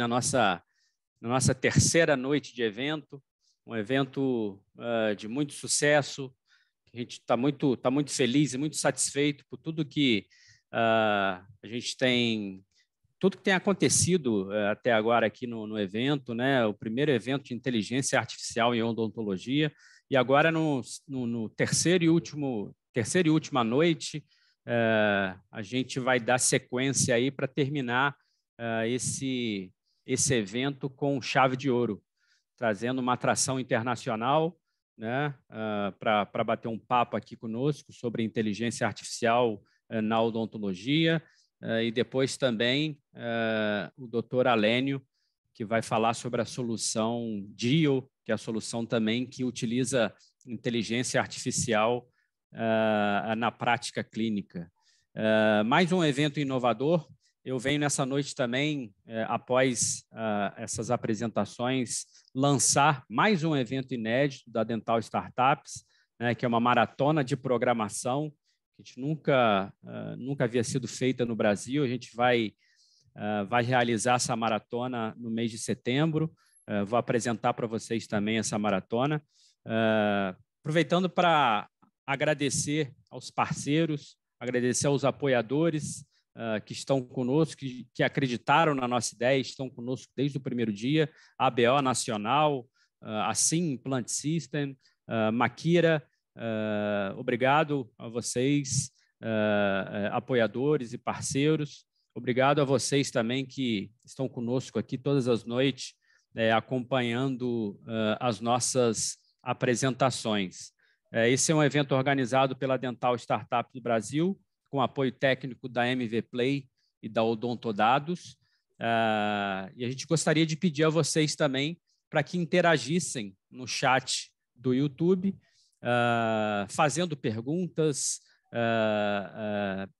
na nossa, na nossa terceira noite de evento, um evento uh, de muito sucesso. A gente está muito, tá muito feliz e muito satisfeito por tudo que uh, a gente tem, tudo que tem acontecido uh, até agora aqui no, no evento, né? O primeiro evento de inteligência artificial em odontologia e agora no, no, no terceiro e último, terceira e última noite eh, a gente vai dar sequência aí para terminar ah, esse esse evento com chave de ouro, trazendo uma atração internacional né, ah, para bater um papo aqui conosco sobre inteligência artificial eh, na odontologia, eh, e depois também eh, o doutor Alênio, que vai falar sobre a solução DIO, que é a solução também que utiliza inteligência artificial na prática clínica. mais um evento inovador eu venho nessa noite também, eh, após ah, essas apresentações, lançar mais um evento inédito da Dental Startups, né, que é uma maratona de programação, que a gente nunca, ah, nunca havia sido feita no Brasil. A gente vai, ah, vai realizar essa maratona no mês de setembro. vou apresentar para vocês também essa maratona. aproveitando para agradecer aos parceiros, agradecer aos apoiadores, uh, que estão conosco, que, que, acreditaram na nossa ideia, estão conosco desde o primeiro dia, ABO Nacional, uh, Assim Plant System, uh, Maquira, uh, obrigado a vocês, apoiadores e parceiros, obrigado a vocês também que estão conosco aqui todas as noites, eh, acompanhando as nossas apresentações. Eh, esse é um evento organizado pela Dental Startup do Brasil, com apoio técnico da MV Play e da Odontodados. Uh, e a gente gostaria de pedir a vocês também para que interagissem no chat do YouTube, uh, fazendo perguntas, uh,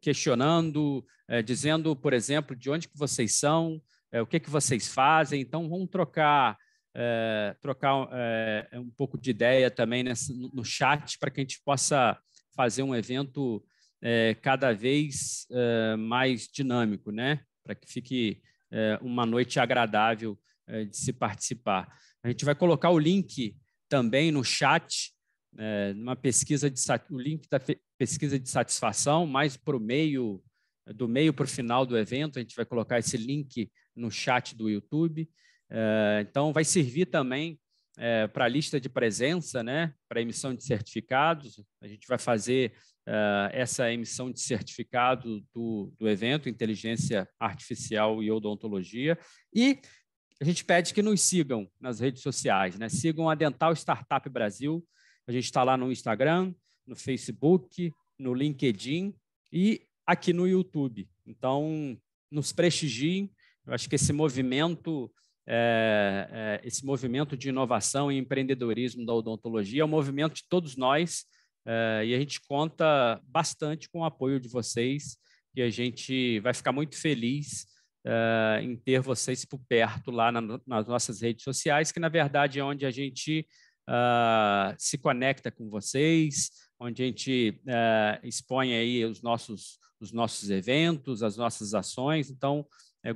questionando, eh, dizendo, por exemplo, de onde que vocês são, o que que vocês fazem. Então, vamos trocar é, trocar é, um pouco de ideia também nessa, no chat para que a gente possa fazer um evento é, cada vez é, mais dinâmico, né? Para que fique é, uma noite agradável é, de se participar. A gente vai colocar o link também no chat, é, uma pesquisa de o link da pesquisa de satisfação, mais para o meio do meio para o final do evento, a gente vai colocar esse link no chat do YouTube. É, então, vai servir também para a lista de presença, né? para emissão de certificados. A gente vai fazer ah, essa emissão de certificado do, do evento Inteligência Artificial e Odontologia. E a gente pede que nos sigam nas redes sociais, né? sigam a Dental Startup Brasil. A gente está lá no Instagram, no Facebook, no LinkedIn e aqui no YouTube. Então, nos prestigiem. Eu acho que esse movimento, é, é, esse movimento de inovação e empreendedorismo da odontologia é um movimento de todos nós. Uh, e a gente conta bastante com o apoio de vocês e a gente vai ficar muito feliz uh, em ter vocês por perto lá na, nas nossas redes sociais, que na verdade é onde a gente uh, se conecta com vocês, onde a gente eh, expõe aí os nossos, os nossos eventos, as nossas ações. Então,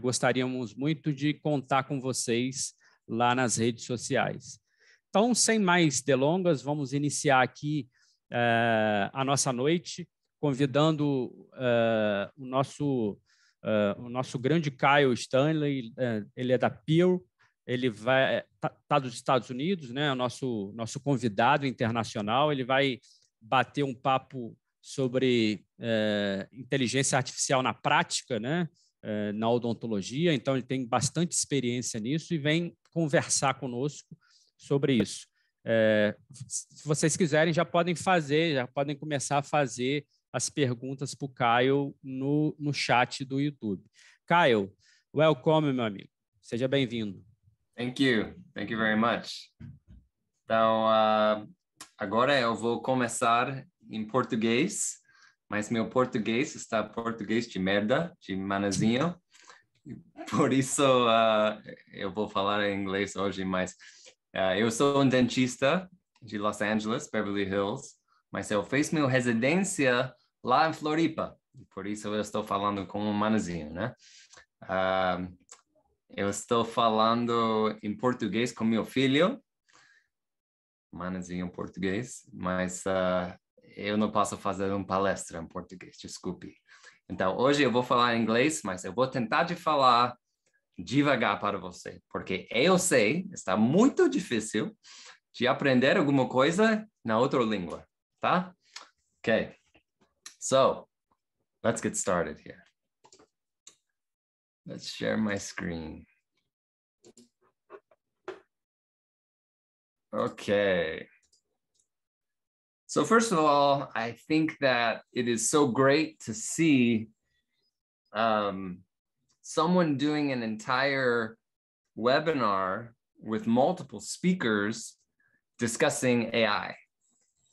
gostaríamos muito de contar com vocês lá nas redes sociais. Então, sem mais delongas, vamos iniciar aqui a eh, nossa noite, convidando eh, o, nosso, eh, o nosso grande Caio Stanley, ele é da Peer, ele vai tá, tá, dos Estados Unidos, né? É o nosso nosso convidado internacional, ele vai bater um papo sobre inteligência artificial na prática, né? na odontologia, então ele tem bastante experiência nisso e vem conversar conosco sobre isso. É, se vocês quiserem, já podem fazer, já podem começar a fazer as perguntas para o Caio no, no chat do YouTube. Caio, welcome, meu amigo. Seja bem-vindo. Thank you. Thank you very much. Então, uh, agora eu vou começar em português, mas meu português está português de merda, de manazinho. Por isso, uh, eu vou falar em inglês hoje, mas Uh, eu sou um dentista de Los Angeles, Beverly Hills, mas eu fiz minha residência lá em Floripa. Por isso eu estou falando como um manezinho, né? Uh, eu estou falando em português com meu filho, manezinho em português, mas uh, eu não posso fazer uma palestra em português, desculpe. Então, hoje eu vou falar inglês, mas eu vou tentar de falar devagar para você, porque eu sei, está muito difícil de aprender alguma coisa na outra língua, tá? Ok. So, let's get started here. Let's share my screen. Okay. So, first of all, I think that it is so great to see um, someone doing an entire webinar with multiple speakers discussing AI.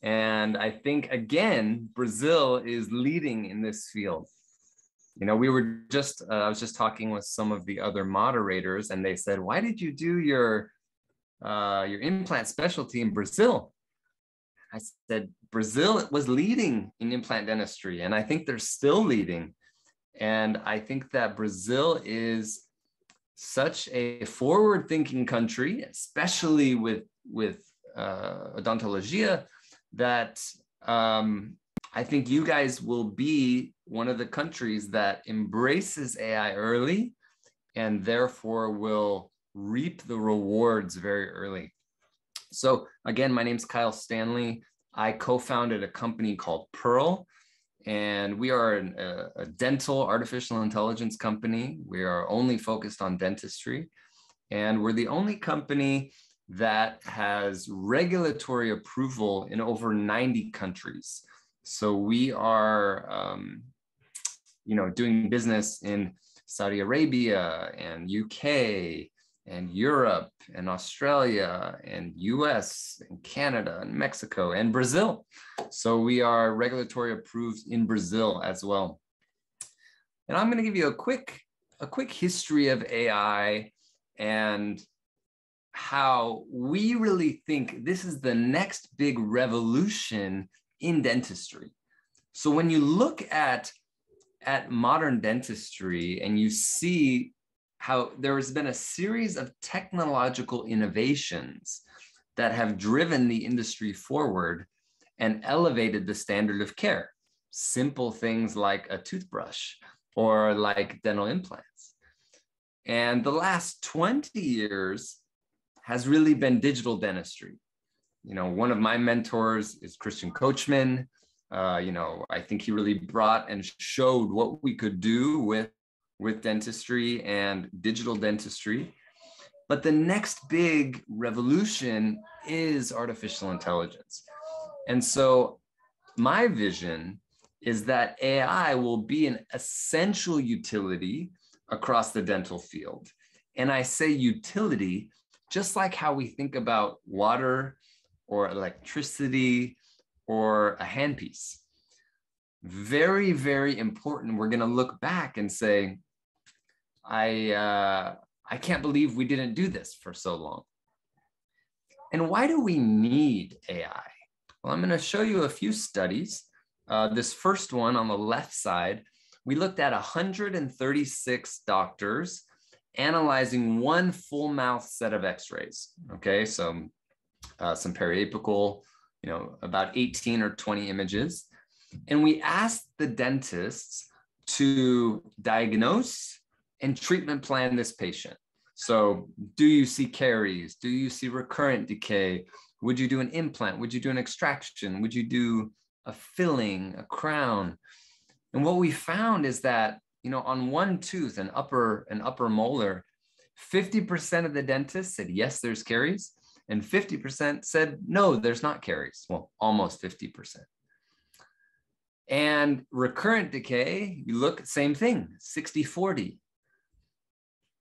And I think, again, Brazil is leading in this field. You know, we were just, uh, I was just talking with some of the other moderators, and they said, Why did you do your, uh, your implant specialty in Brazil? I said, Brazil was leading in implant dentistry, and I think they're still leading. And I think that Brazil is such a forward thinking country, especially with, with uh, odontologia, that um, I think you guys will be one of the countries that embraces AI early and therefore will reap the rewards very early. So, again, my name's Kyle Stanley. I co founded a company called Pearl, and we are an, a, a, dental artificial intelligence company. We are only focused on dentistry, and we're the only company that has regulatory approval in over 90 countries. So we are, um, you know, doing business in Saudi Arabia and UK and Europe and Australia and US and Canada and Mexico and Brazil. So we are regulatory approved in Brazil as well. And I'm going to give you a quick a quick history of AI and how we really think this is the next big revolution in dentistry. So when you look at at modern dentistry and you see how there has been a series of technological innovations that have driven the industry forward and elevated the standard of care. Simple things like a toothbrush or like dental implants. And the last 20 years has really been digital dentistry. You know, one of my mentors is Christian Coachman. Uh, you know, I think he really brought and showed what we could do with with dentistry and digital dentistry. But the next big revolution is artificial intelligence. And so my vision is that AI will be an essential utility across the dental field. And I say utility just like how we think about water or electricity or a handpiece very, very important. We're going to look back and say, I, uh, I can't believe we didn't do this for so long. And why do we need AI? Well, I'm going to show you a few studies. Uh, this first one on the left side, we looked at 136 doctors analyzing one full mouth set of x-rays. Okay, so uh, some periapical, you know, about 18 or 20 images. And we asked the dentists to diagnose and treatment plan this patient. So, do you see caries? Do you see recurrent decay? Would you do an implant? Would you do an extraction? Would you do a filling, a crown? And what we found is that, you know, on one tooth, an upper an upper molar, 50% of the dentists said yes, there's caries, and 50% said no, there's not caries. Well, almost 50%. And recurrent decay, you look, same thing, 60 40.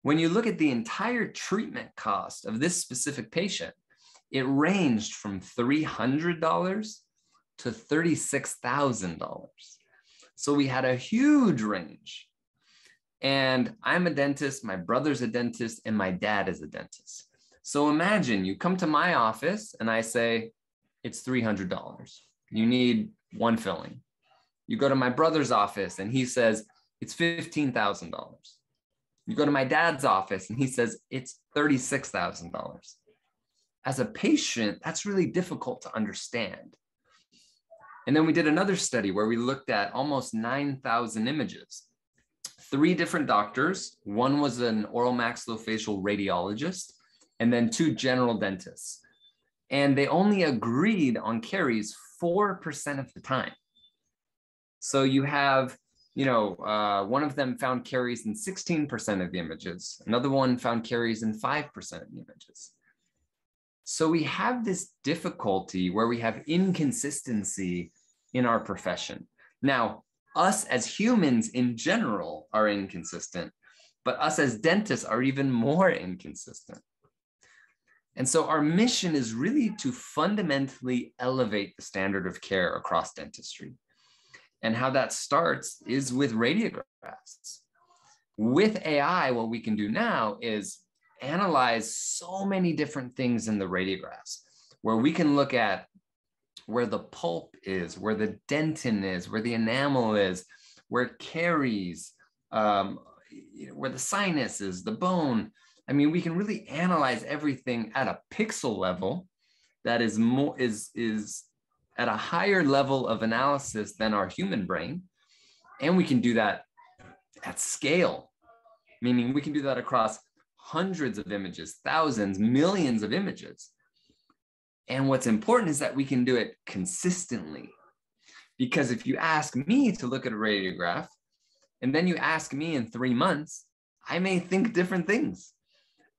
When you look at the entire treatment cost of this specific patient, it ranged from $300 to $36,000. So we had a huge range. And I'm a dentist, my brother's a dentist, and my dad is a dentist. So imagine you come to my office and I say, it's $300. You need one filling. You go to my brother's office and he says, it's $15,000. You go to my dad's office and he says, it's $36,000. As a patient, that's really difficult to understand. And then we did another study where we looked at almost 9,000 images. Three different doctors. One was an oral maxillofacial radiologist, and then two general dentists. And they only agreed on caries 4% of the time. So you have, you know, uh, one of them found carries in 16% of the images, another one found carries in 5% of the images. So we have this difficulty where we have inconsistency in our profession. Now, us as humans in general are inconsistent, but us as dentists are even more inconsistent. And so our mission is really to fundamentally elevate the standard of care across dentistry. And how that starts is with radiographs. With AI, what we can do now is analyze so many different things in the radiographs where we can look at where the pulp is, where the dentin is, where the enamel is, where it carries, um, where the sinus is, the bone. I mean, we can really analyze everything at a pixel level that is more is is at a higher level of analysis than our human brain. And we can do that at scale, meaning we can do that across hundreds of images, thousands, millions of images. And what's important is that we can do it consistently. Because if you ask me to look at a radiograph and then you ask me in three months, I may think different things.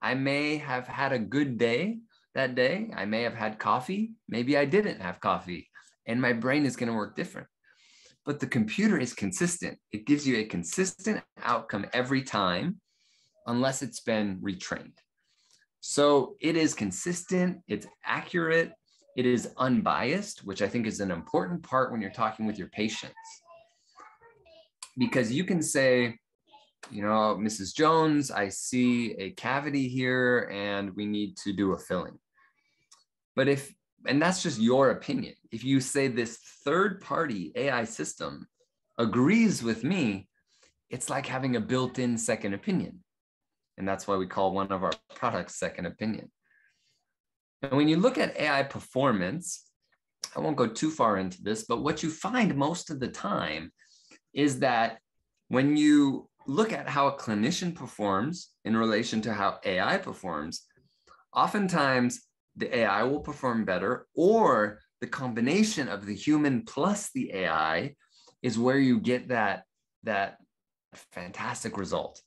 I may have had a good day that day. I may have had coffee. Maybe I didn't have coffee. And my brain is going to work different. But the computer is consistent. It gives you a consistent outcome every time, unless it's been retrained. So it is consistent, it's accurate, it is unbiased, which I think is an important part when you're talking with your patients. Because you can say, you know, Mrs. Jones, I see a cavity here and we need to do a filling. But if, and that's just your opinion, if you say this third party AI system agrees with me, it's like having a built in second opinion. And that's why we call one of our products second opinion. And when you look at AI performance, I won't go too far into this, but what you find most of the time is that when you look at how a clinician performs in relation to how AI performs, oftentimes the AI will perform better, or the combination of the human plus the AI is where you get that, that fantastic result.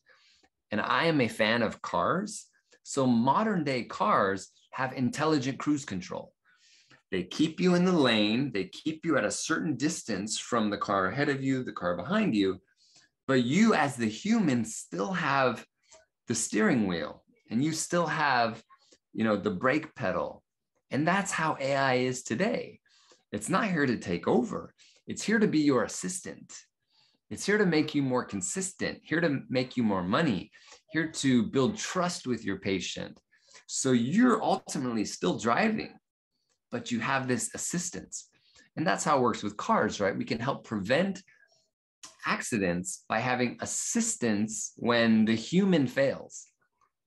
And I am a fan of cars. So modern day cars have intelligent cruise control. They keep you in the lane, they keep you at a certain distance from the car ahead of you, the car behind you, but you as the human still have the steering wheel and you still have you know, the brake pedal. And that's how AI is today. It's not here to take over. It's here to be your assistant. It's here to make you more consistent, here to make you more money, here to build trust with your patient. So you're ultimately still driving, but you have this assistance. And that's how it works with cars, right? We can help prevent accidents by having assistance when the human fails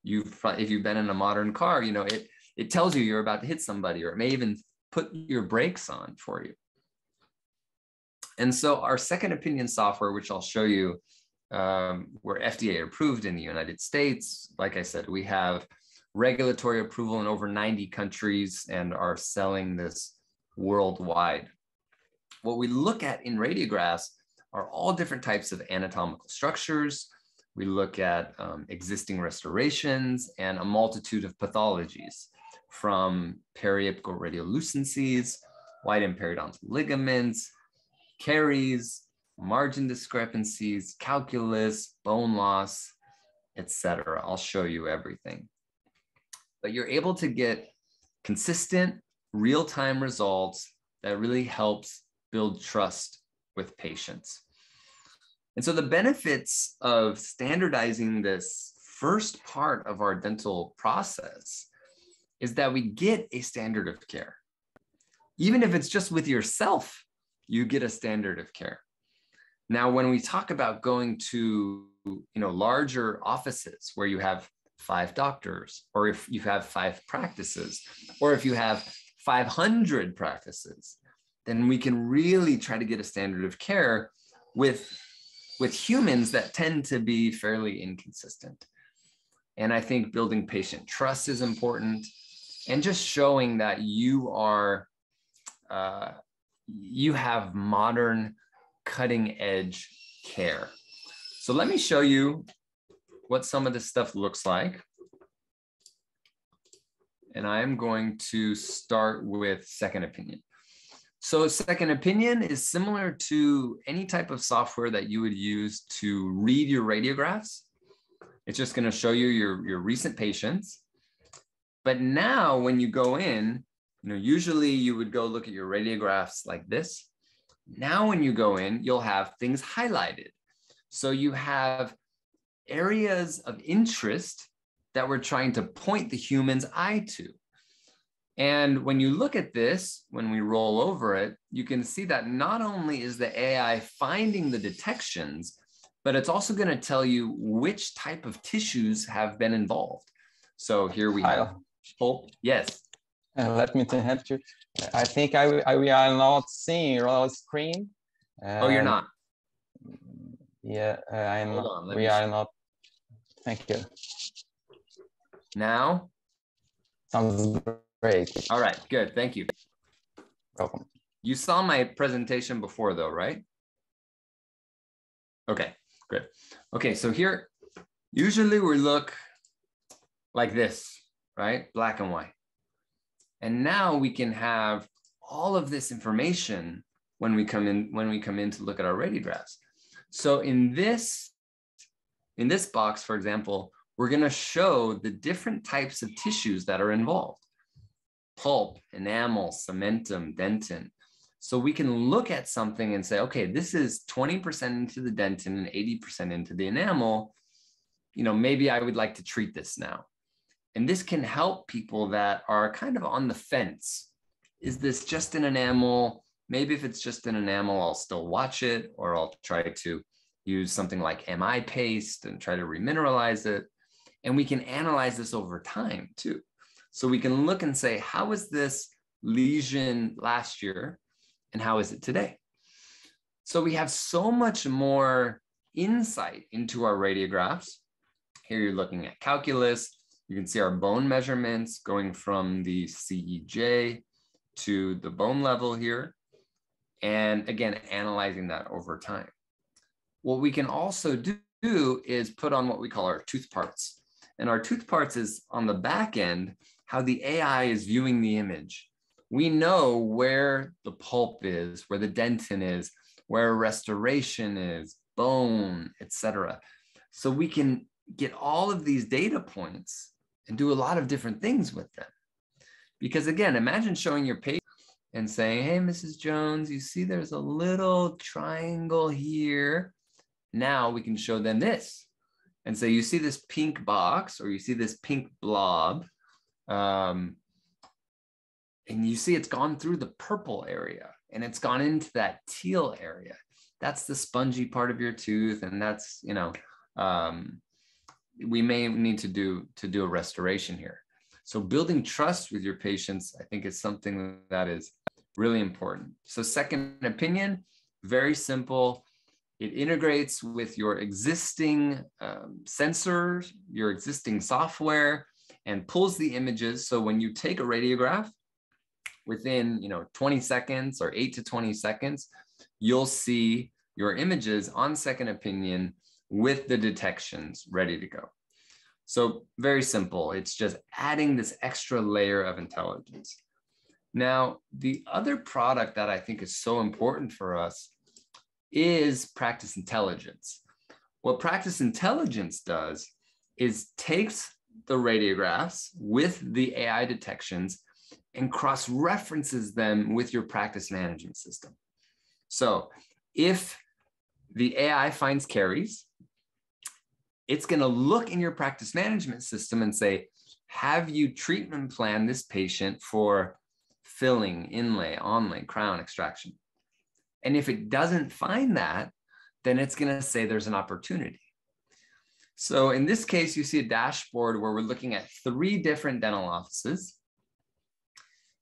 you've if you've been in a modern car, you know, it it tells you you're about to hit somebody, or it may even put your brakes on for you. And so our second opinion software, which I'll show you, um, we're FDA approved in the United States. Like I said, we have regulatory approval in over 90 countries and are selling this worldwide. What we look at in radiographs are all different types of anatomical structures, we look at um, existing restorations and a multitude of pathologies from periapical radiolucencies, wide and periodontal ligaments, caries, margin discrepancies, calculus, bone loss, etc. I'll show you everything. But you're able to get consistent, real-time results that really helps build trust with patients. And so the benefits of standardizing this first part of our dental process is that we get a standard of care. Even if it's just with yourself, you get a standard of care. Now, when we talk about going to you know larger offices where you have five doctors, or if you have five practices, or if you have 500 practices, then we can really try to get a standard of care with with humans that tend to be fairly inconsistent. And I think building patient trust is important and just showing that you are, uh, you have modern cutting edge care. So let me show you what some of this stuff looks like. And I am going to start with second opinion. So, second opinion is similar to any type of software that you would use to read your radiographs. It's just going to show you your, your recent patients. But now, when you go in, you know, usually you would go look at your radiographs like this. Now, when you go in, you'll have things highlighted. So you have areas of interest that we're trying to point the human's eye to. And when you look at this, when we roll over it, you can see that not only is the AI finding the detections, but it's also going to tell you which type of tissues have been involved. So here we have. Oh, yes. Uh, let me help you. I think I, I we are not seeing your screen. Um, oh, you're um, not. Yeah, uh, I'm. On, we are see. not. Thank you. Now. Sounds Great. All right, good. Thank you. Welcome. You saw my presentation before though, right? Okay, good. Okay, so here, usually we look like this, right? Black and white. And now we can have all of this information when we come in when we come in to look at our ready drafts. So in this in this box, for example, we're going to show the different types of tissues that are involved pulp, enamel, cementum, dentin. So we can look at something and say, okay, this is 20% into the dentin and 80% into the enamel. You know, maybe I would like to treat this now. And this can help people that are kind of on the fence. Is this just an enamel? Maybe if it's just an enamel, I'll still watch it or I'll try to use something like MI paste and try to remineralize it. And we can analyze this over time too. So we can look and say, how was this lesion last year and how is it today? So we have so much more insight into our radiographs. Here you're looking at calculus. You can see our bone measurements going from the CEJ to the bone level here. And again, analyzing that over time. What we can also do is put on what we call our tooth parts. And our tooth parts is on the back end, how the AI is viewing the image. We know where the pulp is, where the dentin is, where restoration is, bone, etc. So we can get all of these data points and do a lot of different things with them. Because again, imagine showing your patient and saying, hey, Mrs. Jones, you see there's a little triangle here. Now we can show them this and say, you see this pink box or you see this pink blob. Um, and you see it's gone through the purple area and it's gone into that teal area. That's the spongy part of your tooth. And that's, you know, um, we may need to do to do a restoration here. So building trust with your patients, I think is something that is really important. So second opinion, very simple. It integrates with your existing um, sensors, your existing software and pulls the images. So when you take a radiograph, within you know 20 seconds or 8 to 20 seconds, you'll see your images on second opinion with the detections ready to go. So very simple. It's just adding this extra layer of intelligence. Now, the other product that I think is so important for us is practice intelligence. What practice intelligence does is takes the radiographs with the AI detections and cross references them with your practice management system. So if the AI finds caries, it's going to look in your practice management system and say, have you treatment planned this patient for filling, inlay, onlay, crown extraction? And if it doesn't find that, then it's going to say there's an opportunity. So in this case, you see a dashboard where we're looking at three different dental offices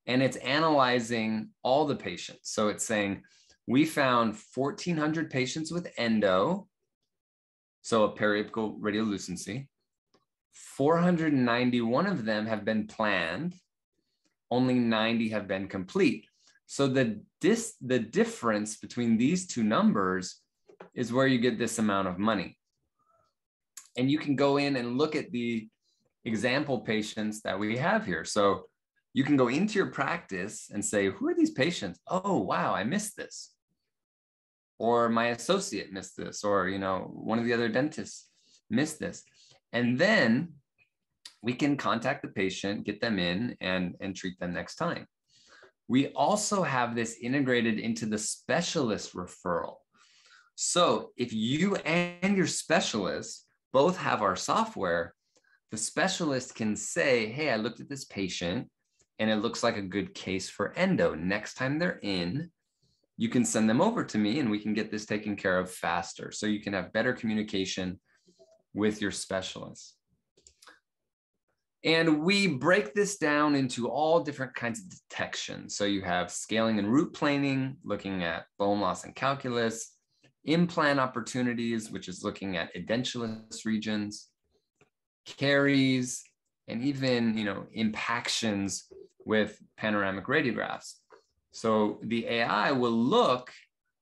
and it's analyzing all the patients. So it's saying, we found 1,400 patients with endo, so a periapical radiolucency. 491 of them have been planned, only 90 have been complete. So the, dis- the difference between these two numbers is where you get this amount of money and you can go in and look at the example patients that we have here. So you can go into your practice and say, who are these patients? Oh, wow, I missed this. Or my associate missed this, or you know, one of the other dentists missed this. And then we can contact the patient, get them in and, and treat them next time. We also have this integrated into the specialist referral. So if you and your specialist both have our software, the specialist can say, Hey, I looked at this patient and it looks like a good case for endo. Next time they're in, you can send them over to me and we can get this taken care of faster. So you can have better communication with your specialist. And we break this down into all different kinds of detection. So you have scaling and root planing, looking at bone loss and calculus, implant opportunities, which is looking at edentulous regions, caries, and even you know impactions with panoramic radiographs. So the AI will look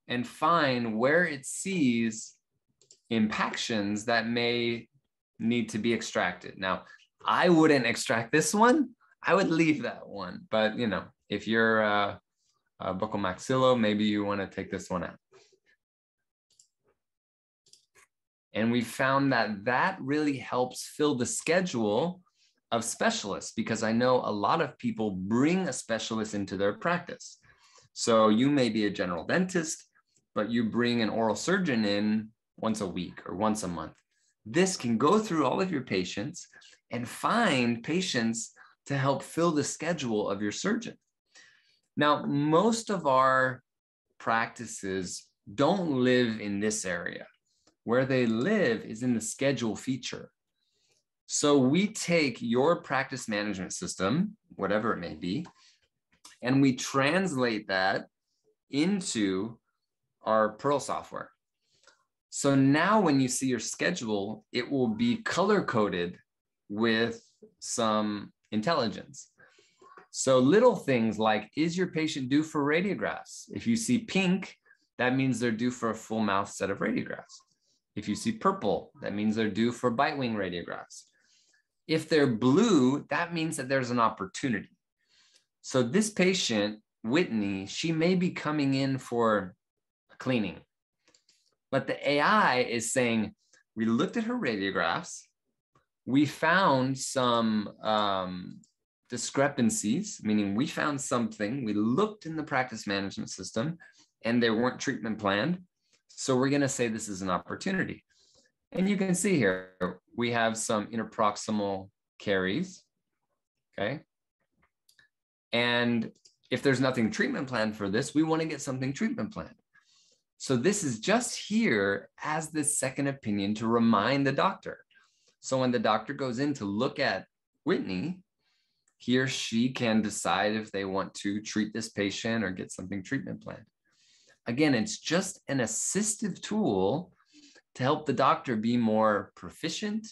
and find where it sees impactions that may need to be extracted. Now, I wouldn't extract this one. I would leave that one. But you know, if you're uh, buccal maxillo, maybe you want to take this one out. And we found that that really helps fill the schedule of specialists because I know a lot of people bring a specialist into their practice. So you may be a general dentist, but you bring an oral surgeon in once a week or once a month. This can go through all of your patients and find patients to help fill the schedule of your surgeon. Now, most of our practices don't live in this area. Where they live is in the schedule feature. So we take your practice management system, whatever it may be, and we translate that into our Perl software. So now when you see your schedule, it will be color coded with some intelligence. So little things like is your patient due for radiographs? If you see pink, that means they're due for a full mouth set of radiographs. If you see purple, that means they're due for bite wing radiographs. If they're blue, that means that there's an opportunity. So this patient, Whitney, she may be coming in for cleaning, but the AI is saying, we looked at her radiographs, we found some um, discrepancies, meaning we found something, we looked in the practice management system and there weren't treatment planned. So we're going to say this is an opportunity. And you can see here, we have some interproximal carries, okay? And if there's nothing treatment planned for this, we want to get something treatment planned. So this is just here as the second opinion to remind the doctor. So when the doctor goes in to look at Whitney, he or she can decide if they want to treat this patient or get something treatment planned. Again, it's just an assistive tool to help the doctor be more proficient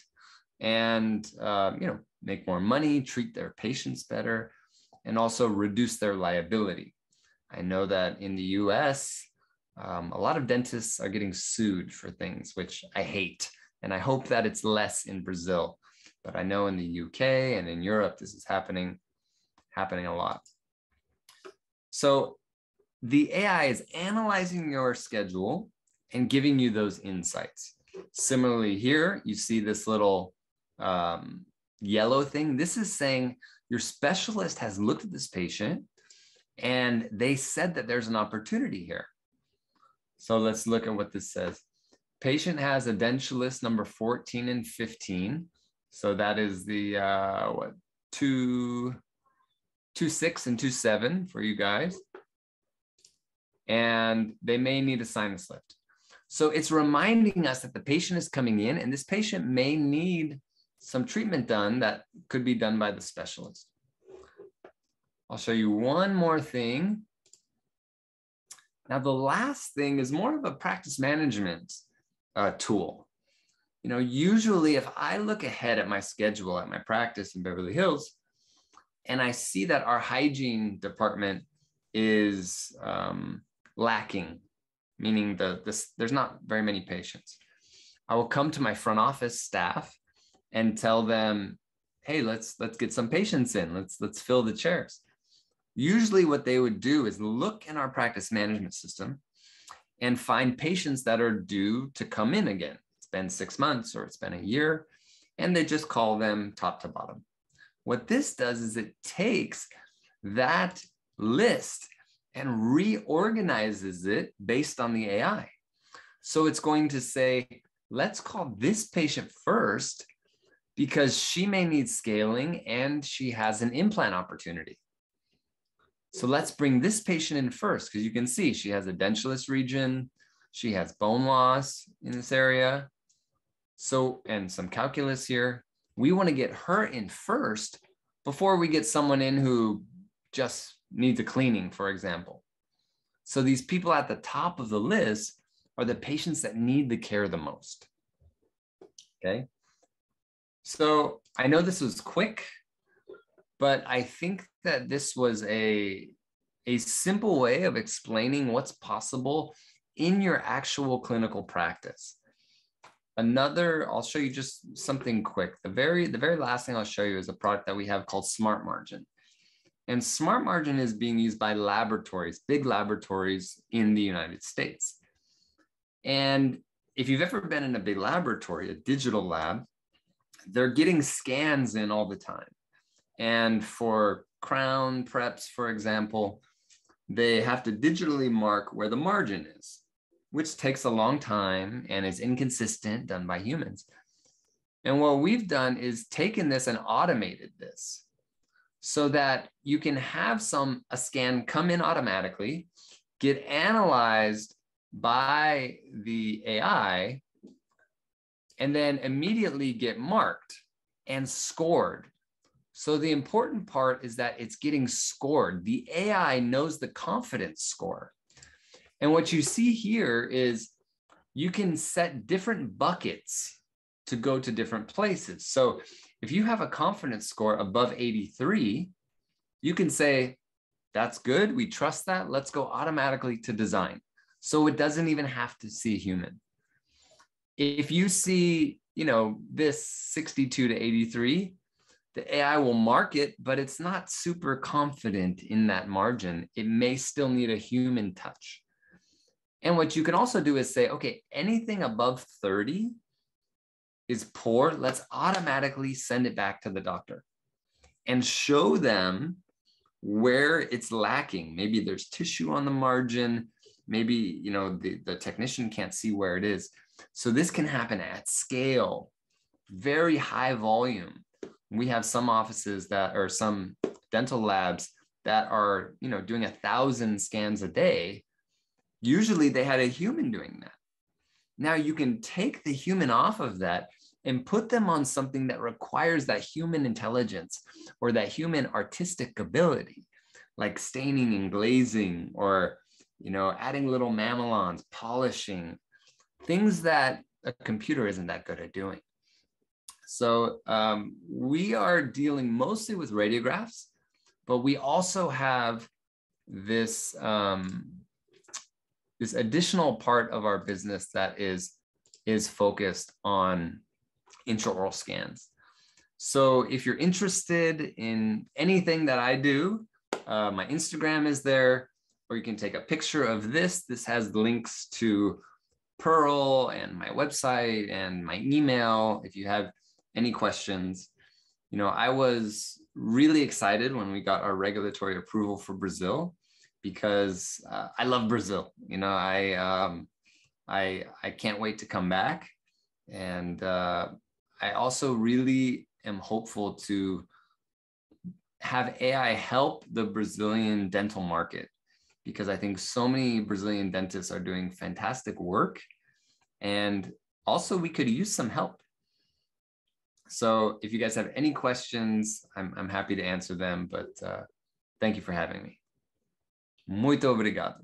and uh, you know make more money, treat their patients better, and also reduce their liability. I know that in the U.S. Um, a lot of dentists are getting sued for things, which I hate. And I hope that it's less in Brazil. But I know in the UK and in Europe, this is happening, happening a lot. So the AI is analyzing your schedule and giving you those insights. Similarly, here you see this little um, yellow thing. This is saying your specialist has looked at this patient and they said that there's an opportunity here. So let's look at what this says. Patient has a dentulus number 14 and 15. So that is the uh, what two, two six and two seven for you guys and they may need a sinus lift. So it's reminding us that the patient is coming in and this patient may need some treatment done that could be done by the specialist. I'll show you one more thing. Now, the last thing is more of a practice management uh, tool. You know, usually if I look ahead at my schedule at my practice in Beverly Hills, and I see that our hygiene department is um, lacking, meaning the, this, there's not very many patients. I will come to my front office staff and tell them, hey, let's let's get some patients in. Let's let's fill the chairs. Usually what they would do is look in our practice management system and find patients that are due to come in again. It's been six months or it's been a year, and they just call them top to bottom. What this does is it takes that list and reorganizes it based on the AI. So it's going to say, let's call this patient first because she may need scaling and she has an implant opportunity. So let's bring this patient in first because you can see she has a dentulous region, she has bone loss in this area. So, and some calculus here. We want to get her in first before we get someone in who just needs a cleaning, for example. So these people at the top of the list are the patients that need the care the most. Okay. So I know this was quick, but I think that this was a, a simple way of explaining what's possible in your actual clinical practice. Another, I'll show you just something quick. The very, the very last thing I'll show you is a product that we have called Smart Margin. And smart margin is being used by laboratories, big laboratories in the United States. And if you've ever been in a big laboratory, a digital lab, they're getting scans in all the time. And for crown preps, for example, they have to digitally mark where the margin is, which takes a long time and is inconsistent, done by humans. And what we've done is taken this and automated this so that you can have some a scan come in automatically, get analyzed by the AI, and then immediately get marked and scored. So the important part is that it's getting scored. The AI knows the confidence score. And what you see here is you can set different buckets to go to different places. So if you have a confidence score above 83, you can say, that's good. We trust that. Let's go automatically to design. So it doesn't even have to see human. If you see, you know, this 62 to 83, the AI will mark it, but it's not super confident in that margin. It may still need a human touch. And what you can also do is say, okay, anything above 30 is poor, let's automatically send it back to the doctor and show them where it's lacking. Maybe there's tissue on the margin. Maybe, you know, the, the technician can't see where it is. So this can happen at scale, very high volume. We have some offices that or some dental labs that are, you know, doing a thousand scans a day. Usually they had a human doing that. Now you can take the human off of that and put them on something that requires that human intelligence or that human artistic ability, like staining and glazing, or you know, adding little mamelons, polishing, things that a computer isn't that good at doing. So um, we are dealing mostly with radiographs, but we also have this um, this additional part of our business that is is focused on intraoral scans. So if you're interested in anything that I do, uh, my Instagram is there, or you can take a picture of this. This has links to Pearl and my website and my email. If you have any questions, you know, I was really excited when we got our regulatory approval for Brazil because uh, I love Brazil. You know, I um, I I can't wait to come back, and uh, I also really am hopeful to have AI help the Brazilian dental market because I think so many Brazilian dentists are doing fantastic work, and also we could use some help. So if you guys have any questions, I'm, I'm happy to answer them, but uh, thank you for having me. Muito obrigado.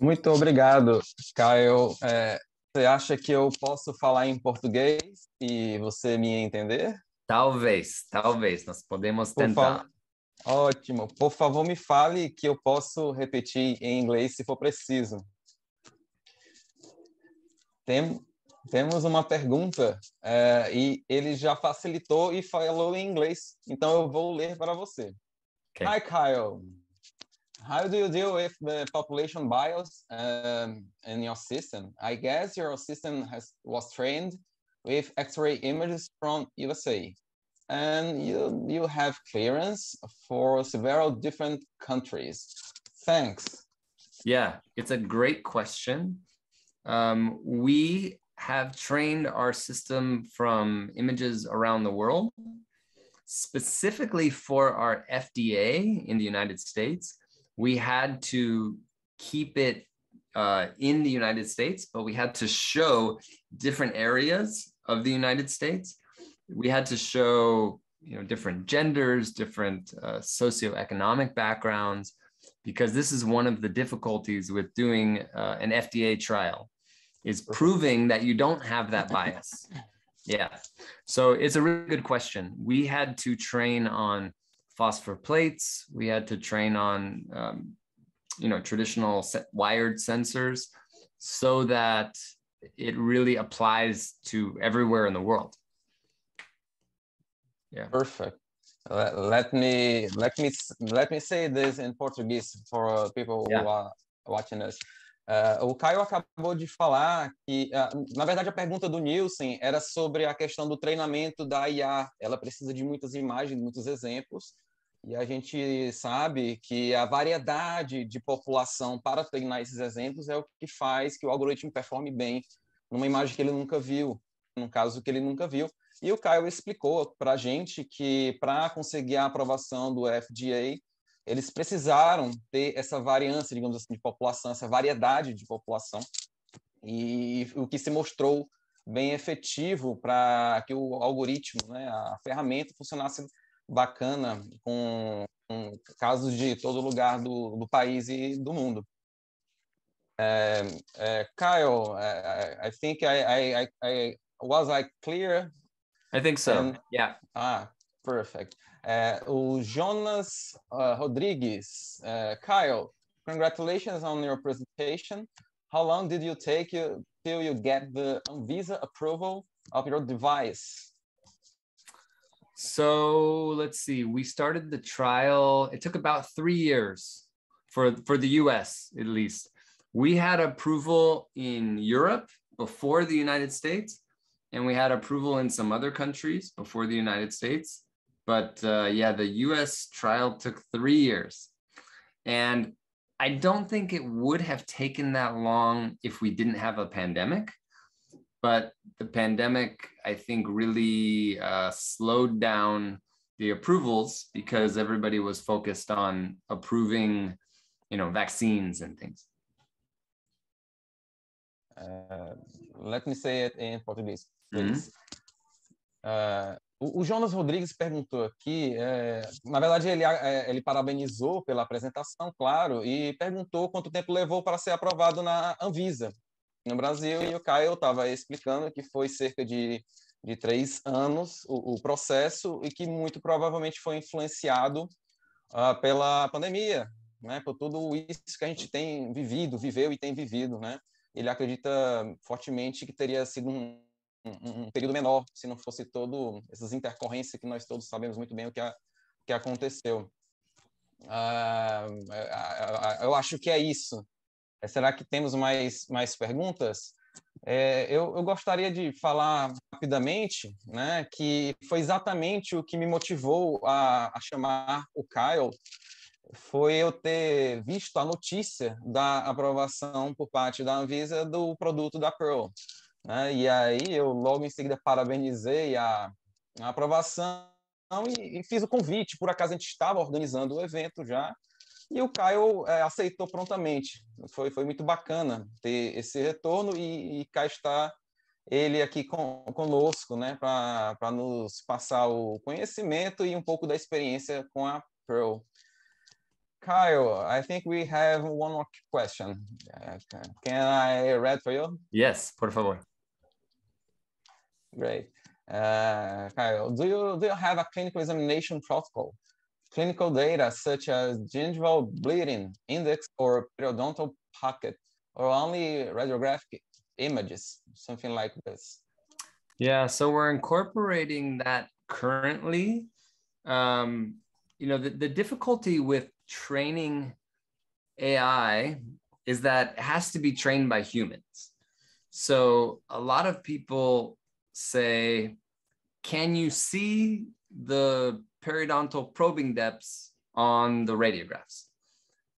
Muito obrigado, Caio. É, você acha que eu posso falar em português e você me entender? Talvez, talvez. Nós podemos tentar. Ótimo. Por favor, me fale que eu posso repetir em inglês se for preciso. Tem, temos uma pergunta é, e ele já facilitou e falou em inglês, então eu vou ler para você. Okay. Hi, Kyle. How do you deal with the population bias um, in your system? I guess your system has was trained with X-ray images from USA, and you you have clearance for several different countries. Thanks. Yeah, it's a great question. Um, we have trained our system from images around the world specifically for our FDA in the United States, we had to keep it uh, in the United States, but we had to show different areas of the United States. We had to show you know different genders, different uh, socioeconomic backgrounds, because this is one of the difficulties with doing uh, an FDA trial is proving that you don't have that bias. Yeah. So it's a really good question. We had to train on phosphor plates. We had to train on, um, you know, traditional wired sensors so that it really applies to everywhere in the world. Yeah. Perfect. Let, let me let me let me say this in Portuguese for uh, people yeah. who are watching us. Uh, o Caio acabou de falar que, uh, na verdade, a pergunta do Nielsen era sobre a questão do treinamento da IA. Ela precisa de muitas imagens, muitos exemplos, e a gente sabe que a variedade de população para treinar esses exemplos é o que faz que o algoritmo performe bem numa imagem que ele nunca viu, num caso que ele nunca viu. E o Caio explicou para a gente que, para conseguir a aprovação do FDA, eles precisaram ter essa variância, digamos assim, de população, essa variedade de população, e o que se mostrou bem efetivo para que o algoritmo, né, a ferramenta funcionasse bacana com, com casos de todo lugar do, do país e do mundo. É, é, Kyle, é, I think I, I, I, I, was I clear? I think so. And, yeah. Ah, perfect. Uh, o Jonas uh, Rodrigues, uh, Kyle, congratulations on your presentation. How long did you take you, till you get the visa approval of your device? So let's see. We started the trial. It took about three years for for the U.S. at least. We had approval in Europe before the United States, and we had approval in some other countries before the United States. But uh, yeah, the US trial took three years. And I don't think it would have taken that long if we didn't have a pandemic. But the pandemic, I think, really uh, slowed down the approvals because everybody was focused on approving, you know, vaccines and things. Uh, let me say it in Portuguese, mm-hmm. please. Mm -hmm. uh, O, Jonas Rodrigues perguntou aqui, é, na verdade ele, é, ele parabenizou pela apresentação, claro, e perguntou quanto tempo levou para ser aprovado na Anvisa no Brasil, e o Caio estava explicando que foi cerca de, de três anos o, o processo e que muito provavelmente foi influenciado uh, pela pandemia, né, por tudo isso que a gente tem vivido, viveu e tem vivido, né? Ele acredita fortemente que teria sido um um, período menor, se não fosse todo essas intercorrências que nós todos sabemos muito bem o que, a, que aconteceu. Ah, é, eu acho que é isso. É, será que temos mais, mais perguntas? É, eu, eu, gostaria de falar rapidamente, né, que foi exatamente o que me motivou a, a chamar o Kyle, foi eu ter visto a notícia da aprovação por parte da Anvisa do produto da Pearl. Né? E aí eu logo em seguida parabenizei a, a aprovação e, e, fiz o convite. Por acaso a gente estava organizando o evento já e o Caio é, aceitou prontamente. Foi, foi muito bacana ter esse retorno e, e cá está ele aqui com, conosco, né, para nos passar o conhecimento e um pouco da experiência com a Pearl. Kyle, I think we have one more question. Uh, can I read for you? Yes, por favor. Great. Uh, Kyle, do you, do you have a clinical examination protocol? Clinical data such as gingival bleeding index or periodontal pocket or only radiographic images, something like this? Yeah, so we're incorporating that currently. Um, you know, the, the difficulty with training AI is that it has to be trained by humans. So a lot of people say, can you see the periodontal probing depths on the radiographs?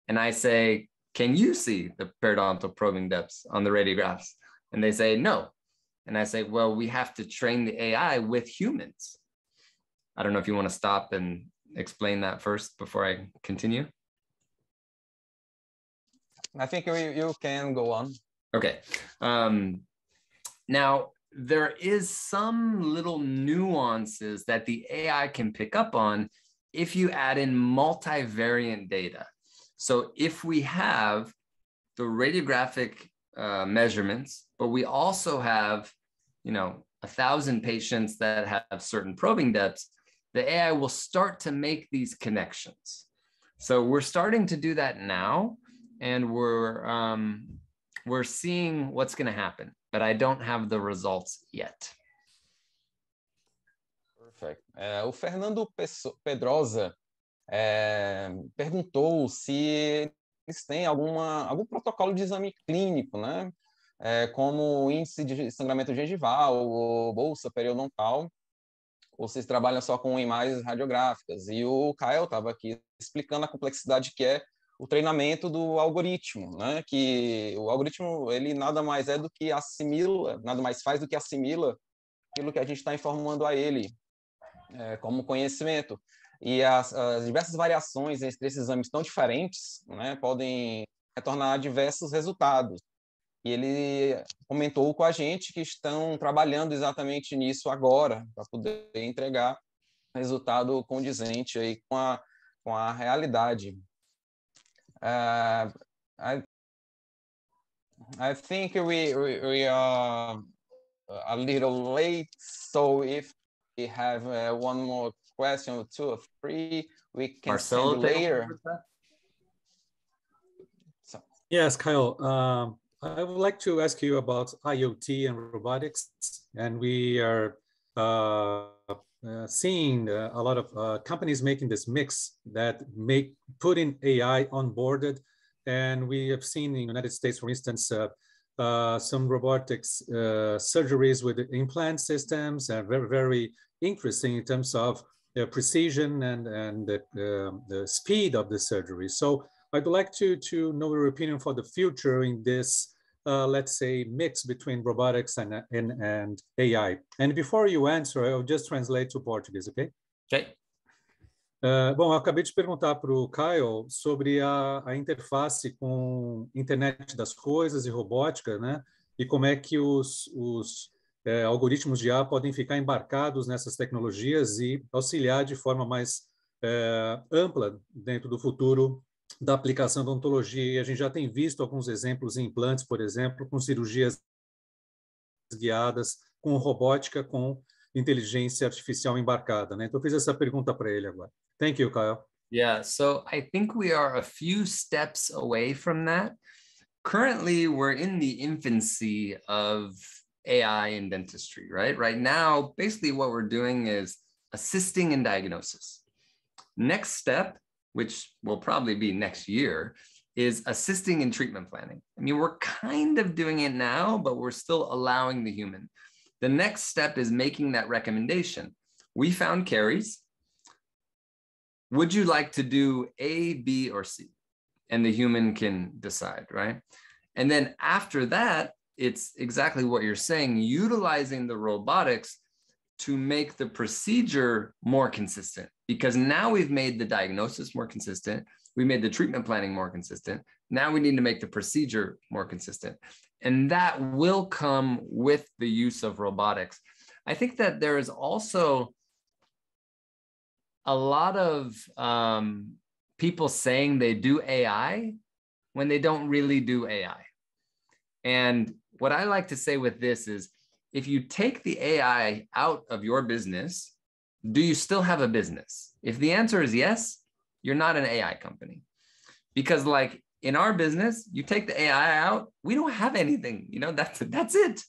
And I say, can you see the periodontal probing depths on the radiographs? And they say, no. And I say, well, we have to train the AI with humans. I don't know if you want to stop and explain that first before I continue. I think you, you can go on. Okay. Um, now, there is some little nuances that the AI can pick up on if you add in multivariant data. So if we have the radiographic uh, measurements, but we also have, you know, a thousand patients that have certain probing depths, the AI will start to make these connections. So we're starting to do that now, and we're um, we're seeing what's going to happen. but I don't have the results yet. Perfect. É, o Fernando Pedrosa é, perguntou se eles têm alguma, algum protocolo de exame clínico, né? É, como índice de sangramento gengival, ou bolsa periodontal, ou vocês trabalham só com imagens radiográficas. E o Kael estava aqui explicando a complexidade que é o treinamento do algoritmo, né? Que o algoritmo ele nada mais é do que assimila, nada mais faz do que assimila aquilo que a gente está informando a ele é, como conhecimento. E as, as, diversas variações entre esses exames tão diferentes, né? Podem retornar diversos resultados. E ele comentou com a gente que estão trabalhando exatamente nisso agora para poder entregar resultado condizente aí com a com a realidade Uh, I I think we, we, we are a little late. So if we have uh, one more question or two or three, we can Marcelo later. So. Yes, Kyle. Um, I would like to ask you about IoT and robotics, and we are uh, uh, seeing uh, a lot of uh, companies making this mix that make putting AI onboarded, and we have seen in the United States, for instance, uh, uh, some robotics surgeries with implant systems are very very interesting in terms of precision and and the, the speed of the surgery. So I'd like to to know your opinion for the future in this uh, let's say, mix between robotics and, and, and AI. And before you answer, I'll just translate to Portuguese, okay? Okay. Uh, bom, eu acabei de perguntar para o Kyle sobre a, a, interface com internet das coisas e robótica, né? E como é que os, os eh, algoritmos de IA podem ficar embarcados nessas tecnologias e auxiliar de forma mais eh, ampla dentro do futuro da aplicação da ontologia, e a gente já tem visto alguns exemplos em implantes, por exemplo, com cirurgias guiadas, com robótica, com inteligência artificial embarcada. Né? Então, eu fiz essa pergunta para ele agora. Thank you, Kyle. Yeah, so I think we are a few steps away from that. Currently, we're in the infancy of AI in dentistry, right? Right now, basically, what we're doing is assisting in diagnosis. Next step which will probably be next year, is assisting in treatment planning. I mean, we're kind of doing it now, but we're still allowing the human. The next step is making that recommendation. We found caries. Would you like to do A, B, or C? And the human can decide, right? And then after that, it's exactly what you're saying, utilizing the robotics to make the procedure more consistent because now we've made the diagnosis more consistent we made the treatment planning more consistent now we need to make the procedure more consistent and that will come with the use of robotics i think that there is also a lot of um, people saying they do ai when they don't really do ai and what i like to say with this is if you take the AI out of your business, do you still have a business? If the answer is yes, you're not an AI company. Because like in our business, you take the AI out, we don't have anything, you know, that's that's it.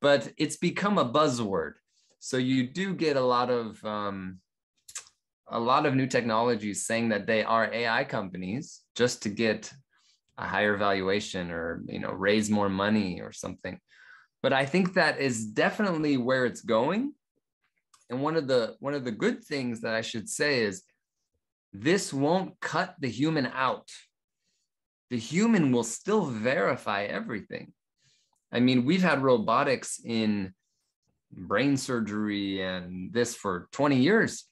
But it's become a buzzword. So you do get a lot of um, a lot of new technologies saying that they are AI companies just to get a higher valuation or you know raise more money or something but I think that is definitely where it's going. And one of the one of the good things that I should say is this won't cut the human out. The human will still verify everything. I mean, we've had robotics in brain surgery and this for 20 years.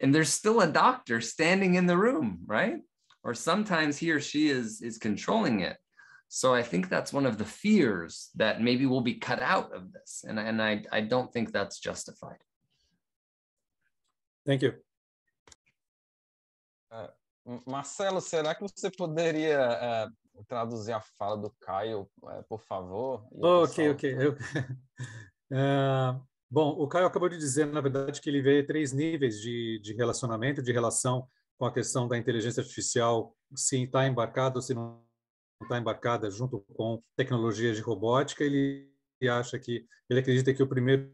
And there's still a doctor standing in the room, right? Or sometimes he or she is, is controlling it. So I think that's one of the fears that maybe we'll be cut out of this. And, and I, I don't think that's justified. Thank you. Uh, Marcelo, será que você poderia uh, traduzir a fala do Caio, uh, por favor? Oh, ok, ok. Eu... bom, o Caio acabou de dizer, na verdade, que ele vê três níveis de, de relacionamento, de relação com a questão da inteligência artificial, se está embarcado, se não está embarcada junto com tecnologias de robótica, ele acha que, ele acredita que o primeiro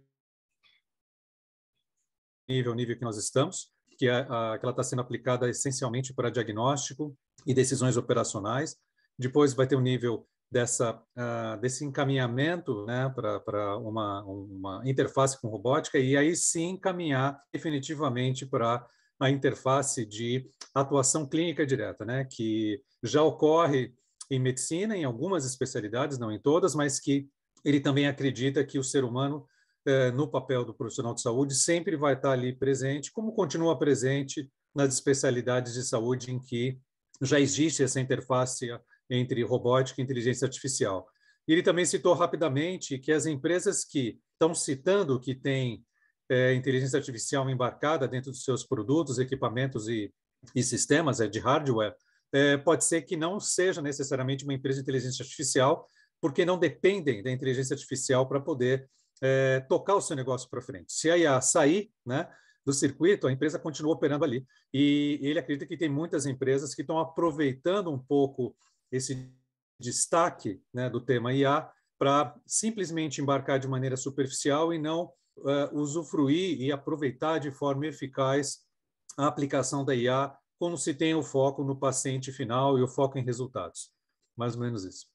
nível, nível que nós estamos, que, é, a, que ela está sendo aplicada essencialmente para diagnóstico e decisões operacionais. Depois vai ter o um nível dessa, uh, desse encaminhamento né, para uma, uma interface com robótica e aí sim caminhar definitivamente para a interface de atuação clínica direta, né, que já ocorre em medicina, em algumas especialidades, não em todas, mas que ele também acredita que o ser humano, eh, no papel do profissional de saúde, sempre vai estar ali presente, como continua presente nas especialidades de saúde em que já existe essa interface ah, entre robótica e inteligência artificial. Ele também citou rapidamente que as empresas que estão citando que têm eh, inteligência artificial embarcada dentro dos seus produtos, equipamentos e, e sistemas é, de hardware, é, pode ser que não seja necessariamente uma empresa de inteligência artificial, porque não dependem da inteligência artificial para poder é, tocar o seu negócio para frente. Se a IA sair né, do circuito, a empresa continua operando ali. E ele acredita que tem muitas empresas que estão aproveitando um pouco esse destaque né, do tema IA para simplesmente embarcar de maneira superficial e não uh, usufruir e aproveitar de forma eficaz a aplicação da IA como se tem o foco no paciente final e o foco em resultados. Mais ou menos isso.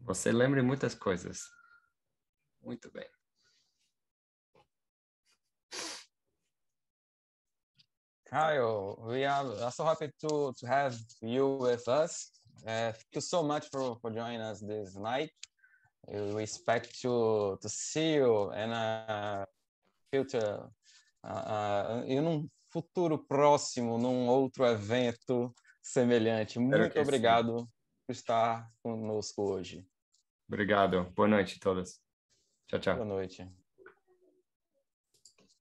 Você lembra muitas coisas. Muito bem. Kyle, we are so happy to, to have you with us. Uh, thank you so much for, for joining us this night. We expect to, to see you in a future. Uh, uh, eu não futuro próximo, num outro evento semelhante. Muito obrigado sim. por estar conosco hoje. Obrigado. Boa noite a todos. Tchau, tchau. Boa noite.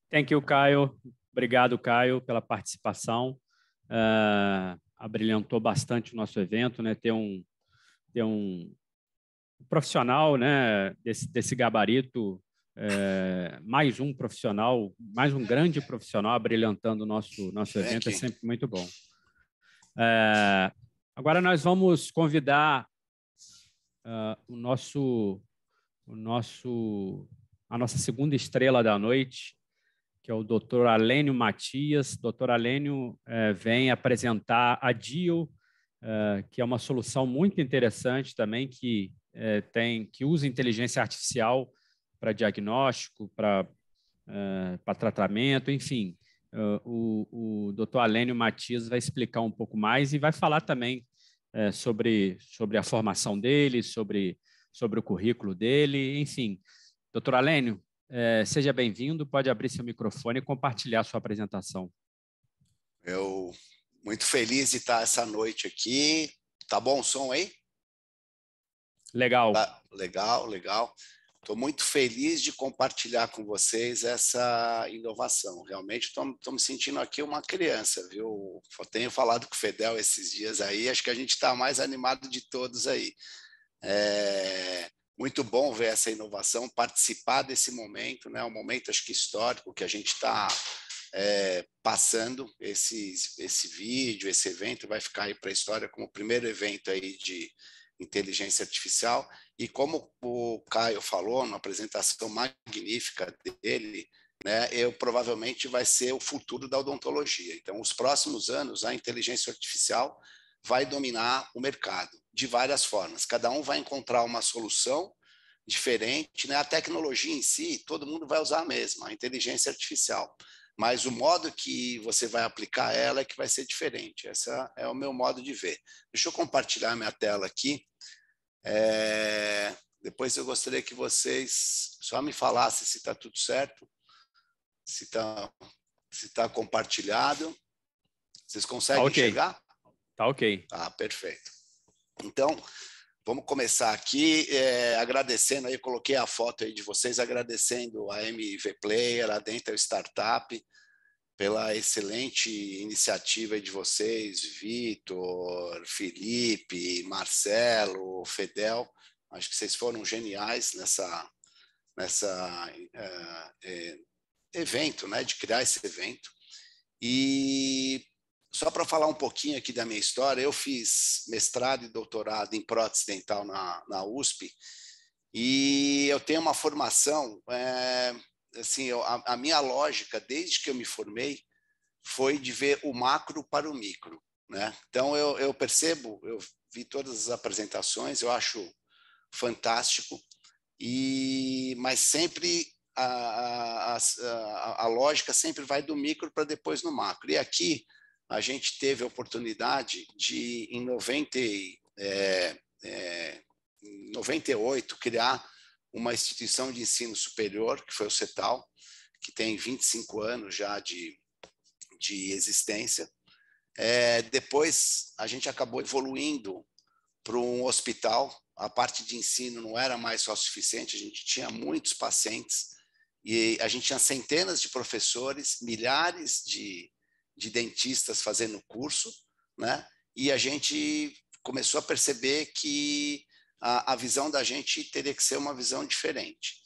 Thank you, Caio. Obrigado, Caio, pela participação. Uh, abrilhantou bastante o nosso evento, né? Ter um, ter um profissional, né? Desse, desse gabarito é, mais um profissional, mais um grande profissional brilhantando o nosso, nosso evento, é sempre muito bom. É, agora nós vamos convidar uh, o nosso, o nosso, a nossa segunda estrela da noite, que é o Dr. Alênio Matias. Dr. Alênio uh, vem apresentar a DIO, uh, que é uma solução muito interessante também que é, tem que usa inteligência artificial para diagnóstico, para uh, eh, tratamento, enfim. Uh, o, o doutor Alênio Matias vai explicar um pouco mais e vai falar também uh, sobre, sobre a formação dele, sobre, sobre o currículo dele, enfim. Doutor Alênio, uh, seja bem-vindo, pode abrir seu microfone e compartilhar sua apresentação. Eu muito feliz de estar essa noite aqui. Tá bom o som aí? Legal. Tá, legal, legal. Estou muito feliz de compartilhar com vocês essa inovação. Realmente estou me sentindo aqui uma criança, viu? Eu tenho falado com o Fedel esses dias aí, acho que a gente está mais animado de todos aí. É muito bom ver essa inovação, participar desse momento, né? um momento acho que histórico que a gente está é, passando esse vídeo, esse evento vai ficar aí para a história como o primeiro evento aí de inteligência artificial e como o Caio falou na apresentação magnífica dele, né, eu provavelmente vai ser o futuro da odontologia. Então, os próximos anos, a inteligência artificial vai dominar o mercado de várias formas. Cada um vai encontrar uma solução diferente, né? A tecnologia em si, todo mundo vai usar a mesma, a inteligência artificial, mas o modo que você vai aplicar ela é que vai ser diferente. Essa é o meu modo de ver. Deixa eu compartilhar minha tela aqui é, depois eu gostaria que vocês só me falassem se está tudo certo, se está se tá compartilhado. Vocês conseguem tá okay. chegar? Tá ok. Ah, perfeito. Então, vamos começar aqui é, agradecendo aí, coloquei a foto aí de vocês agradecendo a MV Player, a Dental Startup, pela excelente iniciativa de vocês, Vitor, Felipe, Marcelo, Fedel. Acho que vocês foram geniais nessa nessa eh, eh, evento, né, de criar esse evento. E só para falar um pouquinho aqui da minha história, eu fiz mestrado e doutorado em prótese dental na, na USP e eu tenho uma formação é, assim, eu, a, a minha lógica desde que eu me formei foi de ver o macro para o micro, né? Então eu, eu percebo, eu vi todas as apresentações, eu acho fantástico e mas sempre a, a, a, a lógica sempre vai do micro para depois no macro. E aqui a gente teve a oportunidade de, em 90, é, é, 98, criar uma instituição de ensino superior, que foi o CETAL, que tem 25 anos já de, de existência. É, depois, a gente acabou evoluindo para um hospital. A parte de ensino não era mais só suficiente, a gente tinha muitos pacientes e a gente tinha centenas de professores, milhares de, de dentistas fazendo curso, né? E a gente começou a perceber que a, a visão da gente teria que ser uma visão diferente.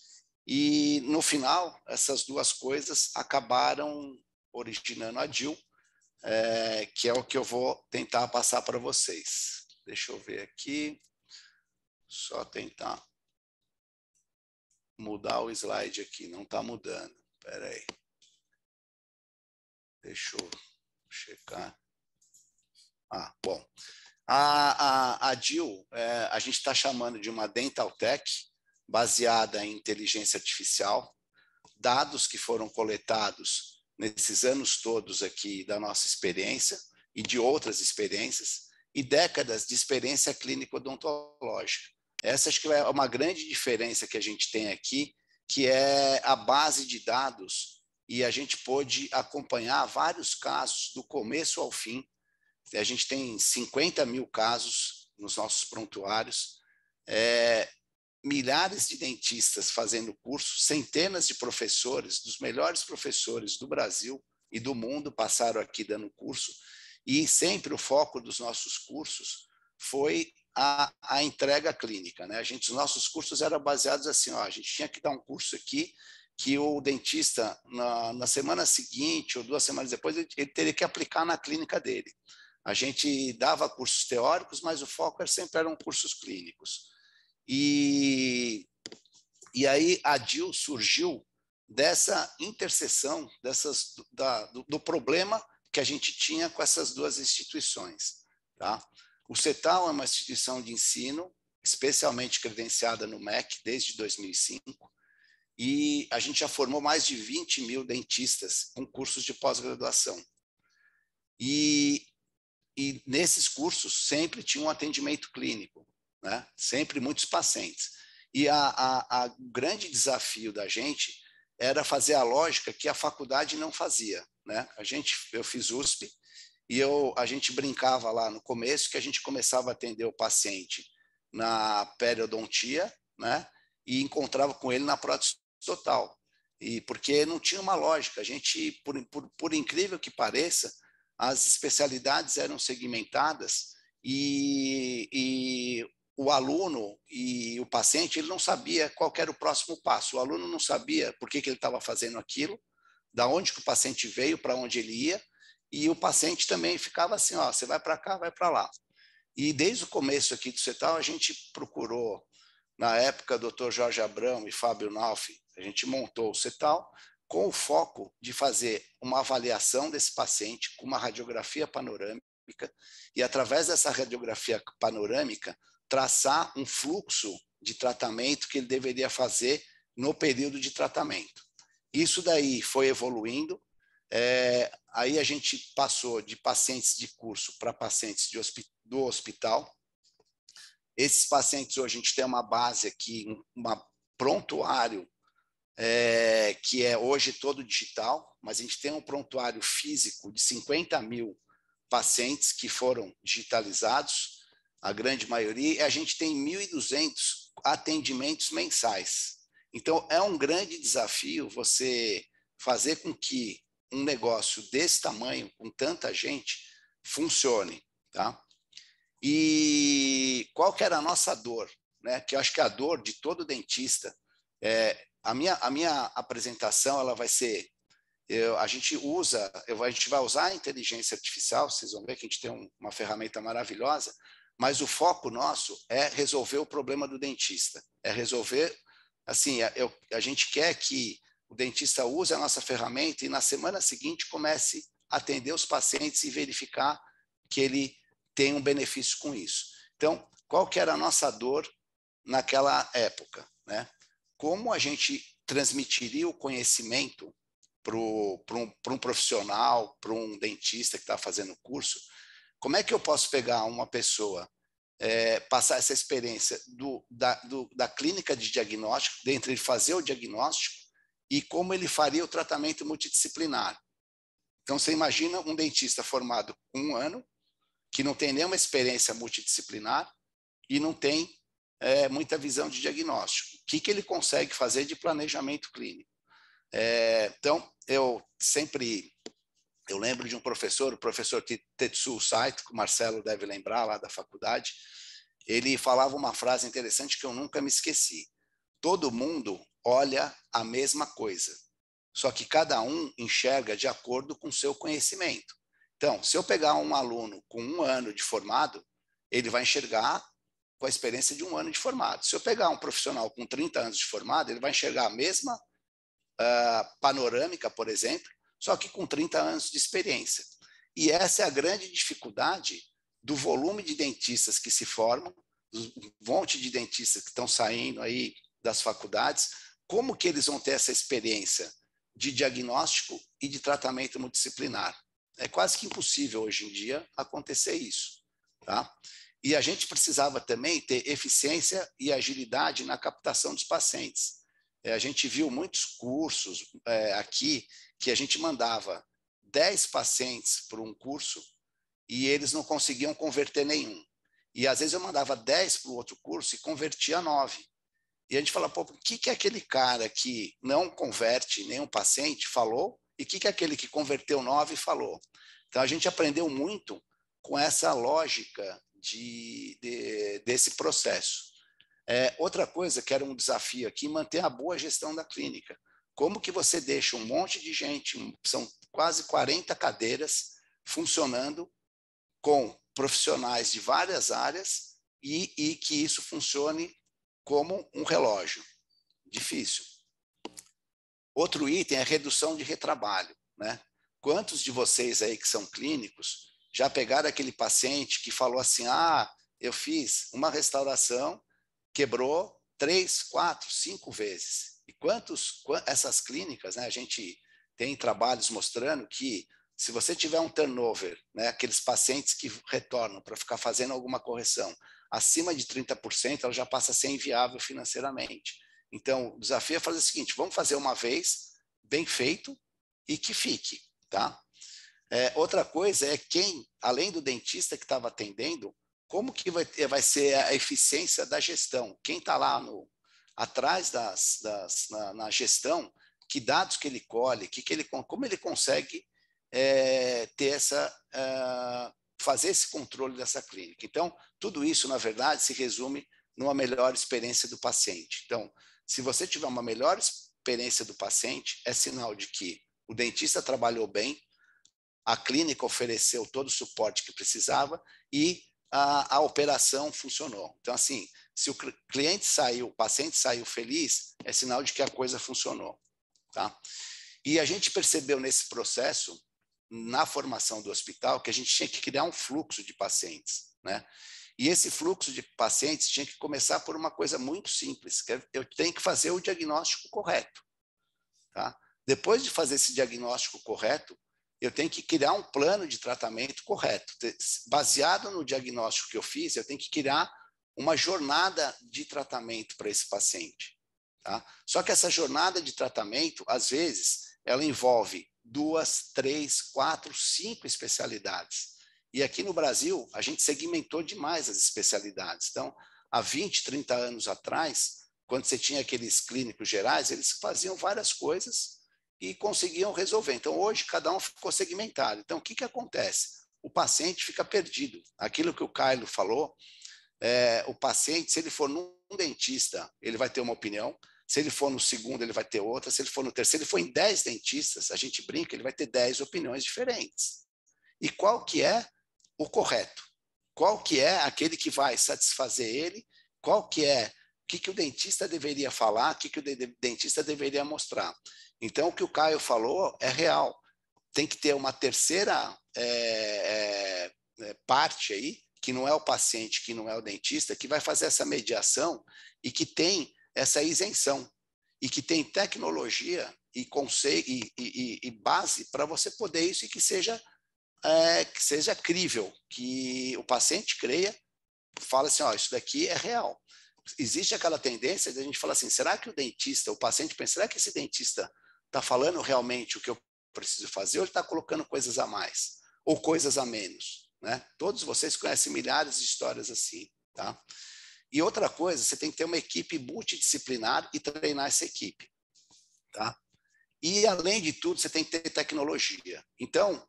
E no final, essas duas coisas acabaram originando a DIL, é, que é o que eu vou tentar passar para vocês. Deixa eu ver aqui, só tentar mudar o slide aqui, não está mudando. Espera aí. Deixa eu checar. Ah, bom. A, a, a Jill, é, a gente está chamando de uma dental tech baseada em inteligência artificial, dados que foram coletados nesses anos todos aqui da nossa experiência e de outras experiências e décadas de experiência clínica odontológica. Essa acho que é uma grande diferença que a gente tem aqui, que é a base de dados e a gente pôde acompanhar vários casos do começo ao fim a gente tem 50 mil casos nos nossos prontuários, é, milhares de dentistas fazendo curso, centenas de professores, dos melhores professores do Brasil e do mundo passaram aqui dando curso, e sempre o foco dos nossos cursos foi a, a entrega clínica. Né? A gente, os nossos cursos eram baseados assim, ó, a gente tinha que dar um curso aqui, que o dentista, na, na semana seguinte ou duas semanas depois, ele, ele teria que aplicar na clínica dele. A gente dava cursos teóricos, mas o foco sempre eram cursos clínicos. E, e aí a DIL surgiu dessa interseção dessas, da, do, do, problema que a gente tinha com essas duas instituições. Tá? O CETAL é uma instituição de ensino, especialmente credenciada no MEC desde 2005, e a gente já formou mais de 20 mil dentistas com cursos de pós-graduação. E e nesses cursos sempre tinha um atendimento clínico, né? sempre muitos pacientes. E a, a, a, grande desafio da gente era fazer a lógica que a faculdade não fazia. Né? A gente, eu fiz USP e eu, a gente brincava lá no começo que a gente começava a atender o paciente na periodontia né? e encontrava com ele na prótese total. E porque não tinha uma lógica. A gente, por, por, por incrível que pareça, as especialidades eram segmentadas e, e o aluno e o paciente ele não sabia qual era o próximo passo. O aluno não sabia por que, que ele estava fazendo aquilo, da onde que o paciente veio, para onde ele ia, e o paciente também ficava assim, ó, você vai para cá, vai para lá. E desde o começo aqui do CETAL, a gente procurou, na época, doutor Jorge Abrão e Fábio Nauf, a gente montou o CETAL com o foco de fazer uma avaliação desse paciente com uma radiografia panorâmica e, através dessa radiografia panorâmica, traçar um fluxo de tratamento que ele deveria fazer no período de tratamento. Isso daí foi evoluindo. É, aí a gente passou de pacientes de curso para pacientes de, do hospital. Esses pacientes hoje a gente tem uma base aqui, um prontuário é, que é hoje todo digital, mas a gente tem um prontuário físico de 50 mil pacientes que foram digitalizados, a grande maioria, e a gente tem 1.200 atendimentos mensais. Então, é um grande desafio você fazer com que um negócio desse tamanho, com tanta gente, funcione. Tá? E qual que era a nossa dor? Né? Que eu acho que a dor de todo dentista é, a minha, a minha apresentação ela vai ser eu, a gente usa, eu, a gente vai usar a inteligência artificial, vocês vão ver que a gente tem um, uma ferramenta maravilhosa, mas o foco nosso é resolver o problema do dentista, é resolver, assim, é, eu, a gente quer que o dentista use a nossa ferramenta e na semana seguinte comece a atender os pacientes e verificar que ele tem um benefício com isso. Então, qual que era a nossa dor naquela época, né? como a gente transmitiria o conhecimento para um, um, profissional, para um dentista que está fazendo curso, como é que eu posso pegar uma pessoa, é, passar essa experiência do, da, do, da, clínica de diagnóstico, dentro de fazer o diagnóstico, e como ele faria o tratamento multidisciplinar. Então, você imagina um dentista formado um ano, que não tem nenhuma experiência multidisciplinar e não tem é, muita visão de diagnóstico. O que, que ele consegue fazer de planejamento clínico? É, então, eu sempre eu lembro de um professor, o professor Tetsuo Saito, que o Marcelo deve lembrar lá da faculdade, ele falava uma frase interessante que eu nunca me esqueci. Todo mundo olha a mesma coisa, só que cada um enxerga de acordo com seu conhecimento. Então, se eu pegar um aluno com um ano de formado, ele vai enxergar com a experiência de um ano de formado. Se eu pegar um profissional com 30 anos de formado, ele vai enxergar a mesma uh, panorâmica, por exemplo, só que com 30 anos de experiência. E essa é a grande dificuldade do volume de dentistas que se formam, do monte de dentistas que estão saindo aí das faculdades, como que eles vão ter essa experiência de diagnóstico e de tratamento multidisciplinar? É quase que impossível hoje em dia acontecer isso, tá? E a gente precisava também ter eficiência e agilidade na captação dos pacientes. É, a gente viu muitos cursos é, aqui que a gente mandava 10 pacientes para um curso e eles não conseguiam converter nenhum. E às vezes eu mandava 10 para o outro curso e convertia 9. E a gente fala, pô, o que, que aquele cara que não converte nenhum paciente falou e o que, que aquele que converteu 9 falou? Então a gente aprendeu muito com essa lógica de, de, desse processo. É, outra coisa que era um desafio aqui, manter a boa gestão da clínica. Como que você deixa um monte de gente, são quase 40 cadeiras funcionando com profissionais de várias áreas e, e que isso funcione como um relógio. Difícil. Outro item é redução de retrabalho. Né? Quantos de vocês aí que são clínicos já pegaram aquele paciente que falou assim: ah, eu fiz uma restauração, quebrou três, quatro, cinco vezes. E quantos essas clínicas, né, a gente tem trabalhos mostrando que se você tiver um turnover, né, aqueles pacientes que retornam para ficar fazendo alguma correção acima de 30%, ela já passa a ser inviável financeiramente. Então, o desafio é fazer o seguinte: vamos fazer uma vez, bem feito, e que fique, tá? É, outra coisa é quem, além do dentista que estava atendendo, como que vai, vai ser a eficiência da gestão? Quem está lá no, atrás das, das na, na, gestão, que dados que ele colhe, que, que ele, como ele consegue é, ter essa é, fazer esse controle dessa clínica. Então, tudo isso, na verdade, se resume numa melhor experiência do paciente. Então, se você tiver uma melhor experiência do paciente, é sinal de que o dentista trabalhou bem, a clínica ofereceu todo o suporte que precisava e a, a operação funcionou. Então, assim, se o cliente saiu, o paciente saiu feliz, é sinal de que a coisa funcionou. Tá? E a gente percebeu nesse processo, na formação do hospital, que a gente tinha que criar um fluxo de pacientes. Né? E esse fluxo de pacientes tinha que começar por uma coisa muito simples, que é, eu tenho que fazer o diagnóstico correto. Tá? Depois de fazer esse diagnóstico correto, eu tenho que criar um plano de tratamento correto. Baseado no diagnóstico que eu fiz, eu tenho que criar uma jornada de tratamento para esse paciente. Tá? Só que essa jornada de tratamento, às vezes, ela envolve duas, três, quatro, cinco especialidades. E aqui no Brasil, a gente segmentou demais as especialidades. Então, há 20, 30 anos atrás, quando você tinha aqueles clínicos gerais, eles faziam várias coisas e conseguiam resolver. Então, hoje, cada um ficou segmentado. Então, o que, que acontece? O paciente fica perdido. Aquilo que o Caio falou, é, o paciente, se ele for num dentista, ele vai ter uma opinião. Se ele for no segundo, ele vai ter outra. Se ele for no terceiro, ele for em dez dentistas, a gente brinca, ele vai ter dez opiniões diferentes. E qual que é o correto? Qual que é aquele que vai satisfazer ele? Qual que é o que, que o dentista deveria falar? O que, que o de dentista deveria mostrar? Então, o que o Caio falou é real. Tem que ter uma terceira é, é, é, parte aí, que não é o paciente, que não é o dentista, que vai fazer essa mediação e que tem essa isenção, e que tem tecnologia e, e, e, e base para você poder isso e que seja, é, que seja crível, que o paciente creia, fala assim, ó, isso daqui é real existe aquela tendência de a gente falar assim: será que o dentista, o paciente pensa, será que esse dentista Está falando realmente o que eu preciso fazer ou ele está colocando coisas a mais? Ou coisas a menos? Né? Todos vocês conhecem milhares de histórias assim. Tá? E outra coisa, você tem que ter uma equipe multidisciplinar e treinar essa equipe. Tá? E, além de tudo, você tem que ter tecnologia. Então,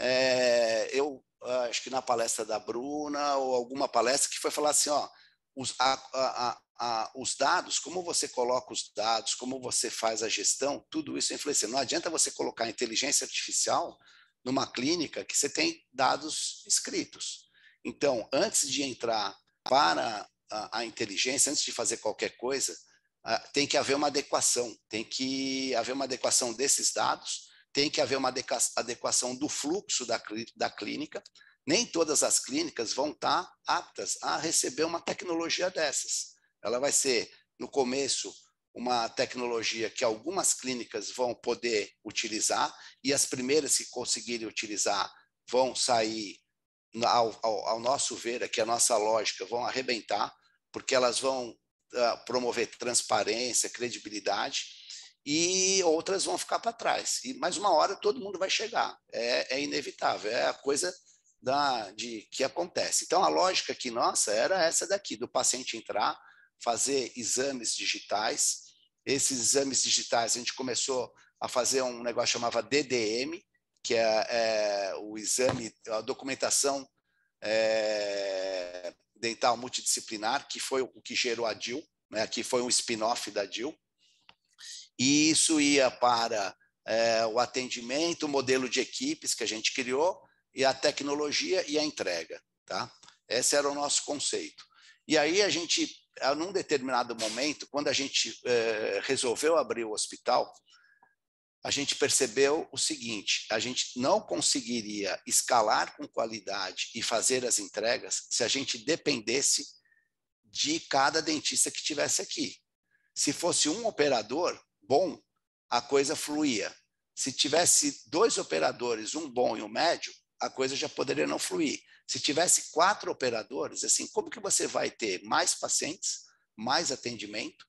é, eu ah, acho que na palestra da Bruna ou alguma palestra que foi falar assim, ó, os, a, a, os dados, como você coloca os dados, como você faz a gestão, tudo isso influencia. Não adianta você colocar inteligência artificial numa clínica que você tem dados escritos. Então, antes de entrar para a, a inteligência, antes de fazer qualquer coisa, tem que haver uma adequação, tem que haver uma adequação desses dados, tem que haver uma adequação do fluxo da, da clínica. Nem todas as clínicas vão estar aptas a receber uma tecnologia dessas. Ela vai ser, no começo, uma tecnologia que algumas clínicas vão poder utilizar e as primeiras que conseguirem utilizar vão sair, ao, ao, ao nosso ver, aqui a nossa lógica, vão arrebentar, porque elas vão uh, promover transparência, credibilidade e outras vão ficar para trás. E mais uma hora todo mundo vai chegar, é, é inevitável, é a coisa da, de que acontece. Então a lógica aqui nossa era essa daqui, do paciente entrar, fazer exames digitais. Esses exames digitais, a gente começou a fazer um negócio chamava DDM, que é, é o exame, a documentação é, dental multidisciplinar, que foi o que gerou a DIL, né, que foi um spin-off da DIL. E isso ia para é, o atendimento, o modelo de equipes que a gente criou, e a tecnologia e a entrega. Tá? Esse era o nosso conceito. E aí a gente num determinado momento, quando a gente é, resolveu abrir o hospital, a gente percebeu o seguinte: a gente não conseguiria escalar com qualidade e fazer as entregas se a gente dependesse de cada dentista que tivesse aqui. Se fosse um operador bom, a coisa fluía. Se tivesse dois operadores, um bom e um médio, a coisa já poderia não fluir. Se tivesse quatro operadores, assim, como que você vai ter mais pacientes, mais atendimento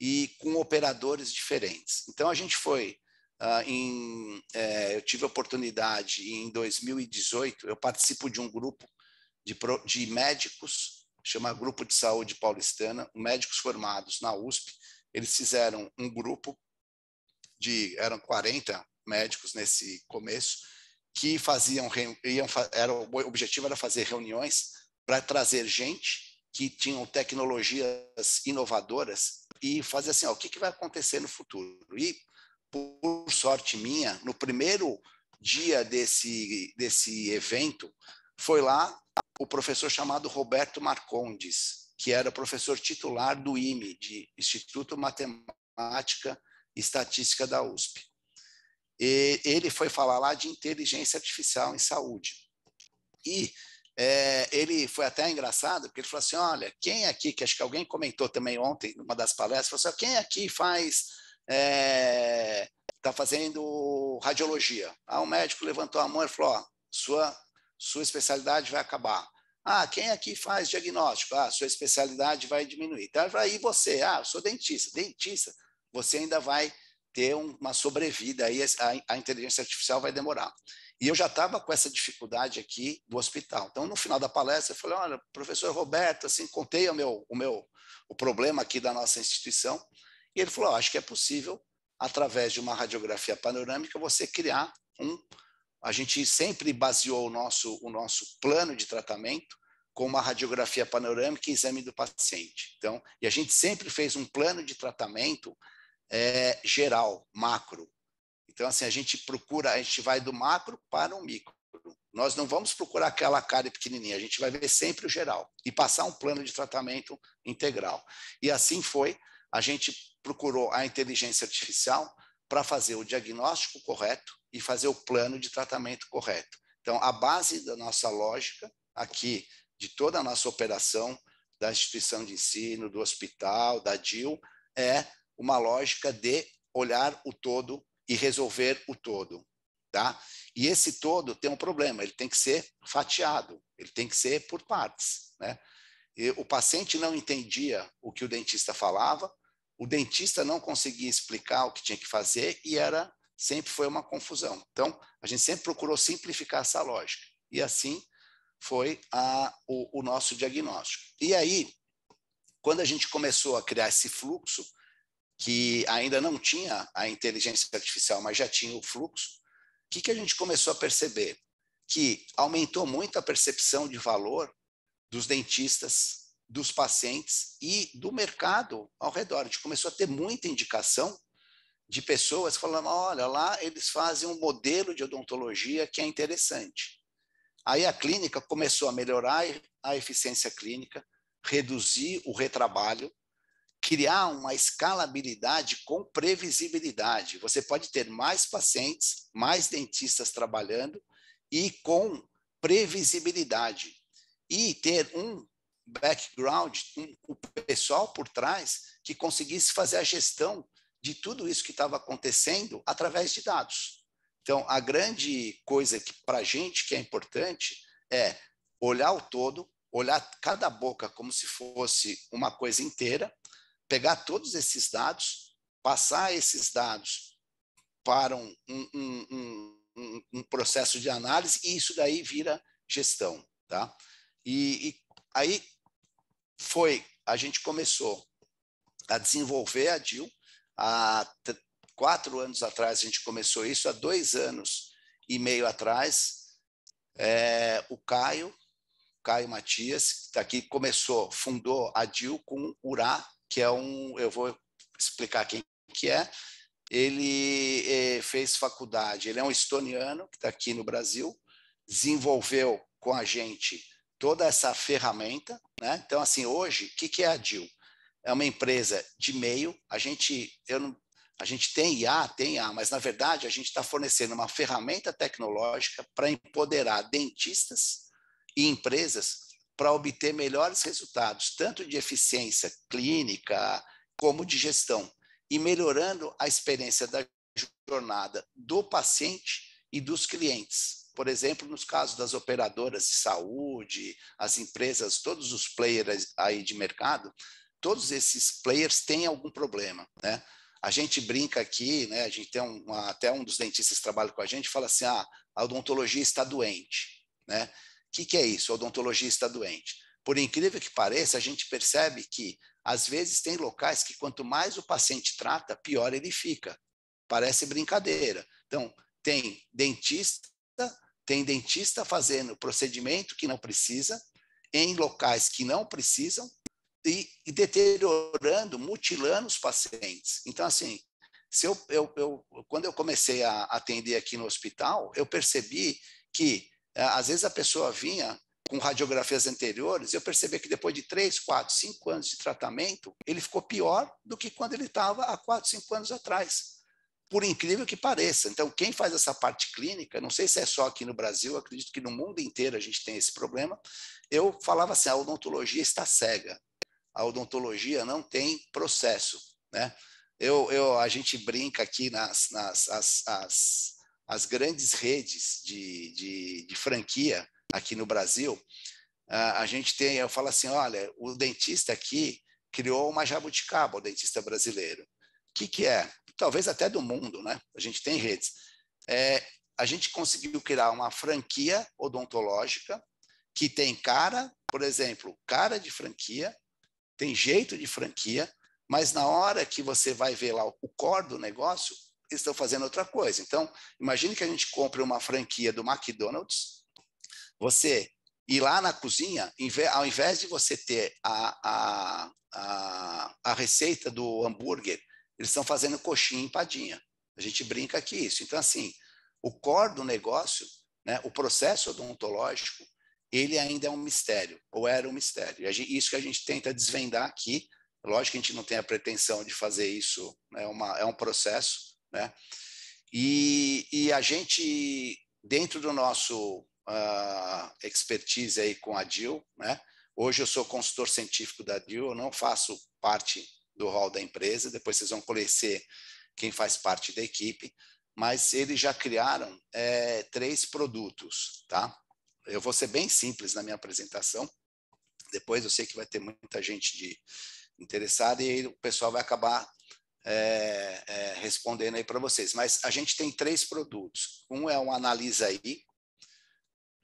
e com operadores diferentes? Então a gente foi Uh, em, eh, eu tive a oportunidade em 2018, eu participo de um grupo de, de médicos, chama Grupo de Saúde Paulistana, médicos formados na USP. Eles fizeram um grupo de, eram 40 médicos nesse começo, que faziam iam, era, o objetivo era fazer reuniões para trazer gente que tinham tecnologias inovadoras e fazer assim, ó, o que, que vai acontecer no futuro? E por sorte minha, no primeiro dia desse desse evento, foi lá o professor chamado Roberto Marcondes, que era professor titular do IME, de Instituto Matemática e Estatística da USP. E ele foi falar lá de inteligência artificial em saúde. E é, ele foi até engraçado, porque ele falou assim: olha, quem aqui, que acho que alguém comentou também ontem, numa das palestras, falou assim: quem aqui faz. está é, fazendo radiologia. Ah, um médico levantou a mão e falou: ó, sua, sua especialidade vai acabar. Ah, quem aqui faz diagnóstico? Ah, sua especialidade vai diminuir. Então, aí você? Ah, eu sou dentista. Dentista, você ainda vai ter uma sobrevida aí, a, a inteligência artificial vai demorar. E eu já estava com essa dificuldade aqui do hospital. Então, no final da palestra, eu falei: olha, professor Roberto, assim, contei o meu, o meu o problema aqui da nossa instituição. E ele falou: oh, acho que é possível, através de uma radiografia panorâmica, você criar um. A gente sempre baseou o nosso, o nosso plano de tratamento com uma radiografia panorâmica e exame do paciente. Então, e a gente sempre fez um plano de tratamento é, geral, macro. Então, assim, a gente procura, a gente vai do macro para o micro. Nós não vamos procurar aquela área pequenininha, a gente vai ver sempre o geral e passar um plano de tratamento integral. E assim foi, a gente procurou a inteligência artificial para fazer o diagnóstico correto e fazer o plano de tratamento correto. Então, a base da nossa lógica aqui, de toda a nossa operação, da instituição de ensino, do hospital, da DIL, é uma lógica de olhar o todo e resolver o todo, tá? E esse todo tem um problema, ele tem que ser fatiado, ele tem que ser por partes, né? E o paciente não entendia o que o dentista falava, o dentista não conseguia explicar o que tinha que fazer e era sempre foi uma confusão. Então, a gente sempre procurou simplificar essa lógica. E assim foi a, o, o nosso diagnóstico. E aí, quando a gente começou a criar esse fluxo, que ainda não tinha a inteligência artificial, mas já tinha o fluxo, o que, que a gente começou a perceber? Que aumentou muito a percepção de valor dos dentistas, dos pacientes e do mercado ao redor. A gente começou a ter muita indicação de pessoas falando: olha, lá eles fazem um modelo de odontologia que é interessante. Aí a clínica começou a melhorar a eficiência clínica, reduzir o retrabalho, criar uma escalabilidade com previsibilidade. Você pode ter mais pacientes, mais dentistas trabalhando e com previsibilidade e ter um background, um, o pessoal por trás que conseguisse fazer a gestão de tudo isso que estava acontecendo através de dados. Então, a grande coisa que para a gente que é importante é olhar o todo, olhar cada boca como se fosse uma coisa inteira pegar todos esses dados, passar esses dados para um, um, um, um processo de análise e isso daí vira gestão. Tá? E, e aí foi, a gente começou a desenvolver a DIL, há quatro anos atrás a gente começou isso, há dois anos e meio atrás, é, o Caio, Caio Matias, que está aqui, começou, fundou a DIL com o Urá que é um, eu vou explicar quem que é. Ele eh, fez faculdade, ele é um estoniano que está aqui no Brasil, desenvolveu com a gente toda essa ferramenta, né? Então, assim, hoje, o que, que é a DIL? É uma empresa de meio. A gente, eu não, a gente tem IA, tem IA, mas na verdade a gente está fornecendo uma ferramenta tecnológica para empoderar dentistas e empresas para obter melhores resultados, tanto de eficiência clínica como de gestão, e melhorando a experiência da jornada do paciente e dos clientes. Por exemplo, nos casos das operadoras de saúde, as empresas, todos os players aí de mercado, todos esses players têm algum problema, né? A gente brinca aqui, né? A gente tem até um dos dentistas que trabalha com a gente fala assim, ah, a odontologia está doente, né? O que, que é isso? Odontologista está doente. Por incrível que pareça, a gente percebe que, às vezes, tem locais que quanto mais o paciente trata, pior ele fica. Parece brincadeira. Então, tem dentista, tem dentista fazendo procedimento que não precisa, em locais que não precisam, e, e deteriorando, mutilando os pacientes. Então, assim, se eu, eu, eu, quando eu comecei a atender aqui no hospital, eu percebi que é, às vezes a pessoa vinha com radiografias anteriores, eu percebi que depois de três, quatro, cinco anos de tratamento, ele ficou pior do que quando ele estava há quatro, cinco anos atrás. Por incrível que pareça. Então, quem faz essa parte clínica, não sei se é só aqui no Brasil, acredito que no mundo inteiro a gente tem esse problema. Eu falava assim: a odontologia está cega. A odontologia não tem processo. Né? Eu, eu, a gente brinca aqui nas, nas as, as as grandes redes de, de, de franquia aqui no Brasil, a gente tem, eu falo assim, olha, o dentista aqui criou uma jabuticaba, o dentista brasileiro. O que, que é? Talvez até do mundo, né? A gente tem redes. É, a gente conseguiu criar uma franquia odontológica que tem cara, por exemplo, cara de franquia, tem jeito de franquia, mas na hora que você vai ver lá o core do negócio, estão fazendo outra coisa. Então, imagine que a gente compre uma franquia do McDonald's, você ir lá na cozinha, ao invés de você ter a, a, a, a receita do hambúrguer, eles estão fazendo coxinha empadinha. A gente brinca aqui. isso. Então, assim, o core do negócio, né, o processo odontológico, ele ainda é um mistério, ou era um mistério. Gente, isso que a gente tenta desvendar aqui. Lógico que a gente não tem a pretensão de fazer isso, né, uma, é um processo, né? E, e a gente, dentro do nosso uh, expertise aí com a DIL, né? hoje eu sou consultor científico da DIL, eu não faço parte do hall da empresa, depois vocês vão conhecer quem faz parte da equipe, mas eles já criaram é, três produtos, tá? Eu vou ser bem simples na minha apresentação, depois eu sei que vai ter muita gente de, interessada e o pessoal vai acabar é, é, respondendo aí para vocês. Mas a gente tem três produtos. Um é um Analisa aí,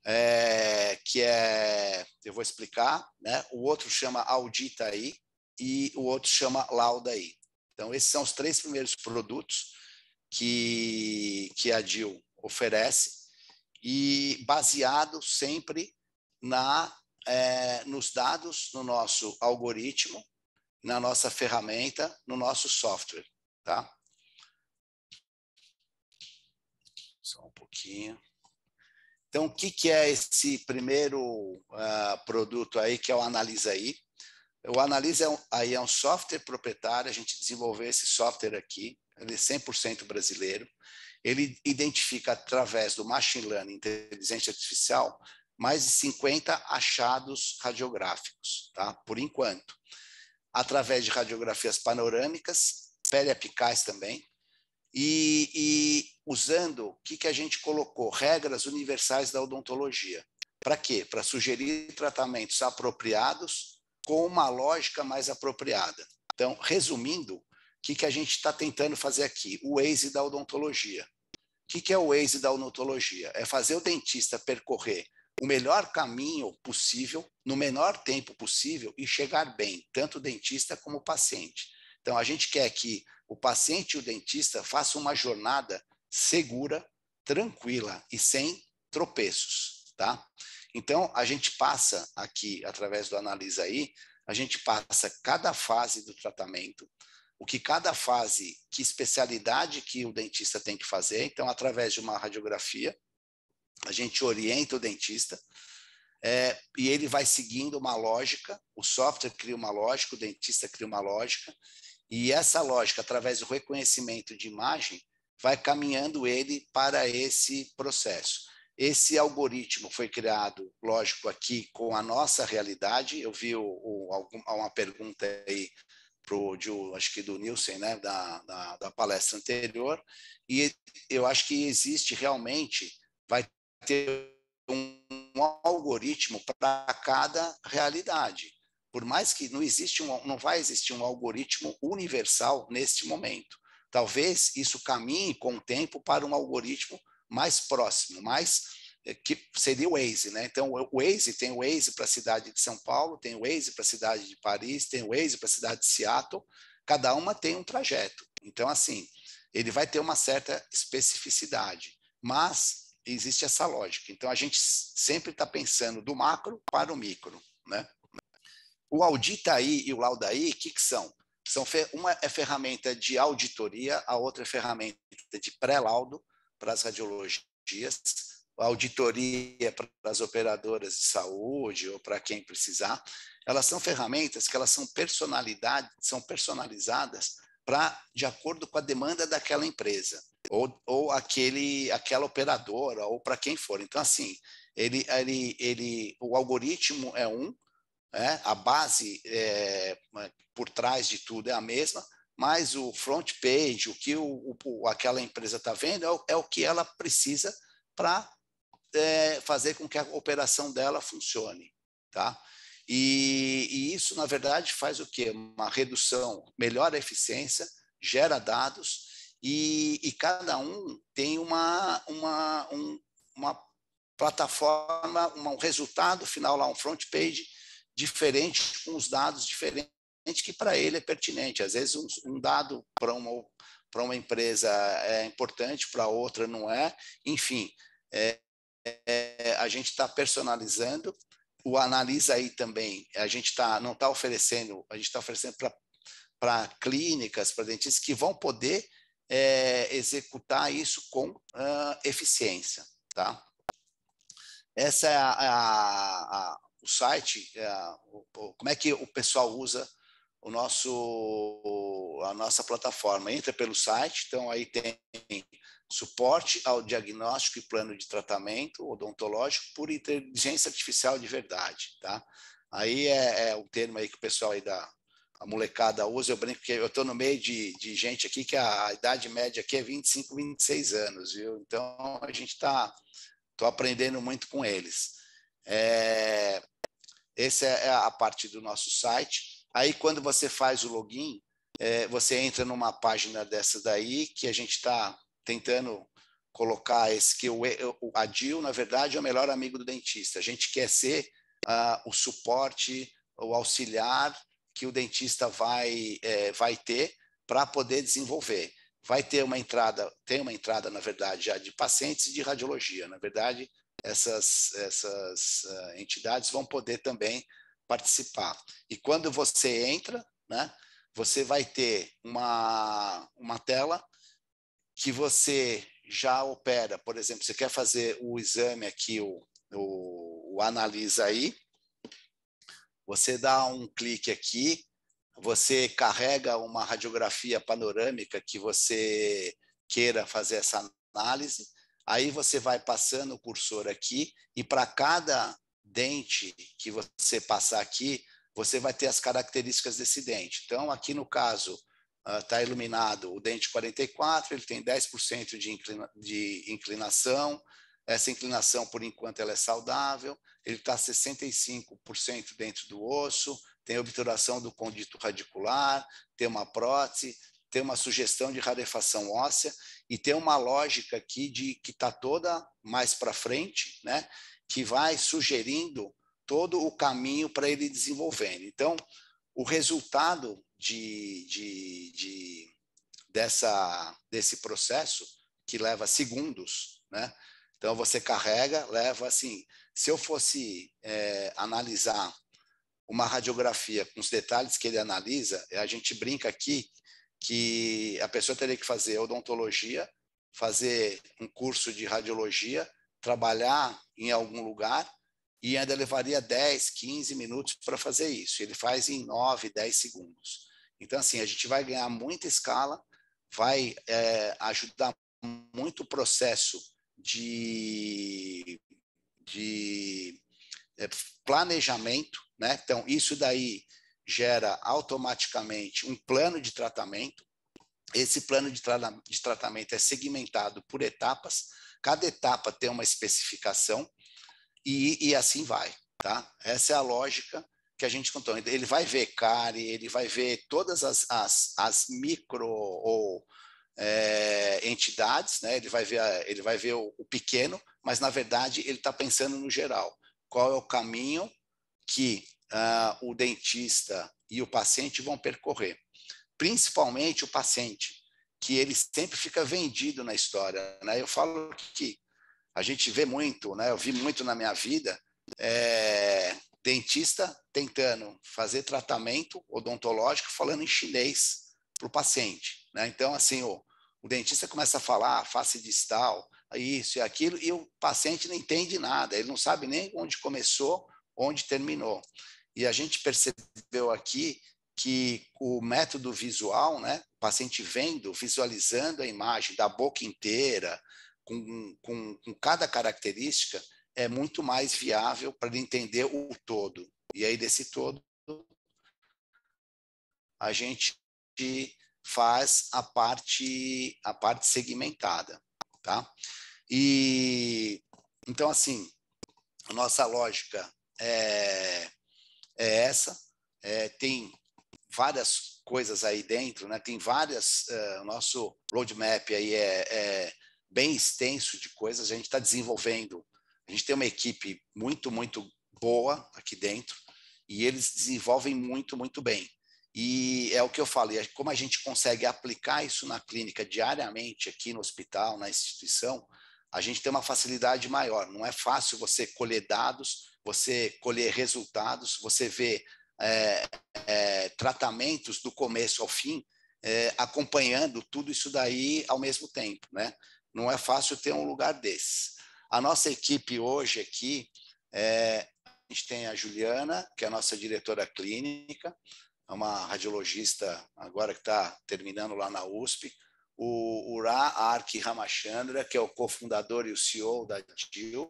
é, que é, eu vou explicar, né? O outro chama Audita aí e o outro chama Lauda aí. Então, esses são os três primeiros produtos que, que a DIL oferece e baseado sempre na é, nos dados no nosso algoritmo na nossa ferramenta, no nosso software, tá? Só um pouquinho. Então, o que, que é esse primeiro uh, produto aí, que é o Analisa aí? O Analisa é um, aí é um software proprietário, a gente desenvolveu esse software aqui, ele é 100% brasileiro. Ele identifica, através do Machine Learning, inteligência artificial, mais de 50 achados radiográficos, tá? por enquanto através de radiografias panorâmicas, pele apicais também, e, e usando o que, que a gente colocou? Regras universais da odontologia. Para quê? Para sugerir tratamentos apropriados com uma lógica mais apropriada. Então, resumindo, o que, que a gente está tentando fazer aqui? O Waze da odontologia. O que, que é o Waze da odontologia? É fazer o dentista percorrer o melhor caminho possível, no menor tempo possível e chegar bem, tanto o dentista como o paciente. Então, a gente quer que o paciente e o dentista façam uma jornada segura, tranquila e sem tropeços, tá? Então, a gente passa aqui, através do Analisa aí, a gente passa cada fase do tratamento, o que cada fase, que especialidade que o dentista tem que fazer, então, através de uma radiografia, a gente orienta o dentista é, e ele vai seguindo uma lógica, o software cria uma lógica, o dentista cria uma lógica, e essa lógica, através do reconhecimento de imagem, vai caminhando ele para esse processo. Esse algoritmo foi criado, lógico, aqui com a nossa realidade. Eu vi o, o, uma pergunta aí pro, de, acho que do Nielsen, né, da, da, da palestra anterior, e eu acho que existe realmente, vai ter um, um algoritmo para cada realidade. Por mais que não existe um, não vai existir um algoritmo universal neste momento. Talvez isso caminhe com o tempo para um algoritmo mais próximo, mais eh, que seria o Waze, né? Então, o Waze tem o Waze para a cidade de São Paulo, tem o Waze para a cidade de Paris, tem o Waze para a cidade de Seattle, cada uma tem um trajeto. Então, assim, ele vai ter uma certa especificidade, mas existe essa lógica. Então, a gente sempre está pensando do macro para o micro. Né? O Auditaí aí e o laudaí, o que, que são? são uma é ferramenta de auditoria, a outra é ferramenta de pré-laudo para as radiologias, auditoria para as operadoras de saúde ou para quem precisar. Elas são ferramentas que elas são personalidade, são personalizadas para de acordo com a demanda daquela empresa ou, ou aquele, aquela operadora, ou para quem for. Então, assim, ele, ele, ele, o algoritmo é um, é, a base é, por trás de tudo é a mesma, mas o front page, o que o, o aquela empresa está vendo, é o, é o, que ela precisa para é, fazer com que a operação dela funcione. Tá? E, e, isso, na verdade, faz o quê? Uma redução, melhora a eficiência, gera dados e, e cada um tem uma, uma, um, uma plataforma, uma, um resultado final lá, um front page diferente, com os dados diferentes que para ele é pertinente. Às vezes um, um dado para uma, para uma empresa é importante, para outra não é. Enfim, é, é, a gente está personalizando. O analisa aí também, a gente tá, não está oferecendo, a gente está oferecendo para clínicas, para dentistas que vão poder é, executar isso com uh, eficiência, tá? Essa é a, é a, a o site, é a, o, como é que o pessoal usa o nosso, a nossa plataforma. Entra pelo site, então aí tem suporte ao diagnóstico e plano de tratamento odontológico por inteligência artificial de verdade, tá? Aí é, é o termo aí que o pessoal aí da, a molecada usa, eu brinco que eu estou no meio de, de gente aqui que a, idade média aqui é 25, 26 anos, viu? Então a gente está tô aprendendo muito com eles. É, essa é a parte do nosso site. Aí quando você faz o login, é, você entra numa página dessa daí que a gente está tentando colocar esse que o, a Dil, na verdade, é o melhor amigo do dentista. A gente quer ser uh, o suporte, o auxiliar que o dentista vai, é, vai ter para poder desenvolver. Vai ter uma entrada, tem uma entrada, na verdade, já de pacientes de radiologia. Na verdade, essas, essas uh, entidades vão poder também participar. E quando você entra, né, você vai ter uma, uma tela que você já opera. Por exemplo, você quer fazer o exame aqui, o, o, o analisa aí, você dá um clique aqui, você carrega uma radiografia panorâmica que você queira fazer essa análise, aí você vai passando o cursor aqui e para cada dente que você passar aqui, você vai ter as características desse dente. Então, aqui no caso, está ah, iluminado o dente 44, ele tem 10% de, inclina, de inclinação, essa inclinação, por enquanto, ela é saudável, ele está 65% dentro do osso, tem obturação do condito radicular, tem uma prótese, tem uma sugestão de rarefação óssea e tem uma lógica aqui de que está toda mais para frente, né? que vai sugerindo todo o caminho para ele desenvolvendo. Então, o resultado de, de, de, dessa, desse processo, que leva segundos, né? Então você carrega, leva assim. Se eu fosse é, analisar uma radiografia com os detalhes que ele analisa, é, a gente brinca aqui que a pessoa teria que fazer odontologia, fazer um curso de radiologia, trabalhar em algum lugar e ainda levaria 10, 15 minutos para fazer isso. Ele faz em 9, 10 segundos. Então, assim, a gente vai ganhar muita escala, vai é, ajudar muito o processo de, de é, planejamento, né? Então, isso daí gera automaticamente um plano de tratamento. Esse plano de, tra de tratamento é segmentado por etapas, cada etapa tem uma especificação e, e assim vai, tá? Essa é a lógica que a gente contou. Ele vai ver CARI, ele vai ver todas as, as, as micro ou é, entidades, né? ele vai ver, a, ele vai ver o, o pequeno, mas na verdade ele está pensando no geral. Qual é o caminho que uh, o dentista e o paciente vão percorrer? Principalmente o paciente, que ele sempre fica vendido na história. Né? Eu falo que a gente vê muito, né? eu vi muito na minha vida, é, dentista tentando fazer tratamento odontológico falando em chinês para o paciente né? Então, assim, o, o dentista começa a falar ah, face distal, isso e aquilo, e o paciente não entende nada, ele não sabe nem onde começou, onde terminou. E a gente percebeu aqui que o método visual, né, o paciente vendo, visualizando a imagem da boca inteira, com, com, com cada característica, é muito mais viável para ele entender o todo. E aí, desse todo, a gente faz a parte a parte segmentada, tá? E então assim, nossa lógica é, é essa, é, tem várias coisas aí dentro, né? Tem várias, uh, o nosso roadmap aí é, é, bem extenso de coisas. A gente está desenvolvendo, a gente tem uma equipe muito, muito boa aqui dentro e eles desenvolvem muito, muito bem. E é o que eu falei, como a gente consegue aplicar isso na clínica diariamente, aqui no hospital, na instituição, a gente tem uma facilidade maior. Não é fácil você colher dados, você colher resultados, você ver é, é, tratamentos do começo ao fim, é, acompanhando tudo isso daí ao mesmo tempo, né? Não é fácil ter um lugar desses A nossa equipe hoje aqui, é, a gente tem a Juliana, que é a nossa diretora clínica, é uma radiologista agora que está terminando lá na USP, o Ura Ark Ramachandra, que é o cofundador e o CEO da DIL,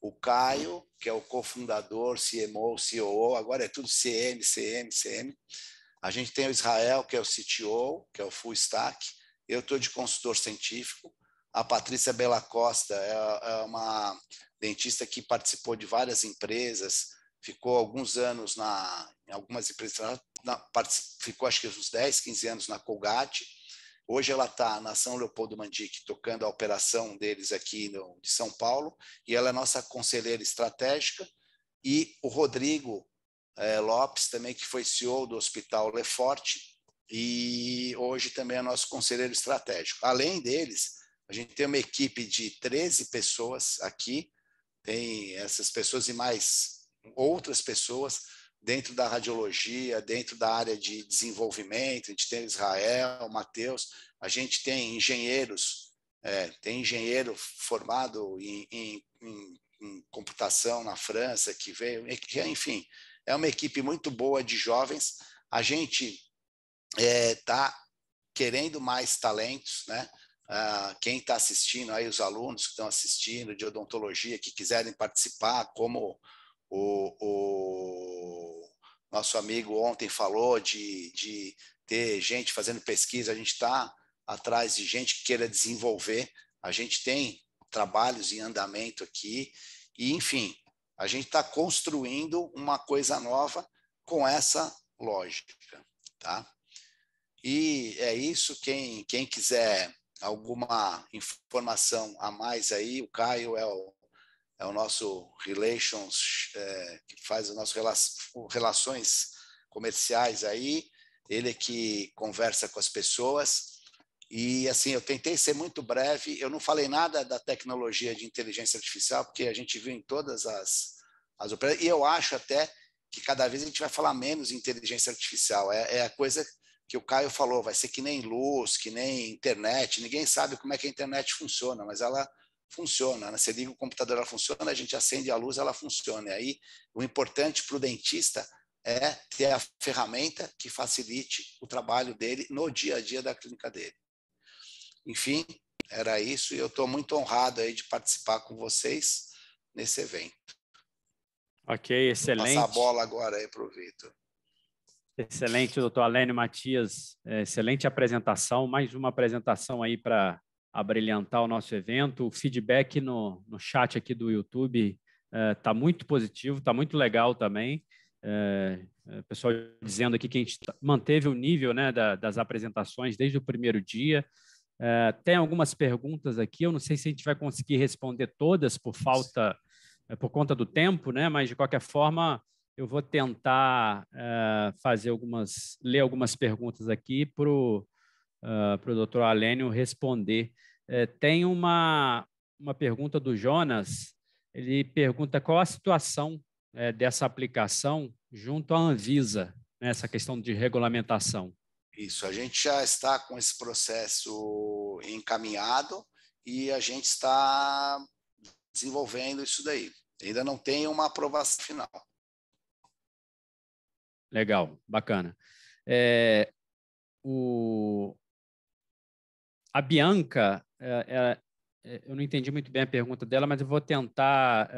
o Caio, que é o cofundador, CMO, COO, agora é tudo CM, CM, CM. A gente tem o Israel, que é o CTO, que é o Full Stack. Eu estou de consultor científico. A Patrícia Bela Costa é, é uma dentista que participou de várias empresas, ficou alguns anos na, em algumas empresas, na, ficou acho que uns 10, 15 anos na Colgate. Hoje ela está na São Leopoldo Mandique, tocando a operação deles aqui no, de São Paulo, e ela é nossa conselheira estratégica. E o Rodrigo é, Lopes, também, que foi CEO do Hospital Leforte, e hoje também é nosso conselheiro estratégico. Além deles, a gente tem uma equipe de 13 pessoas aqui, tem essas pessoas e mais outras pessoas dentro da radiologia, dentro da área de desenvolvimento, a gente tem Israel, Matheus, a gente tem engenheiros, é, tem engenheiro formado em, em, em, em, computação na França que veio, enfim, é uma equipe muito boa de jovens. A gente está é, tá querendo mais talentos, né? Ah, quem está assistindo aí, os alunos que estão assistindo de odontologia, que quiserem participar como o, o nosso amigo ontem falou de, de ter gente fazendo pesquisa, a gente está atrás de gente que queira desenvolver, a gente tem trabalhos em andamento aqui, e enfim, a gente está construindo uma coisa nova com essa lógica, tá? E é isso, quem, quem quiser alguma informação a mais aí, o Caio é o é o nosso relations, é, que faz as nossas relações comerciais aí, ele é que conversa com as pessoas. E assim, eu tentei ser muito breve, eu não falei nada da tecnologia de inteligência artificial, porque a gente viu em todas as, as operações, e eu acho até que cada vez a gente vai falar menos de inteligência artificial, é, é a coisa que o Caio falou, vai ser que nem luz, que nem internet, ninguém sabe como é que a internet funciona, mas ela funciona. Né? Você liga o computador, ela funciona, a gente acende a luz, ela funciona. E aí, o importante para o dentista é ter a ferramenta que facilite o trabalho dele no dia a dia da clínica dele. Enfim, era isso e eu estou muito honrado aí de participar com vocês nesse evento. Ok, excelente. Passa passar a bola agora aí para o Vitor. Excelente, doutor Alênio Matias. É, excelente apresentação. Mais uma apresentação aí para a brilhantar o nosso evento. O feedback no, no chat aqui do YouTube está eh, muito positivo, está muito legal também. o eh, eh, pessoal dizendo aqui que a gente tá, manteve o nível né, da, das apresentações desde o primeiro dia. tem algumas perguntas aqui, eu não sei se a gente vai conseguir responder todas por falta, por conta do tempo, né? mas de qualquer forma eu vou tentar fazer algumas, ler algumas perguntas aqui para o uh, para o doutor Alênio responder. É, tem uma, uma pergunta do Jonas, ele pergunta qual a situação é, dessa aplicação junto à Anvisa, nessa né, questão de regulamentação. Isso, a gente já está com esse processo encaminhado e a gente está desenvolvendo isso daí. Ainda não tem uma aprovação final. Legal, bacana. É, o, a Bianca, é, é, é, eu não entendi muito bem a pergunta dela, mas eu vou tentar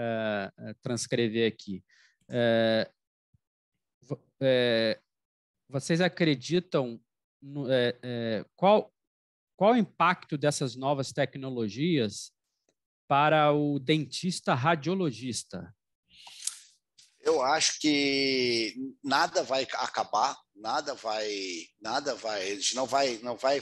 transcrever aqui. vocês acreditam no, qual qual o impacto dessas novas tecnologias para o dentista radiologista? Eu acho que nada vai acabar, nada vai, nada vai, não vai, não vai,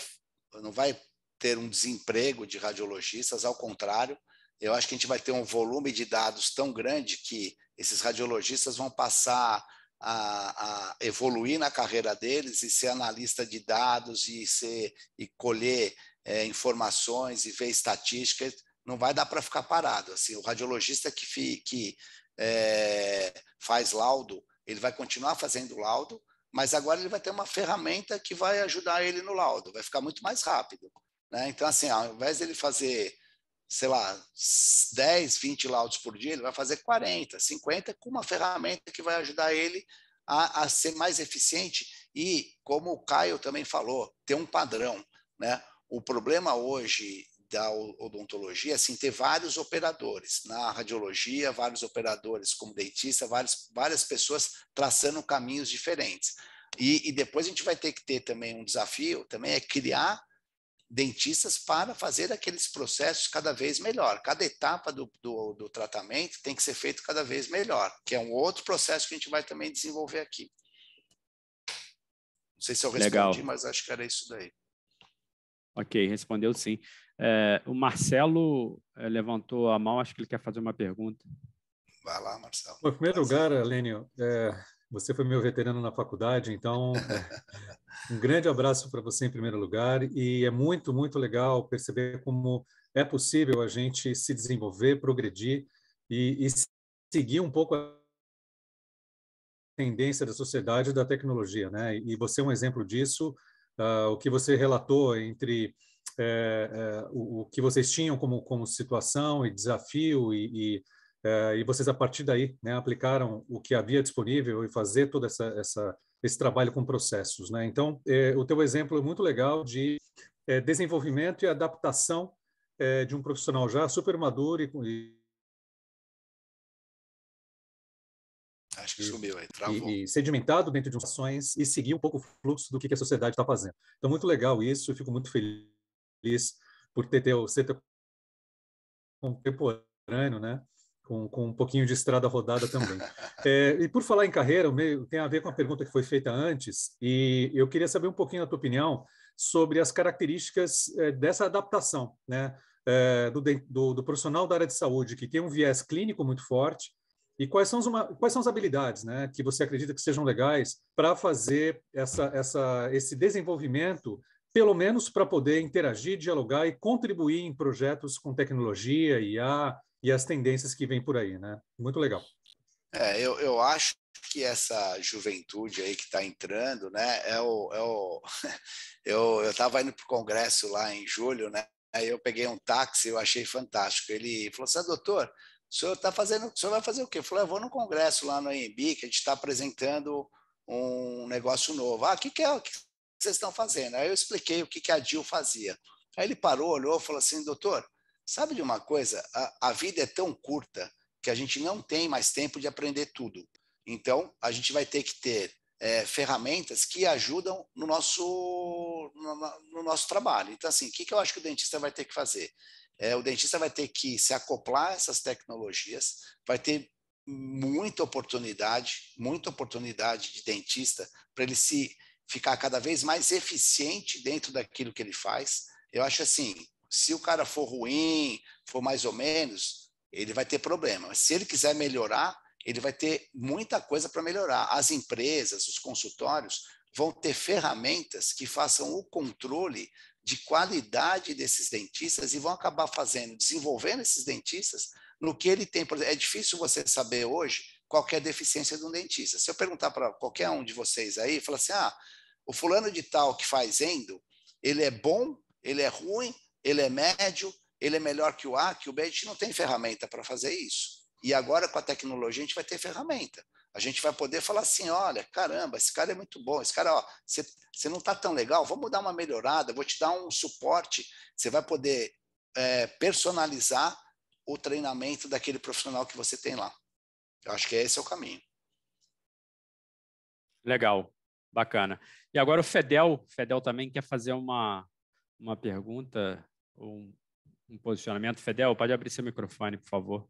não vai ter um desemprego de radiologistas, ao contrário, eu acho que a gente vai ter um volume de dados tão grande que esses radiologistas vão passar a, a evoluir na carreira deles e ser analista de dados e, ser, e colher é, informações e ver estatísticas. Não vai dar para ficar parado. Assim, o radiologista que, fi, que é, faz laudo, ele vai continuar fazendo laudo, mas agora ele vai ter uma ferramenta que vai ajudar ele no laudo, vai ficar muito mais rápido. Né? Então, assim, ao invés dele fazer, sei lá, 10, 20 laudos por dia, ele vai fazer 40, 50 com uma ferramenta que vai ajudar ele a, a ser mais eficiente e, como o Caio também falou, ter um padrão. Né? O problema hoje da odontologia, assim, ter vários operadores na radiologia, vários operadores como dentista, várias várias pessoas traçando caminhos diferentes. E, e, depois a gente vai ter que ter também um desafio, também é criar dentistas para fazer aqueles processos cada vez melhor. Cada etapa do, do, do tratamento tem que ser feito cada vez melhor, que é um outro processo que a gente vai também desenvolver aqui. Não sei se eu respondi, Legal. mas acho que era isso daí. Ok, respondeu sim. É, o Marcelo é, levantou a mão, acho que ele quer fazer uma pergunta. Vai lá, Marcelo. em primeiro lugar, Lênio, é, você foi meu veterano na faculdade, então um grande abraço para você em primeiro lugar e é muito, muito legal perceber como é possível a gente se desenvolver, progredir e, e seguir um pouco a tendência da sociedade e da tecnologia, né? E você é um exemplo disso. Uh, o que você relatou entre é, é, o, o, que vocês tinham como, como situação e desafio e, e eh, e vocês, a partir daí, né, aplicaram o que havia disponível e fazer todo essa, essa, esse trabalho com processos. Né? Então, eh, o teu exemplo é muito legal de eh, desenvolvimento e adaptação de um profissional já super maduro e, Acho que sumiu aí, travou. E, e sedimentado dentro de ações e seguir um pouco o fluxo do que a sociedade está fazendo. Então, muito legal isso, eu fico muito feliz por ter teu, ser teu contemporâneo, né? com, com, um pouquinho de estrada rodada também. É, e por falar em carreira, meio, tem a ver com a pergunta que foi feita antes, e eu queria saber um pouquinho a tua opinião sobre as características é, dessa adaptação, né? É, do, do, do, profissional da área de saúde, que tem um viés clínico muito forte, e quais são, uma, quais são as habilidades né, que você acredita que sejam legais para fazer essa, essa, esse desenvolvimento pelo menos para poder interagir, dialogar e contribuir em projetos com tecnologia, IA, e as tendências que vem por aí, né? Muito legal. É, eu, eu acho que essa juventude aí que está entrando, né? É o, é o, eu eu estava indo para o congresso lá em julho, né? Aí eu peguei um táxi, eu achei fantástico. Ele falou assim, doutor, o senhor tá fazendo, o senhor vai fazer o quê? Eu falei, ah, eu vou no congresso lá no AMB que a gente está apresentando um negócio novo. Ah, o que, que é? O que vocês estão fazendo? Aí eu expliquei o que, que a Dil fazia. Aí ele parou, olhou, falou assim, doutor, Sabe de uma coisa? A, a vida é tão curta que a gente não tem mais tempo de aprender tudo. Então, a gente vai ter que ter é, ferramentas que ajudam no nosso, no, no nosso trabalho. Então, assim, o que, que eu acho que o dentista vai ter que fazer? É, o dentista vai ter que se acoplar a essas tecnologias, vai ter muita oportunidade, muita oportunidade de dentista para ele se ficar cada vez mais eficiente dentro daquilo que ele faz. Eu acho assim, se o cara for ruim, for mais ou menos, ele vai ter problema. Mas Se ele quiser melhorar, ele vai ter muita coisa para melhorar. As empresas, os consultórios vão ter ferramentas que façam o controle de qualidade desses dentistas e vão acabar fazendo, desenvolvendo esses dentistas no que ele tem. é difícil você saber hoje qual é a deficiência de um dentista. Se eu perguntar para qualquer um de vocês aí, falar assim: ah, o fulano de tal que faz endo, ele é bom, ele é ruim, ele é médio, ele é melhor que o A, que o B, a gente não tem ferramenta para fazer isso. E agora com a tecnologia a gente vai ter ferramenta. A gente vai poder falar assim, olha, caramba, esse cara é muito bom, esse cara, ó, você não está tão legal, vamos dar uma melhorada, vou te dar um suporte, você vai poder é, personalizar o treinamento daquele profissional que você tem lá. Eu acho que esse é o caminho. Legal, bacana. E agora o Fedel, Fedel também quer fazer uma uma pergunta ou um, um posicionamento. Fedel, pode abrir seu microfone, por favor.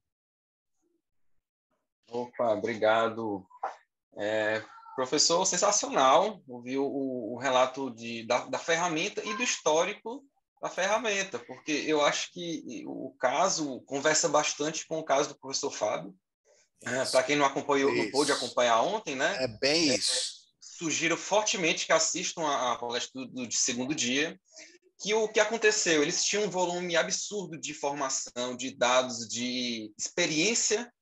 Opa, obrigado. É, professor, sensacional ouvir o, o, relato de, da, da ferramenta e do histórico da ferramenta, porque eu acho que o caso conversa bastante com o caso do professor Fábio. É, Para quem não acompanhou, isso. não pôde acompanhar ontem, né? É bem é, isso. Sugiro fortemente que assistam a, a palestra do, do, segundo dia que o que aconteceu? Eles tinham um volume absurdo de informação, de dados, de experiência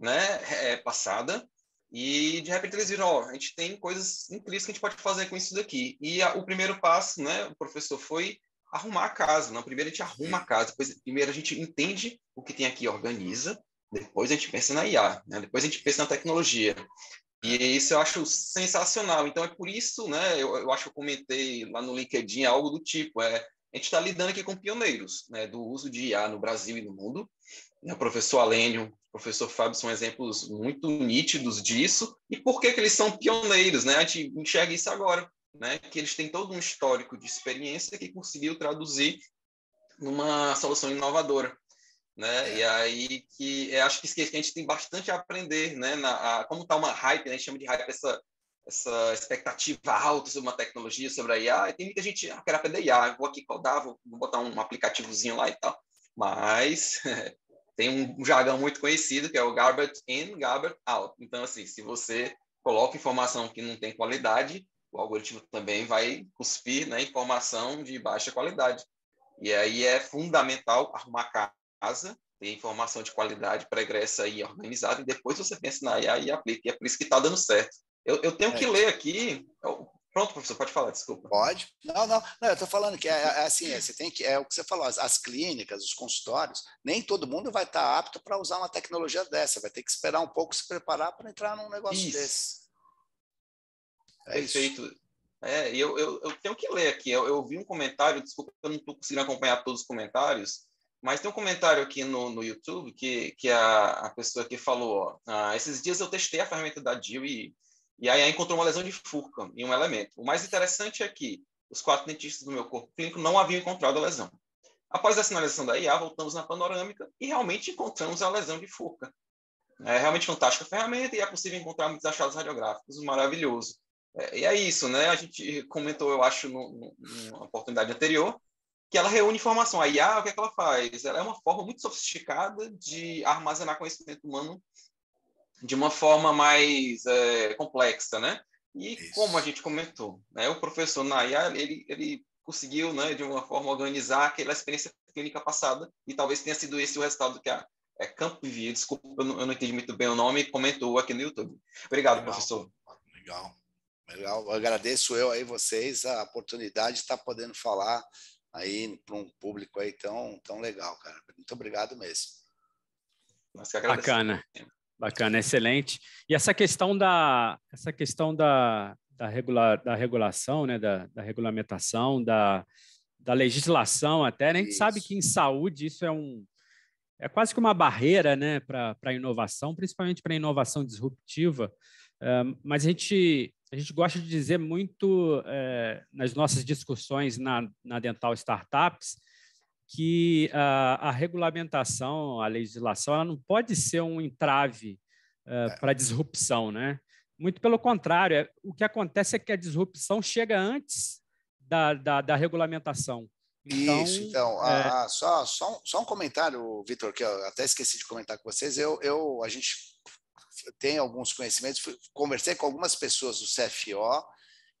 né, é, passada, e de repente eles viram, ó, a gente tem coisas incríveis que a gente pode fazer com isso daqui. E a, o primeiro passo, né, o professor foi arrumar a casa. Não, primeiro a gente arruma a casa, depois primeiro a gente entende o que tem aqui, organiza, depois a gente pensa na IA, né? depois a gente pensa na tecnologia. E isso eu acho sensacional. Então, é por isso, né? Eu, eu acho que eu comentei lá no LinkedIn algo do tipo: é, a gente está lidando aqui com pioneiros né, do uso de IA no Brasil e no mundo. O professor Alênio, o professor Fábio são exemplos muito nítidos disso. E por que, que eles são pioneiros? Né? A gente enxerga isso agora, né? que eles têm todo um histórico de experiência que conseguiu traduzir numa solução inovadora né? É. E aí que é, acho que a gente tem bastante a aprender, né? Na, a, como tá uma hype, né? a gente chama de hype essa essa expectativa alta sobre uma tecnologia, sobre a IA, e tem muita gente, ah, quero aprender IA, vou aqui codar, vou, vou botar um aplicativozinho lá e tal. Mas tem um jargão muito conhecido que é o garbage in, garbage out. Então, assim, se você coloca informação que não tem qualidade, o algoritmo também vai cuspir na né, informação de baixa qualidade. E aí é fundamental arrumar casa, ter informação de qualidade, pregressa e organizada, e depois você pensa na IA e aplica. E é por isso que está dando certo. Eu, eu tenho é. que ler aqui. Eu, pronto, professor, pode falar, desculpa. Pode. Não, não, não eu estou falando que é, é, é assim, é, você tem que, é o que você falou, as, as clínicas, os consultórios, nem todo mundo vai estar tá apto para usar uma tecnologia dessa, vai ter que esperar um pouco se preparar para entrar num negócio isso. desse. É Perfeito. Isso. É, eu, eu, eu, tenho que ler aqui. Eu, eu vi um comentário, desculpa, eu não estou conseguindo acompanhar todos os comentários, mas tem um comentário aqui no, no YouTube que, que a, a pessoa que falou: ó, ah, esses dias eu testei a ferramenta da DIL e, e aí encontrou uma lesão de furca em um elemento. O mais interessante é que os quatro dentistas do meu corpo clínico não haviam encontrado a lesão. Após a sinalização da IA, voltamos na panorâmica e realmente encontramos a lesão de furca. É realmente fantástica a ferramenta e é possível encontrar muitos achados radiográficos, maravilhoso. É, e é isso, né? A gente comentou, eu acho, numa oportunidade anterior, que ela reúne informação. A IA, o que, é que ela faz? Ela é uma forma muito sofisticada de armazenar conhecimento humano de uma forma mais é, complexa, né? E Isso. como a gente comentou, né, o professor Naya, ele, ele conseguiu, né, de uma forma, organizar aquela experiência clínica passada, e talvez tenha sido esse o resultado que a é, Campvia, desculpa, eu não, eu não, entendi muito bem o nome, comentou aqui no YouTube. Obrigado, Legal. professor. Legal. Legal. agradeço eu aí vocês a oportunidade de estar podendo falar aí para um público aí tão, tão legal, cara. Muito obrigado mesmo. Nossa, Bacana. Bacana, excelente. E essa questão da essa questão da, da, regula, da regulação, né, da, da regulamentação, da, da legislação até, né? a gente isso. sabe que em saúde isso é um é quase que uma barreira né, para a inovação, principalmente para a inovação disruptiva. Uh, mas a gente a gente gosta de dizer muito é, nas nossas discussões na, na Dental Startups que a, a regulamentação, a legislação, ela não pode ser um entrave eh, é. para a disrupção, né? Muito pelo contrário, é, o que acontece é que a disrupção chega antes da, da, da regulamentação. Então, Isso, então, é... só, só, um, só um comentário, Vitor, que eu até esqueci de comentar com vocês. Eu, eu, a gente tenho alguns conhecimentos, fui, conversei com algumas pessoas do CFO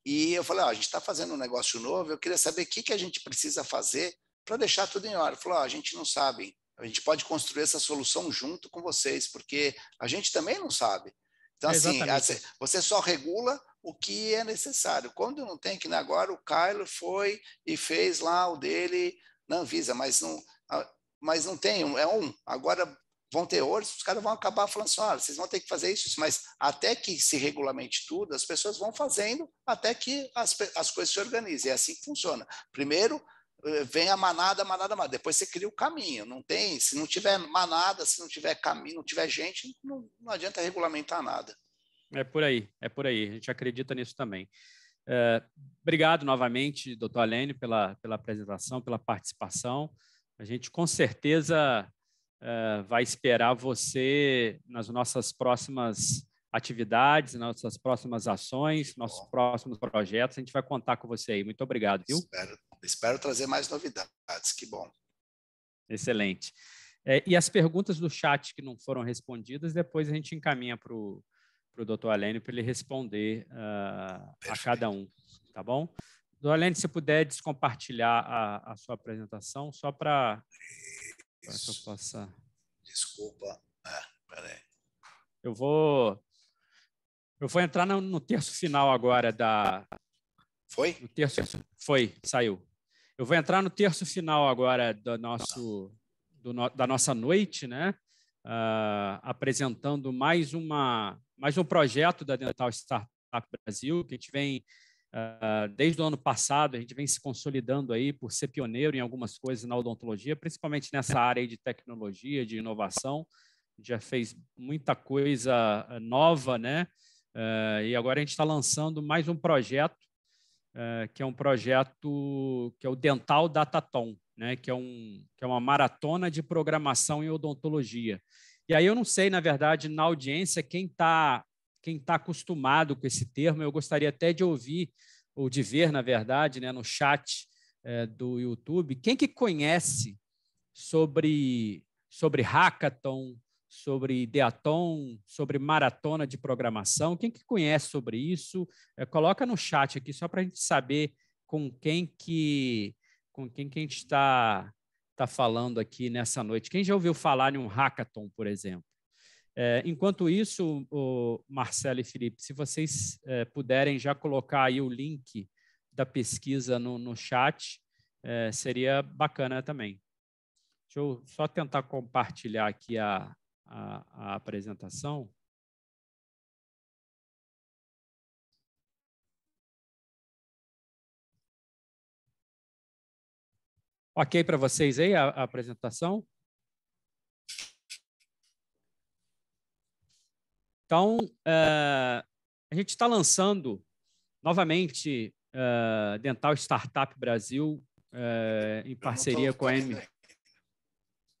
e eu falei, ó, a gente está fazendo um negócio novo, eu queria saber o que, que a gente precisa fazer para deixar tudo em ordem. Ele falou, a gente não sabe, a gente pode construir essa solução junto com vocês, porque a gente também não sabe. Então, é assim, exatamente. você só regula o que é necessário. Quando não tem, que né, agora o Kylo foi e fez lá o dele na Anvisa, mas não, mas não tem, é um. Agora vão ter olhos, os caras vão acabar falando assim, olha, vocês vão ter que fazer isso, isso, mas até que se regulamente tudo, as pessoas vão fazendo até que as, as coisas se organizem. É assim que funciona. Primeiro eh, vem a manada, manada, manada. Depois você cria o caminho. Não tem, se não tiver manada, se não tiver caminho, não tiver gente, não, não adianta regulamentar nada. É por aí, é por aí. A gente acredita nisso também. É, obrigado novamente, doutor Alene, pela, pela apresentação, pela participação. A gente com certeza eh, vai esperar você nas nossas próximas atividades, nossas próximas ações, nossos Bom. próximos projetos. A gente vai contar com você aí. Muito obrigado, viu? Espero, espero trazer mais novidades. Que bom. Excelente. É, e as perguntas do chat que não foram respondidas, depois a gente encaminha para o doutor Alênio para ele responder uh, a cada um, tá bom? Doutor Alênio, se puder descompartilhar a, a sua apresentação, só para isso. Deixa eu passar. Desculpa. Ah, peraí. Eu vou. Eu vou entrar no, no terço final agora da. Foi? No terço... Foi, saiu. Eu vou entrar no terço final agora do nosso, do no... da nossa noite, né? Uh, apresentando mais, uma, mais um projeto da Dental Startup Brasil, que a gente vem ah, desde o ano passado, a gente vem se consolidando aí por ser pioneiro em algumas coisas na odontologia, principalmente nessa área de tecnologia, de inovação. Já fez muita coisa ah, nova, né? Uh, e agora a gente está lançando mais um projeto, uh, que é um projeto que é o Dental Dataton, né? que, é um, que é uma maratona de programação em odontologia. E aí eu não sei, na verdade, na audiência, quem está quem está acostumado com esse termo. Eu gostaria até de ouvir, ou de ver, na verdade, né, no chat é, do YouTube, quem que conhece sobre, sobre hackathon, sobre ideaton, sobre maratona de programação, quem que conhece sobre isso, é, coloca no chat aqui só para a gente saber com quem que com quem que a gente está tá falando aqui nessa noite. Quem já ouviu falar em um hackathon, por exemplo? É, enquanto isso, o Marcelo e Felipe, se vocês é, puderem já colocar aí o link da pesquisa no, no chat, é, seria bacana também. Deixa eu só tentar compartilhar aqui a, a, a apresentação. Ok para vocês aí a, a apresentação? Então, uh, a gente está lançando novamente uh, Dental Startup Brasil uh, em parceria com a M.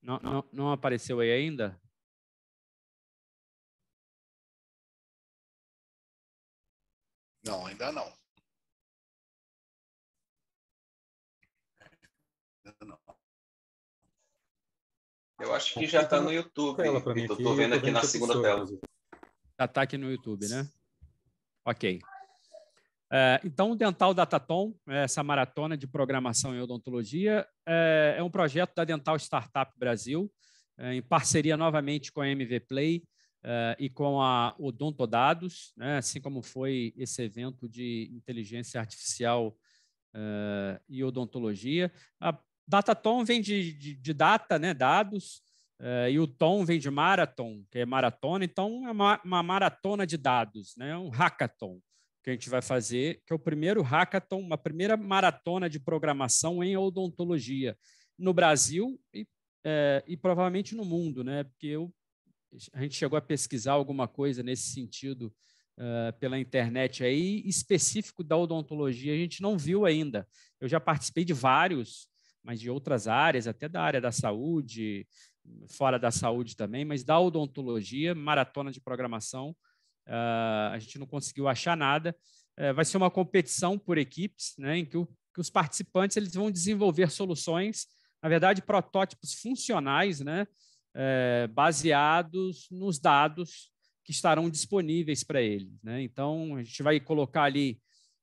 Não, não, não apareceu aí ainda? Não, ainda não. Eu acho que já está no YouTube. Estou vendo aqui na segunda tela. Ataque no YouTube, né? Ok. É, então, o Dental Dataton, essa maratona de programação e odontologia, é, é um projeto da Dental Startup Brasil, é, em parceria novamente com a MV Play é, e com a Odontodados, né? assim como foi esse evento de inteligência artificial é, e odontologia. A Dataton vem de, de, de data, né? dados, eh, e o tom vem de marathon, que é maratona, então é uma, uma, maratona de dados, né? um hackathon que a gente vai fazer, que é o primeiro hackathon, uma primeira maratona de programação em odontologia no Brasil e, é, e provavelmente no mundo, né? porque eu, a gente chegou a pesquisar alguma coisa nesse sentido uh, pela internet aí, específico da odontologia, a gente não viu ainda. Eu já participei de vários, mas de outras áreas, até da área da saúde, fora da saúde também, mas da odontologia, maratona de programação. Uh, a gente não conseguiu achar nada. Uh, vai ser uma competição por equipes, né, em que, o, que, os participantes eles vão desenvolver soluções, na verdade, protótipos funcionais, né, uh, baseados nos dados que estarão disponíveis para eles. Né? Então, a gente vai colocar ali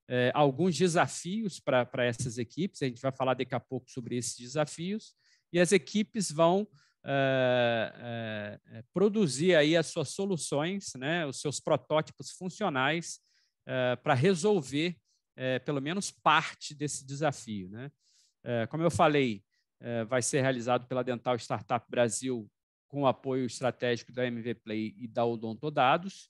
eh, alguns desafios para essas equipes, a gente vai falar daqui a pouco sobre esses desafios, e as equipes vão eh, eh, produzir aí as suas soluções, né, os seus protótipos funcionais eh, para resolver pelo menos parte desse desafio. Né? como eu falei, vai ser realizado pela Dental Startup Brasil com o apoio estratégico da MV Play e da Odontodados.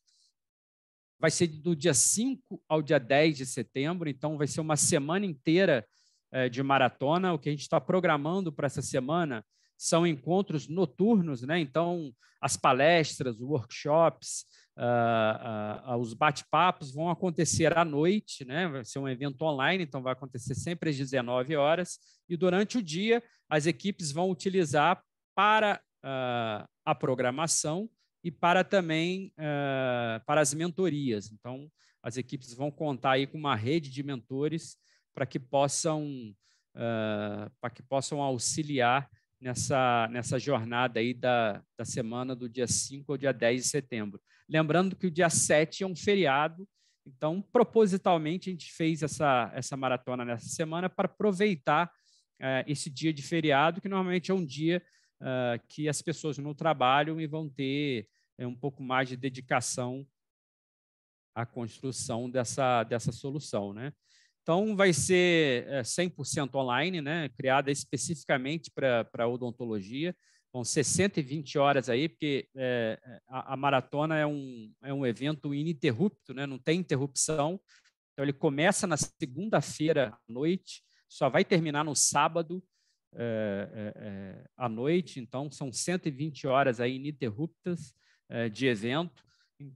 Vai ser do dia 5 ao dia 10 de setembro, então vai ser uma semana inteira de maratona. O que a gente está programando para essa semana são encontros noturnos, né? Então, as palestras, os workshops, uh, uh, os bate-papos vão acontecer à noite, né? Vai ser um evento online, então vai acontecer sempre às 19 horas. E durante o dia, as equipes vão utilizar para uh, a programação e para também para as mentorias. Então, as equipes vão contar aí com uma rede de mentores para que possam para que possam auxiliar nessa, nessa jornada aí da, da semana do dia 5 ao dia 10 de setembro. Lembrando que o dia 7 é um feriado, então, propositalmente, a gente fez essa, essa maratona nessa semana para aproveitar eh, esse dia de feriado, que normalmente é um dia eh, que as pessoas não trabalham e vão ter eh, um pouco mais de dedicação à construção dessa, dessa solução, né? Então, vai ser 100% eh, online, né? criada especificamente para odontologia. Vão ser 120 horas aí, porque é, a, a, maratona é um, é um evento ininterrupto, né? não tem interrupção. Então, ele começa na segunda-feira à noite, só vai terminar no sábado é, é, à noite. Então, são 120 horas aí ininterruptas de evento.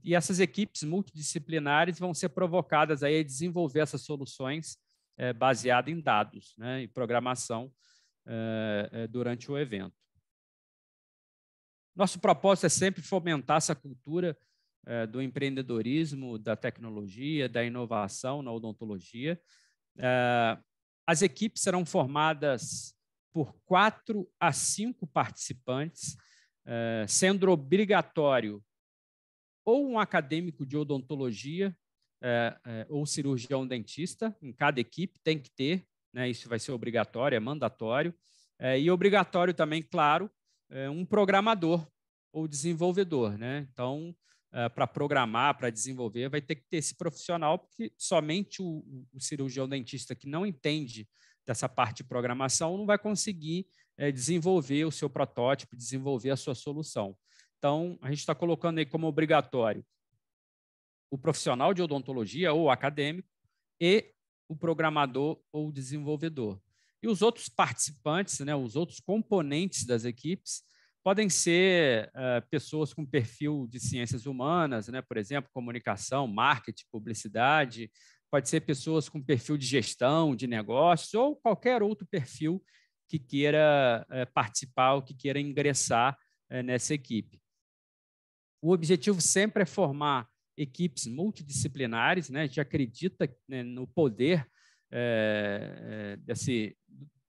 E essas equipes multidisciplinares vão ser provocadas aí a desenvolver essas soluções é, eh, baseadas em dados né, e programação é, durante o evento. Nosso propósito é sempre fomentar essa cultura é, do empreendedorismo, da tecnologia, da inovação na odontologia. É, as equipes serão formadas por quatro a cinco participantes, é, sendo obrigatório ou um acadêmico de odontologia é, é, ou cirurgião dentista, em cada equipe tem que ter, né, isso vai ser obrigatório, é mandatório, é, e obrigatório também, claro, é, um programador ou desenvolvedor. Né? Então, é, para programar, para desenvolver, vai ter que ter esse profissional, porque somente o, o, cirurgião dentista que não entende dessa parte de programação não vai conseguir é, desenvolver o seu protótipo, desenvolver a sua solução. Então, a gente está colocando aí como obrigatório o profissional de odontologia ou acadêmico e o programador ou desenvolvedor. E os outros participantes, né, os outros componentes das equipes, podem ser uh, pessoas com perfil de ciências humanas, né, por exemplo, comunicação, marketing, publicidade, pode ser pessoas com perfil de gestão, de negócios, ou qualquer outro perfil que queira uh, participar ou que queira ingressar uh, nessa equipe. O objetivo sempre é formar equipes multidisciplinares, né? A gente acredita né, no poder é, é, desse,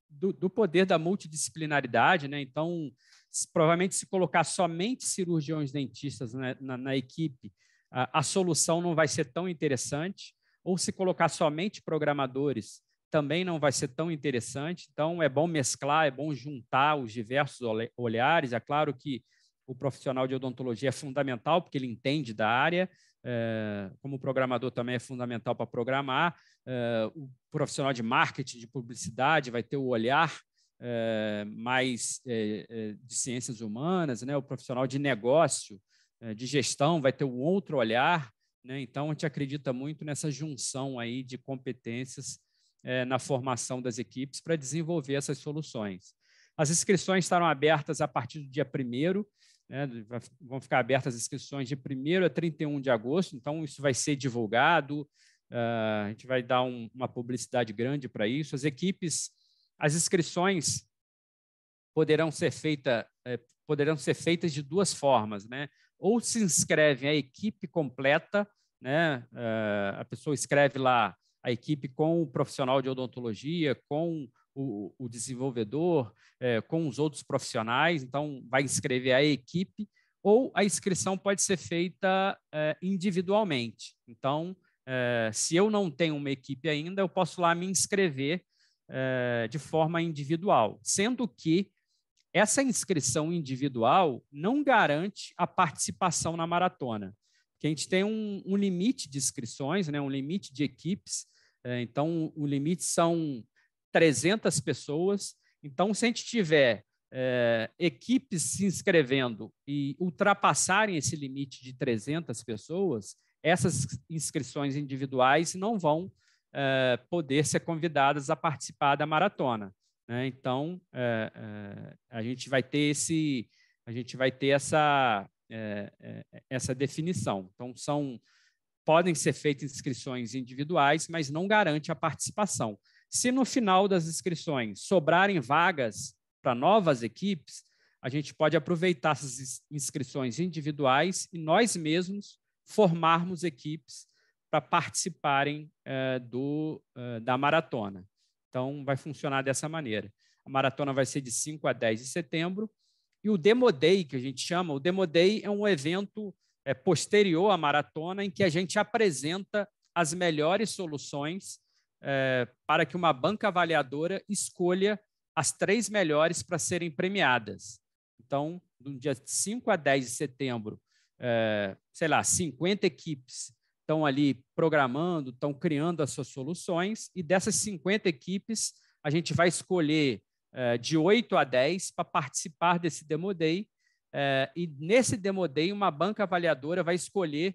do, do, poder da multidisciplinaridade, né? Então, se, provavelmente se colocar somente cirurgiões dentistas na, né, na, na equipe, a, a, solução não vai ser tão interessante, ou se colocar somente programadores também não vai ser tão interessante. Então, é bom mesclar, é bom juntar os diversos olhares. É claro que o profissional de odontologia é fundamental, porque ele entende da área, eh, como programador também é fundamental para programar, eh, o profissional de marketing, de publicidade, vai ter o olhar eh, mais de ciências humanas, né? o profissional de negócio, de gestão, vai ter um outro olhar. Né? Então, a gente acredita muito nessa junção aí de competências na formação das equipes para desenvolver essas soluções. As inscrições estarão abertas a partir do dia 1 né, vão ficar abertas as inscrições de 1 a 31 de agosto, então isso vai ser divulgado, uh, a gente vai dar um, uma publicidade grande para isso. As equipes, as inscrições poderão ser, feita, eh, poderão ser feitas de duas formas, né? Ou se inscreve a equipe completa, né? Uh, a pessoa escreve lá a equipe com o profissional de odontologia, com o, o desenvolvedor é, com os outros profissionais, então vai inscrever a equipe, ou a inscrição pode ser feita é, individualmente. Então, é, se eu não tenho uma equipe ainda, eu posso lá me inscrever é, de forma individual, sendo que essa inscrição individual não garante a participação na maratona. Porque a gente tem um, um limite de inscrições, né, um limite de equipes, é, então, o limite são 300 pessoas. Então, se a gente tiver é, equipes se inscrevendo e ultrapassarem esse limite de 300 pessoas, essas inscrições individuais não vão é, poder ser convidadas a participar da maratona. Né? Então, é, é a gente vai ter esse, a gente vai ter essa, é, é, essa definição. Então, são podem ser feitas inscrições individuais, mas não garante a participação. Se no final das inscrições sobrarem vagas para novas equipes, a gente pode aproveitar essas inscrições individuais e nós mesmos formarmos equipes para participarem eh, do, eh, da maratona. Então, vai funcionar dessa maneira. A maratona vai ser de 5 a 10 de setembro. E o Demo Day, que a gente chama, o Demo Day é um evento eh, posterior à maratona em que a gente apresenta as melhores soluções é, para que uma banca avaliadora escolha as três melhores para serem premiadas. Então, no dia 5 a 10 de setembro, é, sei lá, 50 equipes estão ali programando, estão criando as suas soluções, e dessas 50 equipes, a gente vai escolher é, de 8 a 10 para participar desse Demo Day, e nesse Demo Day, uma banca avaliadora vai escolher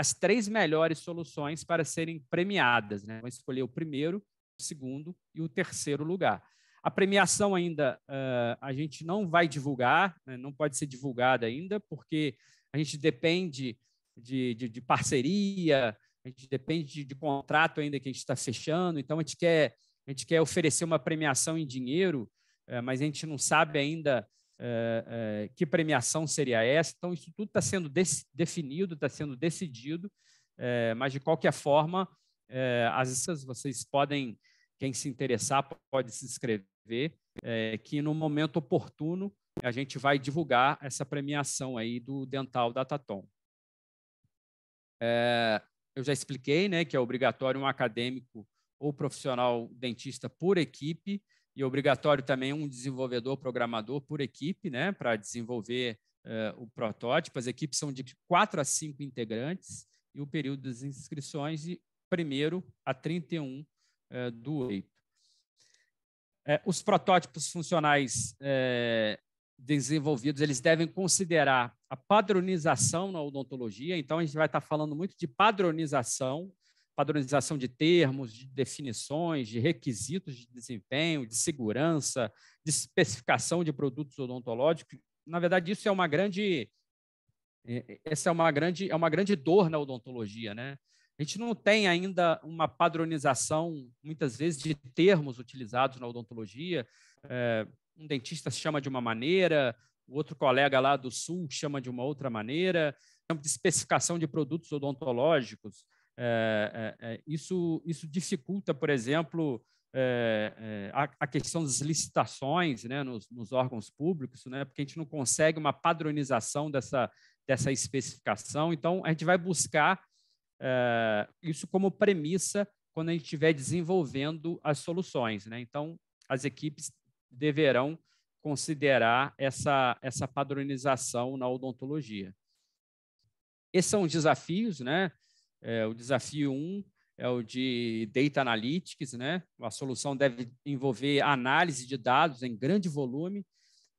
as três melhores soluções para serem premiadas. Né? Vão escolher o primeiro, o segundo e o terceiro lugar. A premiação ainda uh, a gente não vai divulgar, né? não pode ser divulgada ainda, porque a gente depende de, de, de parceria, a gente depende de, de contrato ainda que a gente está fechando, então a gente quer a gente quer oferecer uma premiação em dinheiro, mas a gente não sabe ainda eh, eh, que premiação seria essa. Então, isso tudo está sendo definido, está sendo decidido, é, mas de qualquer forma, as vocês podem, quem se interessar, pode se inscrever, que no momento oportuno a gente vai divulgar essa premiação aí do Dental Datatom. eu já expliquei né, que é obrigatório um acadêmico ou profissional dentista por equipe e é obrigatório também um desenvolvedor programador por equipe, né, para desenvolver uh, o protótipo. As equipes são de 4 a 5 integrantes e o período das inscrições de 1 a 31 uh, eh, do 8. Eh, os protótipos funcionais desenvolvidos, eles devem considerar a padronização na odontologia, então a gente vai estar falando muito de padronização padronização de termos, de definições, de requisitos de desempenho, de segurança, de especificação de produtos odontológicos. Na verdade, isso é uma grande é, é, essa é uma grande é uma grande dor na odontologia, né? A gente não tem ainda uma padronização, muitas vezes, de termos utilizados na odontologia. É, um dentista chama de uma maneira, o outro colega lá do Sul chama de uma outra maneira. Então, de especificação de produtos odontológicos, é, é, é, isso, isso dificulta, por exemplo, é, é, a, a, questão das licitações né, nos, nos, órgãos públicos, né, porque a gente não consegue uma padronização dessa, dessa especificação. Então, a gente vai buscar é, isso como premissa quando a gente estiver desenvolvendo as soluções. Né? Então, as equipes deverão considerar essa, essa padronização na odontologia. Esses são os desafios, né? É, o desafio 1 um é o de Data Analytics, né? A solução deve envolver análise de dados em grande volume.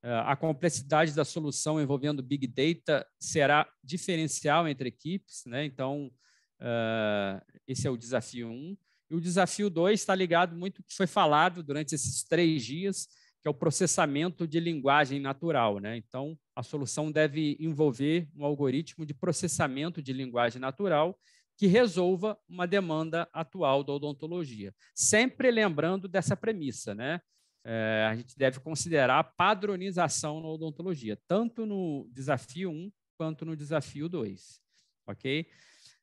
É, a complexidade da solução envolvendo Big Data será diferencial entre equipes, né? Então, é, esse é o desafio 1. Um. E o desafio 2 está ligado muito ao que foi falado durante esses três dias, que é o processamento de linguagem natural. Né? Então, a solução deve envolver um algoritmo de processamento de linguagem natural que resolva uma demanda atual da odontologia. Sempre lembrando dessa premissa, né? É, a gente deve considerar a padronização na odontologia, tanto no desafio 1 quanto no desafio 2. Ok?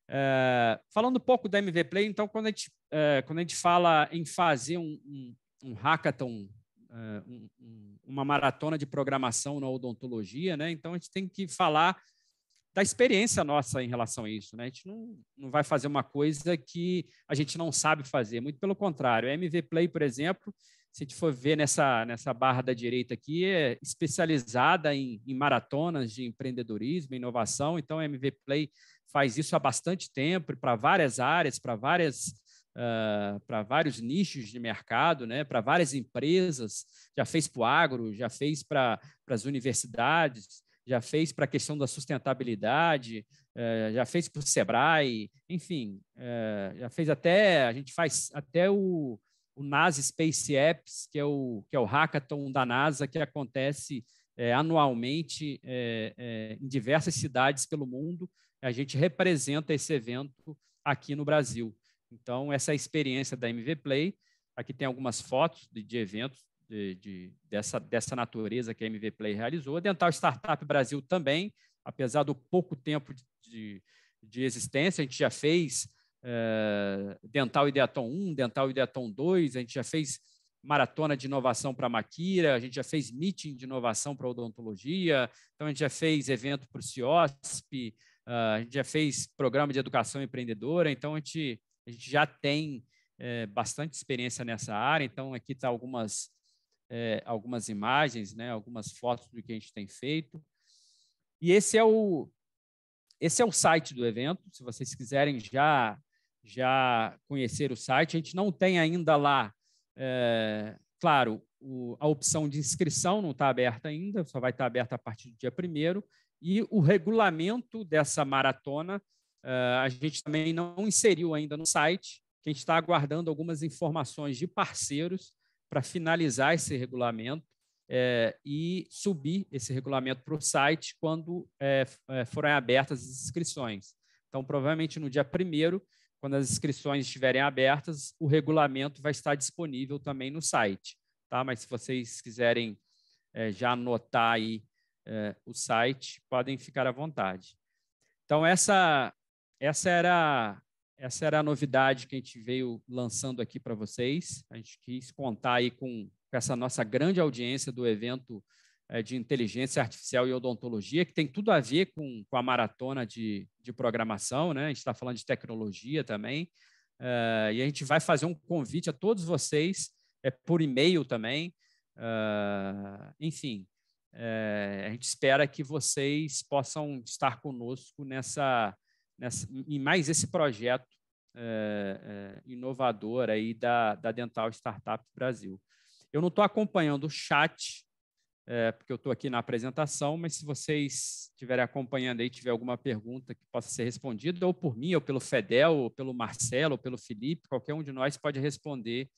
É, falando um pouco da MV Play, então, quando a gente, é, quando a gente fala em fazer um, um, um hackathon, é, um, uma maratona de programação na odontologia, né? então a gente tem que falar da experiência nossa em relação a isso. Né? A gente não, não vai fazer uma coisa que a gente não sabe fazer, muito pelo contrário. A MV Play, por exemplo, se a gente for ver nessa, nessa barra da direita aqui, é especializada em, em maratonas de empreendedorismo, inovação. Então, a MV Play faz isso há bastante tempo, para várias áreas, para várias. Uh, para vários nichos de mercado, né? para várias empresas, já fez para o agro, já fez para as universidades, já fez para a questão da sustentabilidade, eh, já fez para o Sebrae, enfim, eh, já fez até, a gente faz até o, o NASA Space Apps, que é o, que é o hackathon da NASA que acontece é, anualmente é, é, em diversas cidades pelo mundo. A gente representa esse evento aqui no Brasil. Então, essa é a experiência da MV Play. Aqui tem algumas fotos de, de eventos de, de, dessa, dessa natureza que a MV Play realizou. A Dental Startup Brasil também, apesar do pouco tempo de, de existência, a gente já fez é, Dental Ideaton 1, Dental Ideaton 2, a gente já fez maratona de inovação para a Maquira, a gente já fez meeting de inovação para odontologia, então a gente já fez evento para o CIOSP, ah, a gente já fez programa de educação empreendedora, então a gente, a gente já tem é, bastante experiência nessa área, então aqui está algumas é, algumas imagens, né, algumas fotos do que a gente tem feito. E esse é o esse é o site do evento. Se vocês quiserem já já conhecer o site, a gente não tem ainda lá, é, claro, o, a opção de inscrição não está aberta ainda, só vai estar tá aberta a partir do dia primeiro. E o regulamento dessa maratona é, a gente também não inseriu ainda no site. Que a gente está aguardando algumas informações de parceiros para finalizar esse regulamento é, e subir esse regulamento para o site quando é, é forem abertas as inscrições. Então, provavelmente no dia 1 quando as inscrições estiverem abertas, o regulamento vai estar disponível também no site. Tá? Mas se vocês quiserem é, já anotar aí é, o site, podem ficar à vontade. Então, essa, essa era essa era a novidade que a gente veio lançando aqui para vocês. A gente quis contar aí com, com essa nossa grande audiência do evento é, de inteligência artificial e odontologia, que tem tudo a ver com, com a maratona de, de programação, né? A gente está falando de tecnologia também. Uh, e a gente vai fazer um convite a todos vocês, é por e-mail também. Uh, enfim, a gente espera que vocês possam estar conosco nessa nessa, em mais esse projeto é, é, inovador aí da, da Dental Startup Brasil. Eu não estou acompanhando o chat, é, porque eu estou aqui na apresentação, mas se vocês estiverem acompanhando aí, tiver alguma pergunta que possa ser respondida, ou por mim, ou pelo Fedel, ou pelo Marcelo, ou pelo Felipe, qualquer um de nós pode responder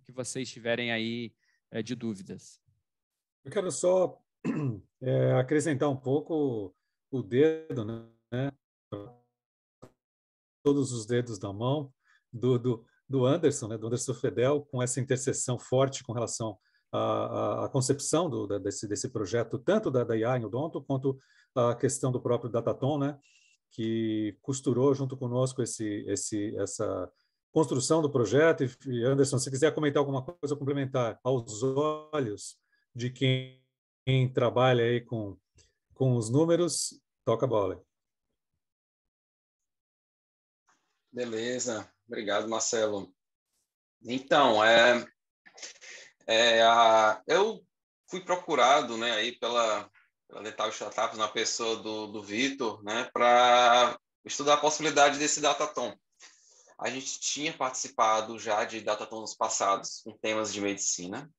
o que vocês tiverem aí é, de dúvidas. Eu quero só é, acrescentar um pouco o dedo, né? todos os dedos da mão do, do, do Anderson, né, do Anderson Fedel, com essa interseção forte com relação à, à concepção do, da, desse, desse projeto, tanto da, da IA em Odonto, quanto a questão do próprio Dataton, né, que costurou junto conosco esse, esse, essa construção do projeto. E, Anderson, se quiser comentar alguma coisa complementar aos olhos de quem, quem trabalha aí com, com os números, toca a bola. Beleza, obrigado, Marcelo. Então, é, é a, eu fui procurado né, aí pela, pela Dental Startups, na pessoa do, do Vitor, né, para estudar a possibilidade desse Datatom. A gente tinha participado já de Datatons passados com temas de medicina,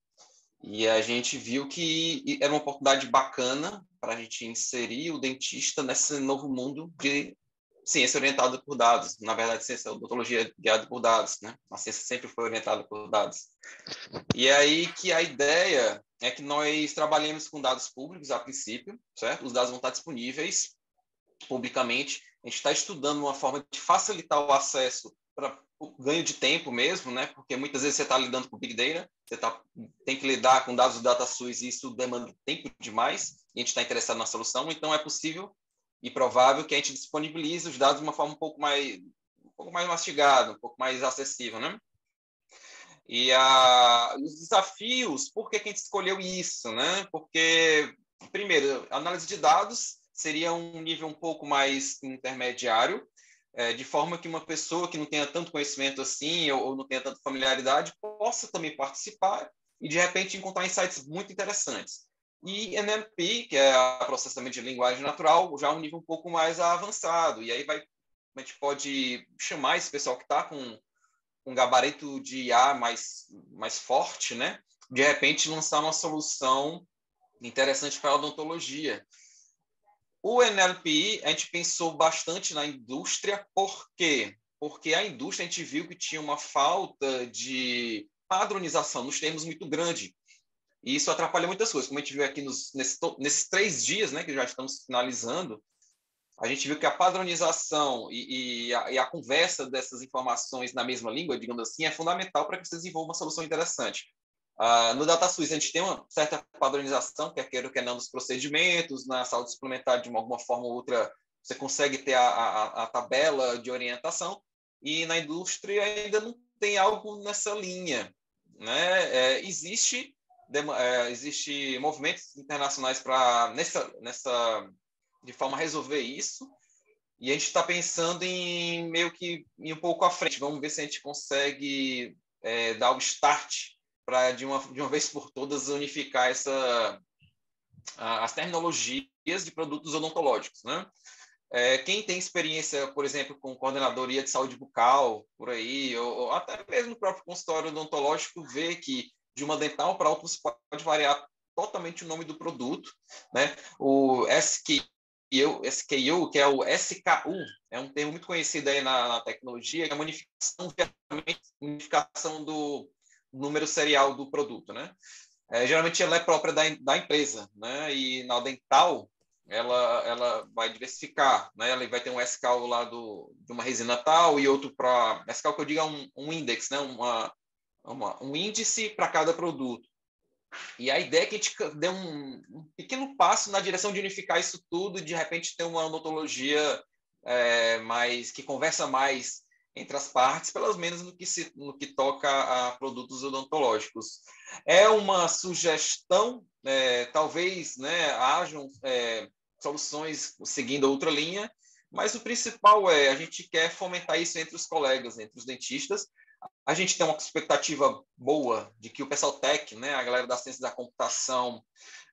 e a gente viu que era uma oportunidade bacana para a gente inserir o dentista nesse novo mundo de ciência orientada por dados. Na verdade, ciência odontologia é guiada por dados, né? A ciência sempre foi orientada por dados. E é aí que a ideia é que nós trabalhemos com dados públicos a princípio, certo? Os dados vão estar disponíveis publicamente. A gente está estudando uma forma de facilitar o acesso para o ganho de tempo mesmo, né? Porque muitas vezes você está lidando com Big Data, você tá, tem que lidar com dados do DataSUS e isso demanda tempo demais. E a gente está interessado na solução, então é possível e provável que a gente disponibilize os dados de uma forma um pouco mais, um pouco mais mastigada, um pouco mais acessível, né? E a, os desafios, por que, que a gente escolheu isso, né? Porque, primeiro, análise de dados seria um nível um pouco mais intermediário, é, de forma que uma pessoa que não tenha tanto conhecimento assim ou, ou não tenha tanta familiaridade possa também participar e, de repente, encontrar insights muito interessantes. E NLP, que é o processamento de linguagem natural, já é um nível um pouco mais avançado. E aí vai, a gente pode chamar esse pessoal que está com um gabarito de IA mais, mais forte, né? De repente lançar uma solução interessante para a odontologia. O NLP a gente pensou bastante na indústria, por quê? Porque a indústria a gente viu que tinha uma falta de padronização nos termos muito grande. E isso atrapalha muitas coisas. Como a gente viu aqui nos, nesse, nesses três dias, né, que já estamos finalizando, a gente viu que a padronização e, e, a, e, a, conversa dessas informações na mesma língua, digamos assim, é fundamental para que você desenvolva uma solução interessante. Uh, no DataSUS, a gente tem uma certa padronização, quer queira ou quer não, dos procedimentos, na saúde suplementar, de alguma forma ou outra, você consegue ter a, a, a tabela de orientação, e na indústria ainda não tem algo nessa linha. Né? É, existe é, existe movimentos internacionais para nessa nessa de forma resolver isso e a gente está pensando em meio que ir um pouco à frente vamos ver se a gente consegue é, dar o start para de uma de uma vez por todas unificar essa as terminologias de produtos odontológicos né é, quem tem experiência, por exemplo, com coordenadoria de saúde bucal, por aí, ou, ou até mesmo no próprio consultório odontológico, vê que de uma dental para outra, você pode variar totalmente o nome do produto, né? O SQ eu, SKU, que é o SKU, é um termo muito conhecido aí na, na tecnologia, que é a unificação, do número serial do produto, né? É, geralmente ela é própria da, da empresa, né? E na dental, ela, ela vai diversificar, né? Ela vai ter um SKU lá do, de uma resina tal e outro para... SKU que eu digo é um, um index, né? Uma, vamos lá, um índice para cada produto. E a ideia é que a gente dê um, um, pequeno passo na direção de unificar isso tudo e de repente ter uma odontologia é, mais que conversa mais entre as partes, pelo menos no que, se, no que toca a produtos odontológicos. É uma sugestão, é, talvez né, hajam é, soluções seguindo outra linha, mas o principal é a gente quer fomentar isso entre os colegas, entre os dentistas, a gente tem uma expectativa boa de que o pessoal tech, né, a galera da ciência da computação,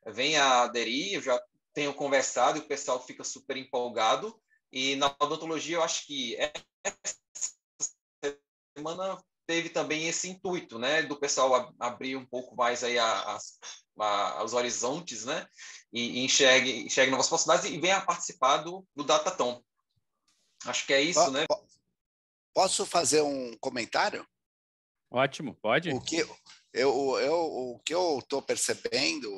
venha aderir. Eu já tenho conversado e o pessoal fica super empolgado. E na odontologia, eu acho que essa semana teve também esse intuito, né, do pessoal abrir um pouco mais aí a, os horizontes, né, e, e enxergue, enxergue novas possibilidades e venha participar do, do Datatom. Acho que é isso, né? Posso fazer um comentário? Ótimo, pode. O que eu, eu, o que eu estou percebendo,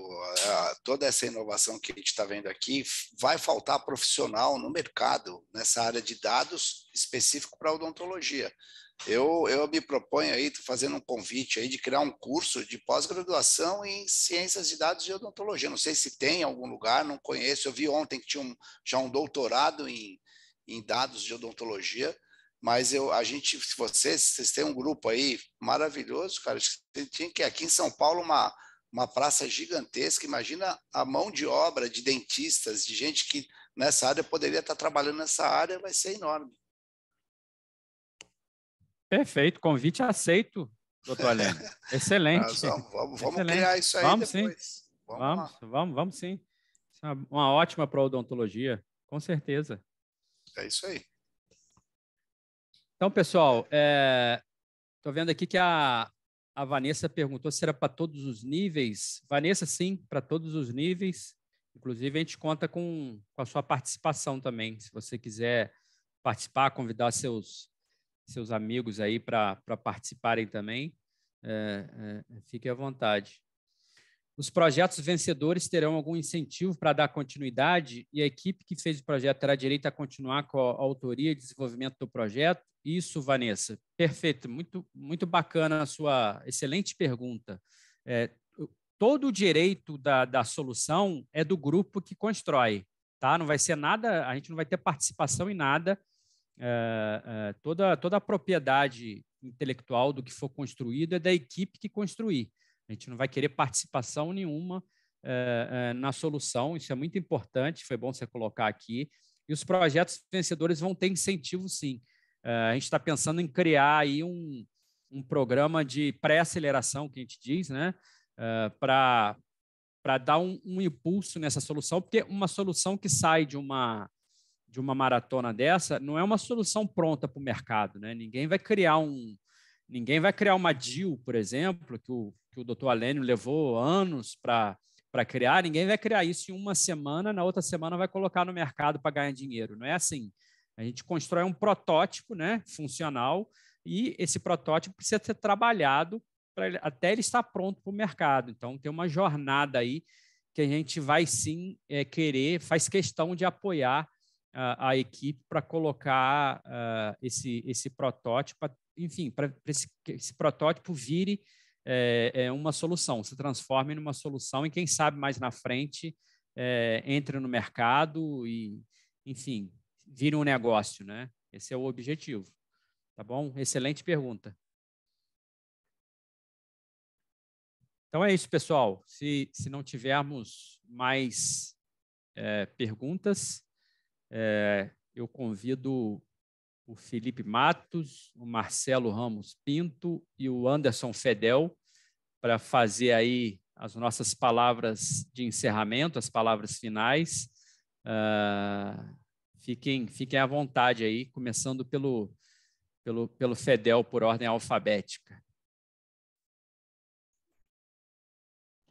toda essa inovação que a gente está vendo aqui, vai faltar profissional no mercado, nessa área de dados específico para odontologia. Eu, eu me proponho aí, estou fazendo um convite aí de criar um curso de pós-graduação em ciências de dados e odontologia. Não sei se tem em algum lugar, não conheço. Eu vi ontem que tinha um, já um doutorado em, em dados de odontologia. Mas eu, a gente, se vocês, vocês têm um grupo aí maravilhoso, cara. Tinha que aqui em São Paulo uma uma praça gigantesca. Imagina a mão de obra de dentistas, de gente que nessa área poderia estar trabalhando nessa área, vai ser enorme. Perfeito, convite aceito, doutor Além. Excelente. Nós vamos, vamos, vamos Excelente. criar isso aí vamos, depois. Sim. Vamos, vamos, vamos, vamos, sim. É uma ótima para odontologia, com certeza. É isso aí. Então, pessoal, estou é... vendo aqui que a, a Vanessa perguntou se era para todos os níveis. Vanessa, sim, para todos os níveis. Inclusive, a gente conta com, com a sua participação também. Se você quiser participar, convidar seus, seus amigos aí para participarem também, é, é, fique à vontade. Os projetos vencedores terão algum incentivo para dar continuidade e a equipe que fez o projeto terá direito a continuar com a autoria e desenvolvimento do projeto? Isso, Vanessa. Perfeito. Muito, muito bacana a sua excelente pergunta. É, todo o direito da, da solução é do grupo que constrói, tá? Não vai ser nada, a gente não vai ter participação em nada. É, é, toda, toda a propriedade intelectual do que for construído é da equipe que construir. A gente não vai querer participação nenhuma é, é na solução, isso é muito importante, foi bom você colocar aqui. E os projetos vencedores vão ter incentivo, sim. Eh, a gente está pensando em criar aí um, um programa de pré-aceleração, que a gente diz, né? Uh, eh, para dar um, um, impulso nessa solução, porque uma solução que sai de uma, de uma maratona dessa não é uma solução pronta para o mercado. Né? Ninguém vai criar um. Ninguém vai criar uma DIL, por exemplo, que o, que o doutor Alênio levou anos para criar. Ninguém vai criar isso em uma semana, na outra semana vai colocar no mercado para ganhar dinheiro. Não é assim. A gente constrói um protótipo né, funcional e esse protótipo precisa ser trabalhado até ele estar pronto para o mercado. Então, tem uma jornada aí que a gente vai sim é, querer, faz questão de apoiar uh, a equipe para colocar uh, esse, esse protótipo, enfim, para esse, esse protótipo vire é, é uma solução, se transforme numa solução e quem sabe mais na frente é, entre no mercado e, enfim, vire um negócio, né? Esse é o objetivo. Tá bom? Excelente pergunta. Então é isso, pessoal. Se, se não tivermos mais é, perguntas, é, eu convido o Felipe Matos, o Marcelo Ramos Pinto e o Anderson Fedel para fazer aí as nossas palavras de encerramento, as palavras finais. Uh, Fiquem, fiquem à vontade aí, começando pelo, pelo, pelo Fedel por ordem alfabética.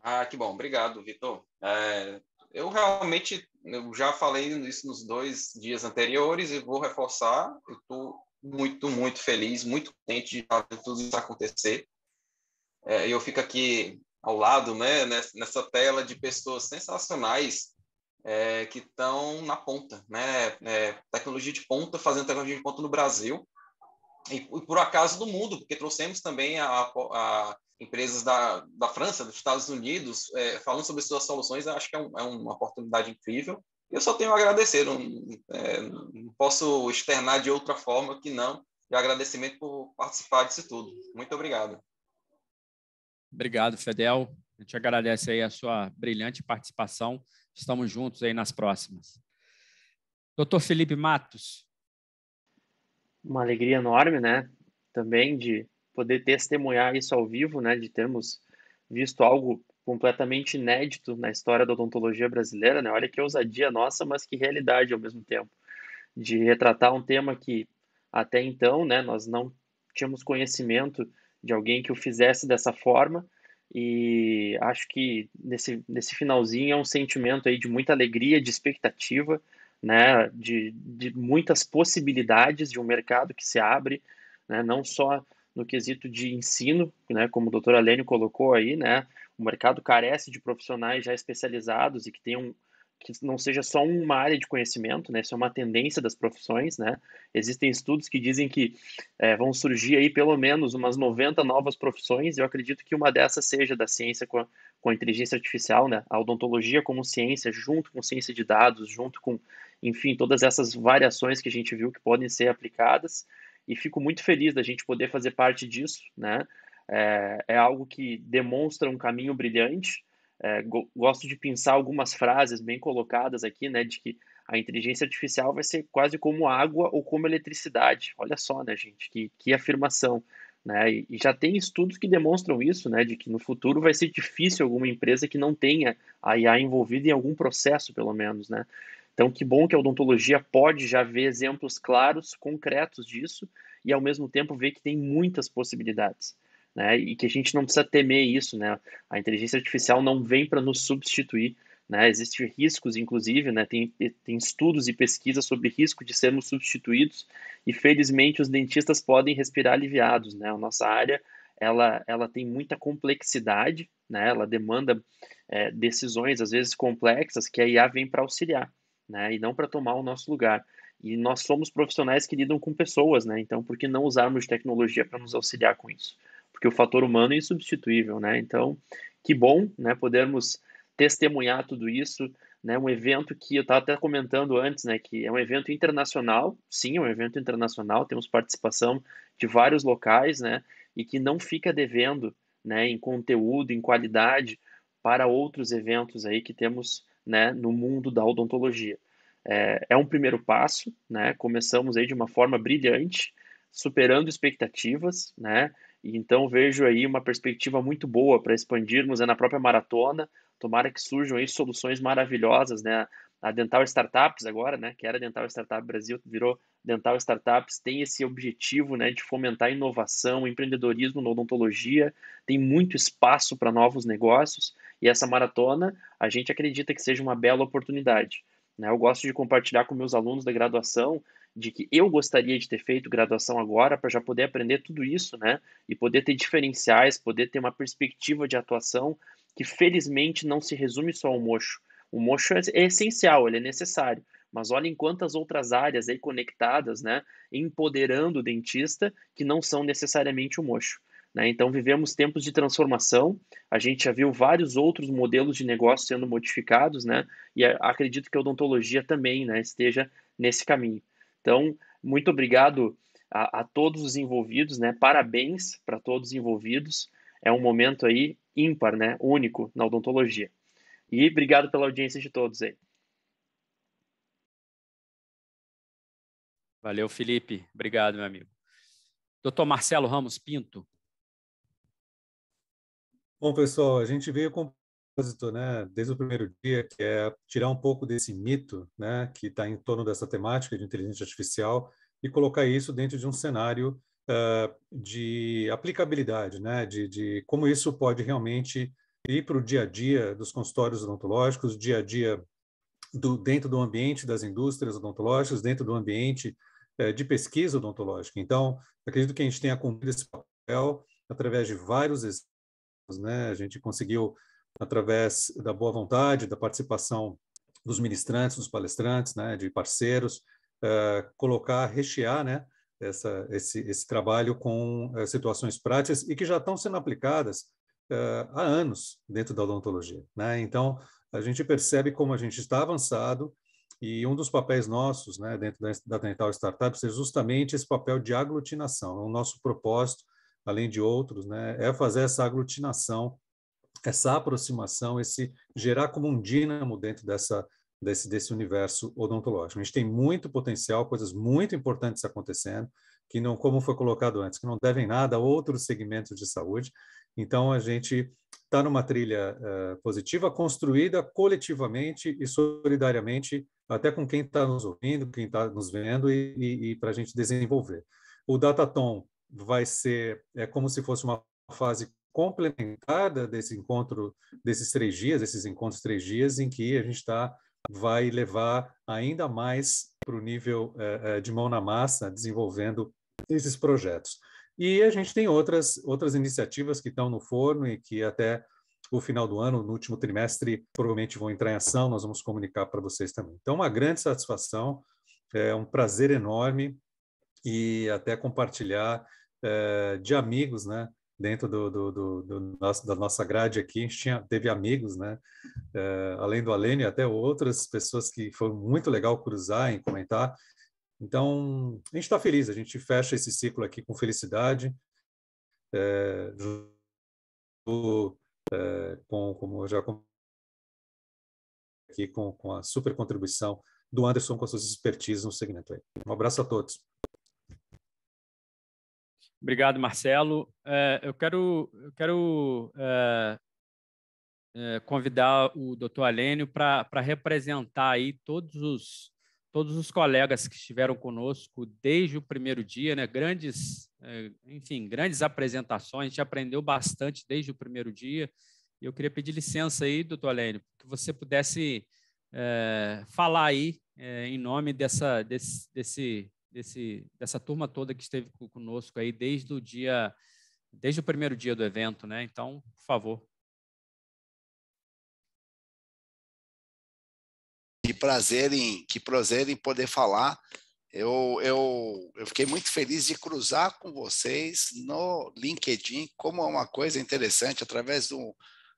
Ah, que bom, obrigado, Vitor. É, eu realmente eu já falei isso nos dois dias anteriores e vou reforçar. Eu estou muito, muito feliz, muito contente de fazer tudo isso acontecer. É, eu fico aqui ao lado, né, nessa tela de pessoas sensacionais é, que estão na ponta, né? É, tecnologia de ponta, fazendo tecnologia de ponta no Brasil e, e por acaso do mundo, porque trouxemos também a, a empresas da, da França, dos Estados Unidos, é, falando sobre suas soluções, acho que é, um, é, uma oportunidade incrível. Eu só tenho a agradecer, não, é, não posso externar de outra forma que não, de agradecimento por participar disso tudo. Muito obrigado. Obrigado, Fedel. A gente agradece aí a sua brilhante participação. Estamos juntos aí nas próximas. Doutor Felipe Matos. Uma alegria enorme, né? Também de poder testemunhar isso ao vivo, né? De termos visto algo completamente inédito na história da odontologia brasileira, né? Olha que ousadia nossa, mas que realidade ao mesmo tempo, de retratar um tema que até então, né, nós não tínhamos conhecimento de alguém que o fizesse dessa forma e acho que nesse, nesse finalzinho é um sentimento aí de muita alegria, de expectativa, né, de, de muitas possibilidades de um mercado que se abre, né, não só no quesito de ensino, né, como o doutor Alênio colocou aí, né, o mercado carece de profissionais já especializados e que tenham que não seja só uma área de conhecimento, né? Isso é uma tendência das profissões, né? Existem estudos que dizem que é, vão surgir aí pelo menos umas 90 novas profissões, e eu acredito que uma dessas seja da ciência com a, com a inteligência artificial, né? A odontologia como ciência, junto com ciência de dados, junto com, enfim, todas essas variações que a gente viu que podem ser aplicadas, e fico muito feliz da gente poder fazer parte disso, né? é, é algo que demonstra um caminho brilhante, é, gosto de pensar algumas frases bem colocadas aqui, né, de que a inteligência artificial vai ser quase como água ou como eletricidade. Olha só, né, gente, que, que afirmação. Né? E, e já tem estudos que demonstram isso, né, de que no futuro vai ser difícil alguma empresa que não tenha a IA envolvida em algum processo, pelo menos. Né? Então, que bom que a odontologia pode já ver exemplos claros, concretos disso, e ao mesmo tempo ver que tem muitas possibilidades né? E que a gente não precisa temer isso, né? A inteligência artificial não vem para nos substituir, né? Existem riscos, inclusive, né? Tem, tem estudos e pesquisas sobre risco de sermos substituídos e, felizmente, os dentistas podem respirar aliviados, né? A nossa área, ela, ela tem muita complexidade, né? Ela demanda é, decisões, às vezes, complexas que a IA vem para auxiliar, né? E não para tomar o nosso lugar. E nós somos profissionais que lidam com pessoas, né? Então, por que não usarmos tecnologia para nos auxiliar com isso? porque o fator humano é insubstituível, né? Então, que bom, né, podermos testemunhar tudo isso, né? Um evento que eu estava até comentando antes, né, que é um evento internacional, sim, é um evento internacional, temos participação de vários locais, né, e que não fica devendo, né, em conteúdo, em qualidade para outros eventos aí que temos, né, no mundo da odontologia. É, é um primeiro passo, né? Começamos aí de uma forma brilhante, superando expectativas, né? E então vejo aí uma perspectiva muito boa para expandirmos é na própria maratona. Tomara que surjam aí soluções maravilhosas, né? A Dental Startups agora, né, que era Dental Startup Brasil, virou Dental Startups, tem esse objetivo, né, de fomentar inovação, empreendedorismo na odontologia, tem muito espaço para novos negócios, e essa maratona, a gente acredita que seja uma bela oportunidade. Né? Eu gosto de compartilhar com meus alunos da graduação de que eu gostaria de ter feito graduação agora para já poder aprender tudo isso, né? E poder ter diferenciais, poder ter uma perspectiva de atuação que felizmente não se resume só ao mocho. O mocho é, é essencial, ele é necessário, mas olha em quantas outras áreas aí conectadas, né, empoderando o dentista que não são necessariamente o mocho. Né? Então vivemos tempos de transformação, a gente já viu vários outros modelos de negócio sendo modificados, né, e acredito que a odontologia também né, esteja nesse caminho. Então, muito obrigado a, a todos os envolvidos, né? Parabéns para todos os envolvidos. É um momento aí ímpar, né? Único na odontologia. E obrigado pela audiência de todos aí. Valeu, Felipe. Obrigado, meu amigo. Doutor Marcelo Ramos Pinto. Bom, pessoal, a gente veio com propósito, né, desde o primeiro dia, que é tirar um pouco desse mito, né, que está em torno dessa temática de inteligência artificial e colocar isso dentro de um cenário uh, de aplicabilidade, né, de, de, como isso pode realmente ir para o dia a dia dos consultórios odontológicos, dia a dia do, dentro do ambiente das indústrias odontológicas, dentro do ambiente uh, de pesquisa odontológica. Então, acredito que a gente tenha cumprido esse papel através de vários exemplos, né, a gente conseguiu através da boa vontade, da participação dos ministrantes, dos palestrantes, né, de parceiros, uh, colocar, rechear, né, essa, esse, esse trabalho com uh, situações práticas e que já estão sendo aplicadas uh, há anos dentro da odontologia. Né? Então, a gente percebe como a gente está avançado e um dos papéis nossos né, dentro da, da Dental Startup, é justamente esse papel de aglutinação. O nosso propósito, além de outros, né, é fazer essa aglutinação essa aproximação, esse gerar como um dínamo dentro dessa, desse, desse universo odontológico. A gente tem muito potencial, coisas muito importantes acontecendo, que não, como foi colocado antes, que não devem nada a outros segmentos de saúde. Então, a gente está numa trilha uh, positiva, construída coletivamente e solidariamente, até com quem está nos ouvindo, quem está nos vendo, e, e, e para a gente desenvolver. O Dataton vai ser é como se fosse uma fase complementada desse encontro, desses três dias, desses encontros três dias, em que a gente tá, vai levar ainda mais para o nível é, é, de mão na massa, desenvolvendo esses projetos. E a gente tem outras, outras iniciativas que estão no forno e que até o final do ano, no último trimestre, provavelmente vão entrar em ação, nós vamos comunicar para vocês também. Então, uma grande satisfação, é um prazer enorme e até compartilhar é, de amigos, né? dentro do, do, do, do nosso, da nossa grade aqui, a gente tinha, teve amigos, né? É, além do Alene, até outras pessoas que foi muito legal cruzar e comentar. Então, a gente está feliz, a gente fecha esse ciclo aqui com felicidade, é, do, é, com, como eu já aqui com, com a super contribuição do Anderson com suas expertises no segmento aí. Um abraço a todos. Obrigado, Marcelo. É, eu quero, eu quero é, é, convidar o doutor Alênio para representar aí todos os, todos os colegas que estiveram conosco desde o primeiro dia, né? Grandes, é, enfim, grandes apresentações, a gente aprendeu bastante desde o primeiro dia. E eu queria pedir licença aí, doutor Alênio, que você pudesse é, falar aí é, em nome dessa, desse, desse desse, dessa turma toda que esteve conosco aí desde o dia, desde o primeiro dia do evento, né? Então, por favor. Que prazer em, que prazer em poder falar. Eu, eu, eu fiquei muito feliz de cruzar com vocês no LinkedIn, como é uma coisa interessante, através do,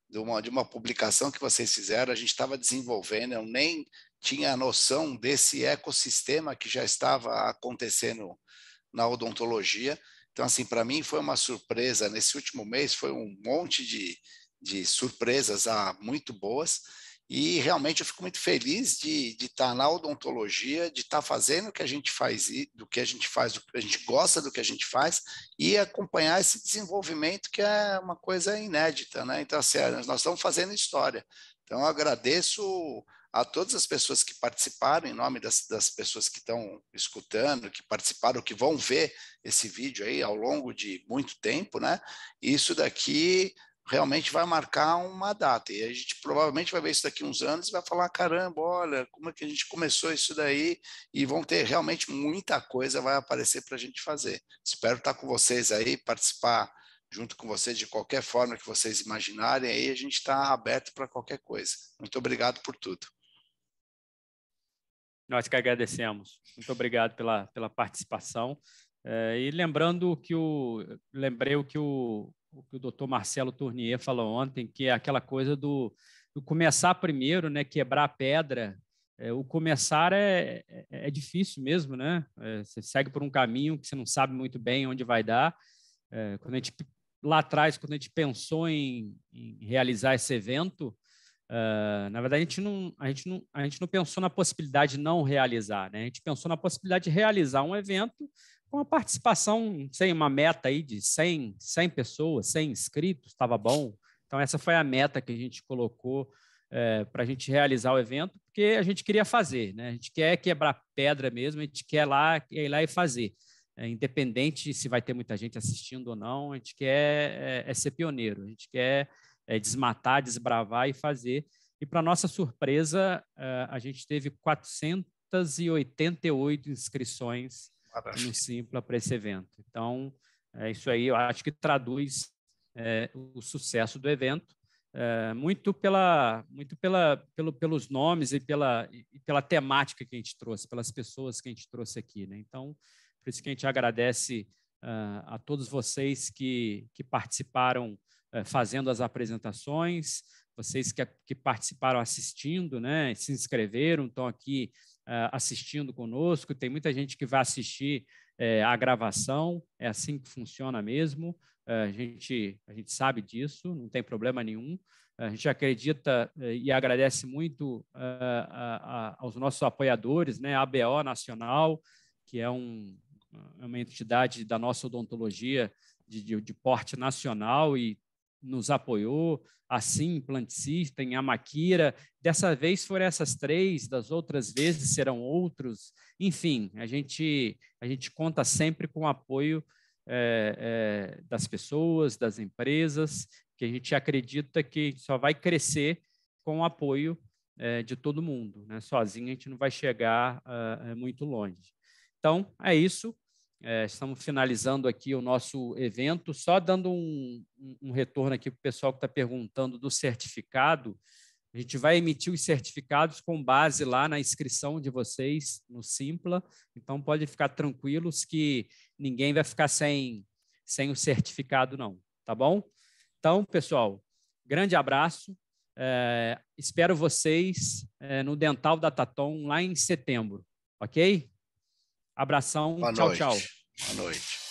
de uma, de uma publicação que vocês fizeram, a gente estava desenvolvendo, eu nem tinha noção desse ecossistema que já estava acontecendo na odontologia. Então, assim, para mim foi uma surpresa. Nesse último mês foi um monte de, de surpresas ah, muito boas. E realmente eu fico muito feliz de, estar tá na odontologia, de estar tá fazendo o que a gente faz, do que a gente faz, do que a gente gosta do que a gente faz e acompanhar esse desenvolvimento que é uma coisa inédita, né? Então, assim, é, nós estamos fazendo história. Então, eu agradeço a todas as pessoas que participaram, em nome das, das pessoas que estão escutando, que participaram, que vão ver esse vídeo aí ao longo de muito tempo, né? Isso daqui realmente vai marcar uma data. E a gente provavelmente vai ver isso daqui uns anos e vai falar: caramba, olha, como é que a gente começou isso daí? E vão ter realmente muita coisa vai aparecer para a gente fazer. Espero estar com vocês aí, participar junto com vocês de qualquer forma que vocês imaginarem. Aí a gente está aberto para qualquer coisa. Muito obrigado por tudo. Nós que agradecemos. Muito obrigado pela, pela participação. É, e lembrando que o lembrei o que o, o que o doutor Marcelo Tournier falou ontem, que é aquela coisa do, do começar primeiro, né, quebrar a pedra. É, o começar é, é, é, difícil mesmo, né? É, você segue por um caminho que você não sabe muito bem onde vai dar. É, quando a gente, lá atrás, quando a gente pensou em, em realizar esse evento, Uh, na verdade, a gente, não, a, gente não, a gente não pensou na possibilidade de não realizar, né? A gente pensou na possibilidade de realizar um evento com a participação, sem uma meta aí de 100, 100 pessoas, 100 inscritos, estava bom. Então, essa foi a meta que a gente colocou é, eh, para a gente realizar o evento, porque a gente queria fazer, né? A gente quer quebrar pedra mesmo, a gente quer lá, ir lá e fazer. É, independente se vai ter muita gente assistindo ou não, a gente quer é, é ser pioneiro, a gente quer é, desmatar, desbravar e fazer. E, para nossa surpresa, é, a gente teve 488 inscrições Maravilha. no Simpla para esse evento. Então, é, isso aí eu acho que traduz é, o sucesso do evento, é, muito, pela, muito pela, pelo, pelos nomes e pela, e pela temática que a gente trouxe, pelas pessoas que a gente trouxe aqui. Né? Então, por isso que a gente agradece uh, a todos vocês que, que participaram eh, fazendo as apresentações, vocês que, que participaram assistindo, né, se inscreveram, estão aqui uh, assistindo conosco. Tem muita gente que vai assistir uh, a gravação, é assim que funciona mesmo. Uh, a, gente, a gente sabe disso, não tem problema nenhum. A gente acredita e agradece muito aos nossos apoiadores, né, a ABO Nacional, que é um, é uma entidade da nossa odontologia de, de, de porte nacional e nos apoiou, assim Sim Plant System, Dessa vez foram essas três, das outras vezes serão outros. Enfim, a gente, a gente conta sempre com o apoio é, é, das pessoas, das empresas, que a gente acredita que só vai crescer com o apoio é, de todo mundo. Né? Sozinho a gente não vai chegar uh, muito longe. Então, é isso. É, estamos finalizando aqui o nosso evento, só dando um, um retorno aqui para o pessoal que está perguntando do certificado. A gente vai emitir os certificados com base lá na inscrição de vocês no Simpla, então pode ficar tranquilos que ninguém vai ficar sem, sem o certificado, não, tá bom? Então, pessoal, grande abraço. É, espero vocês é, no Dental da Taton lá em setembro, ok? Abração. Boa tchau, noite. tchau. Boa noite.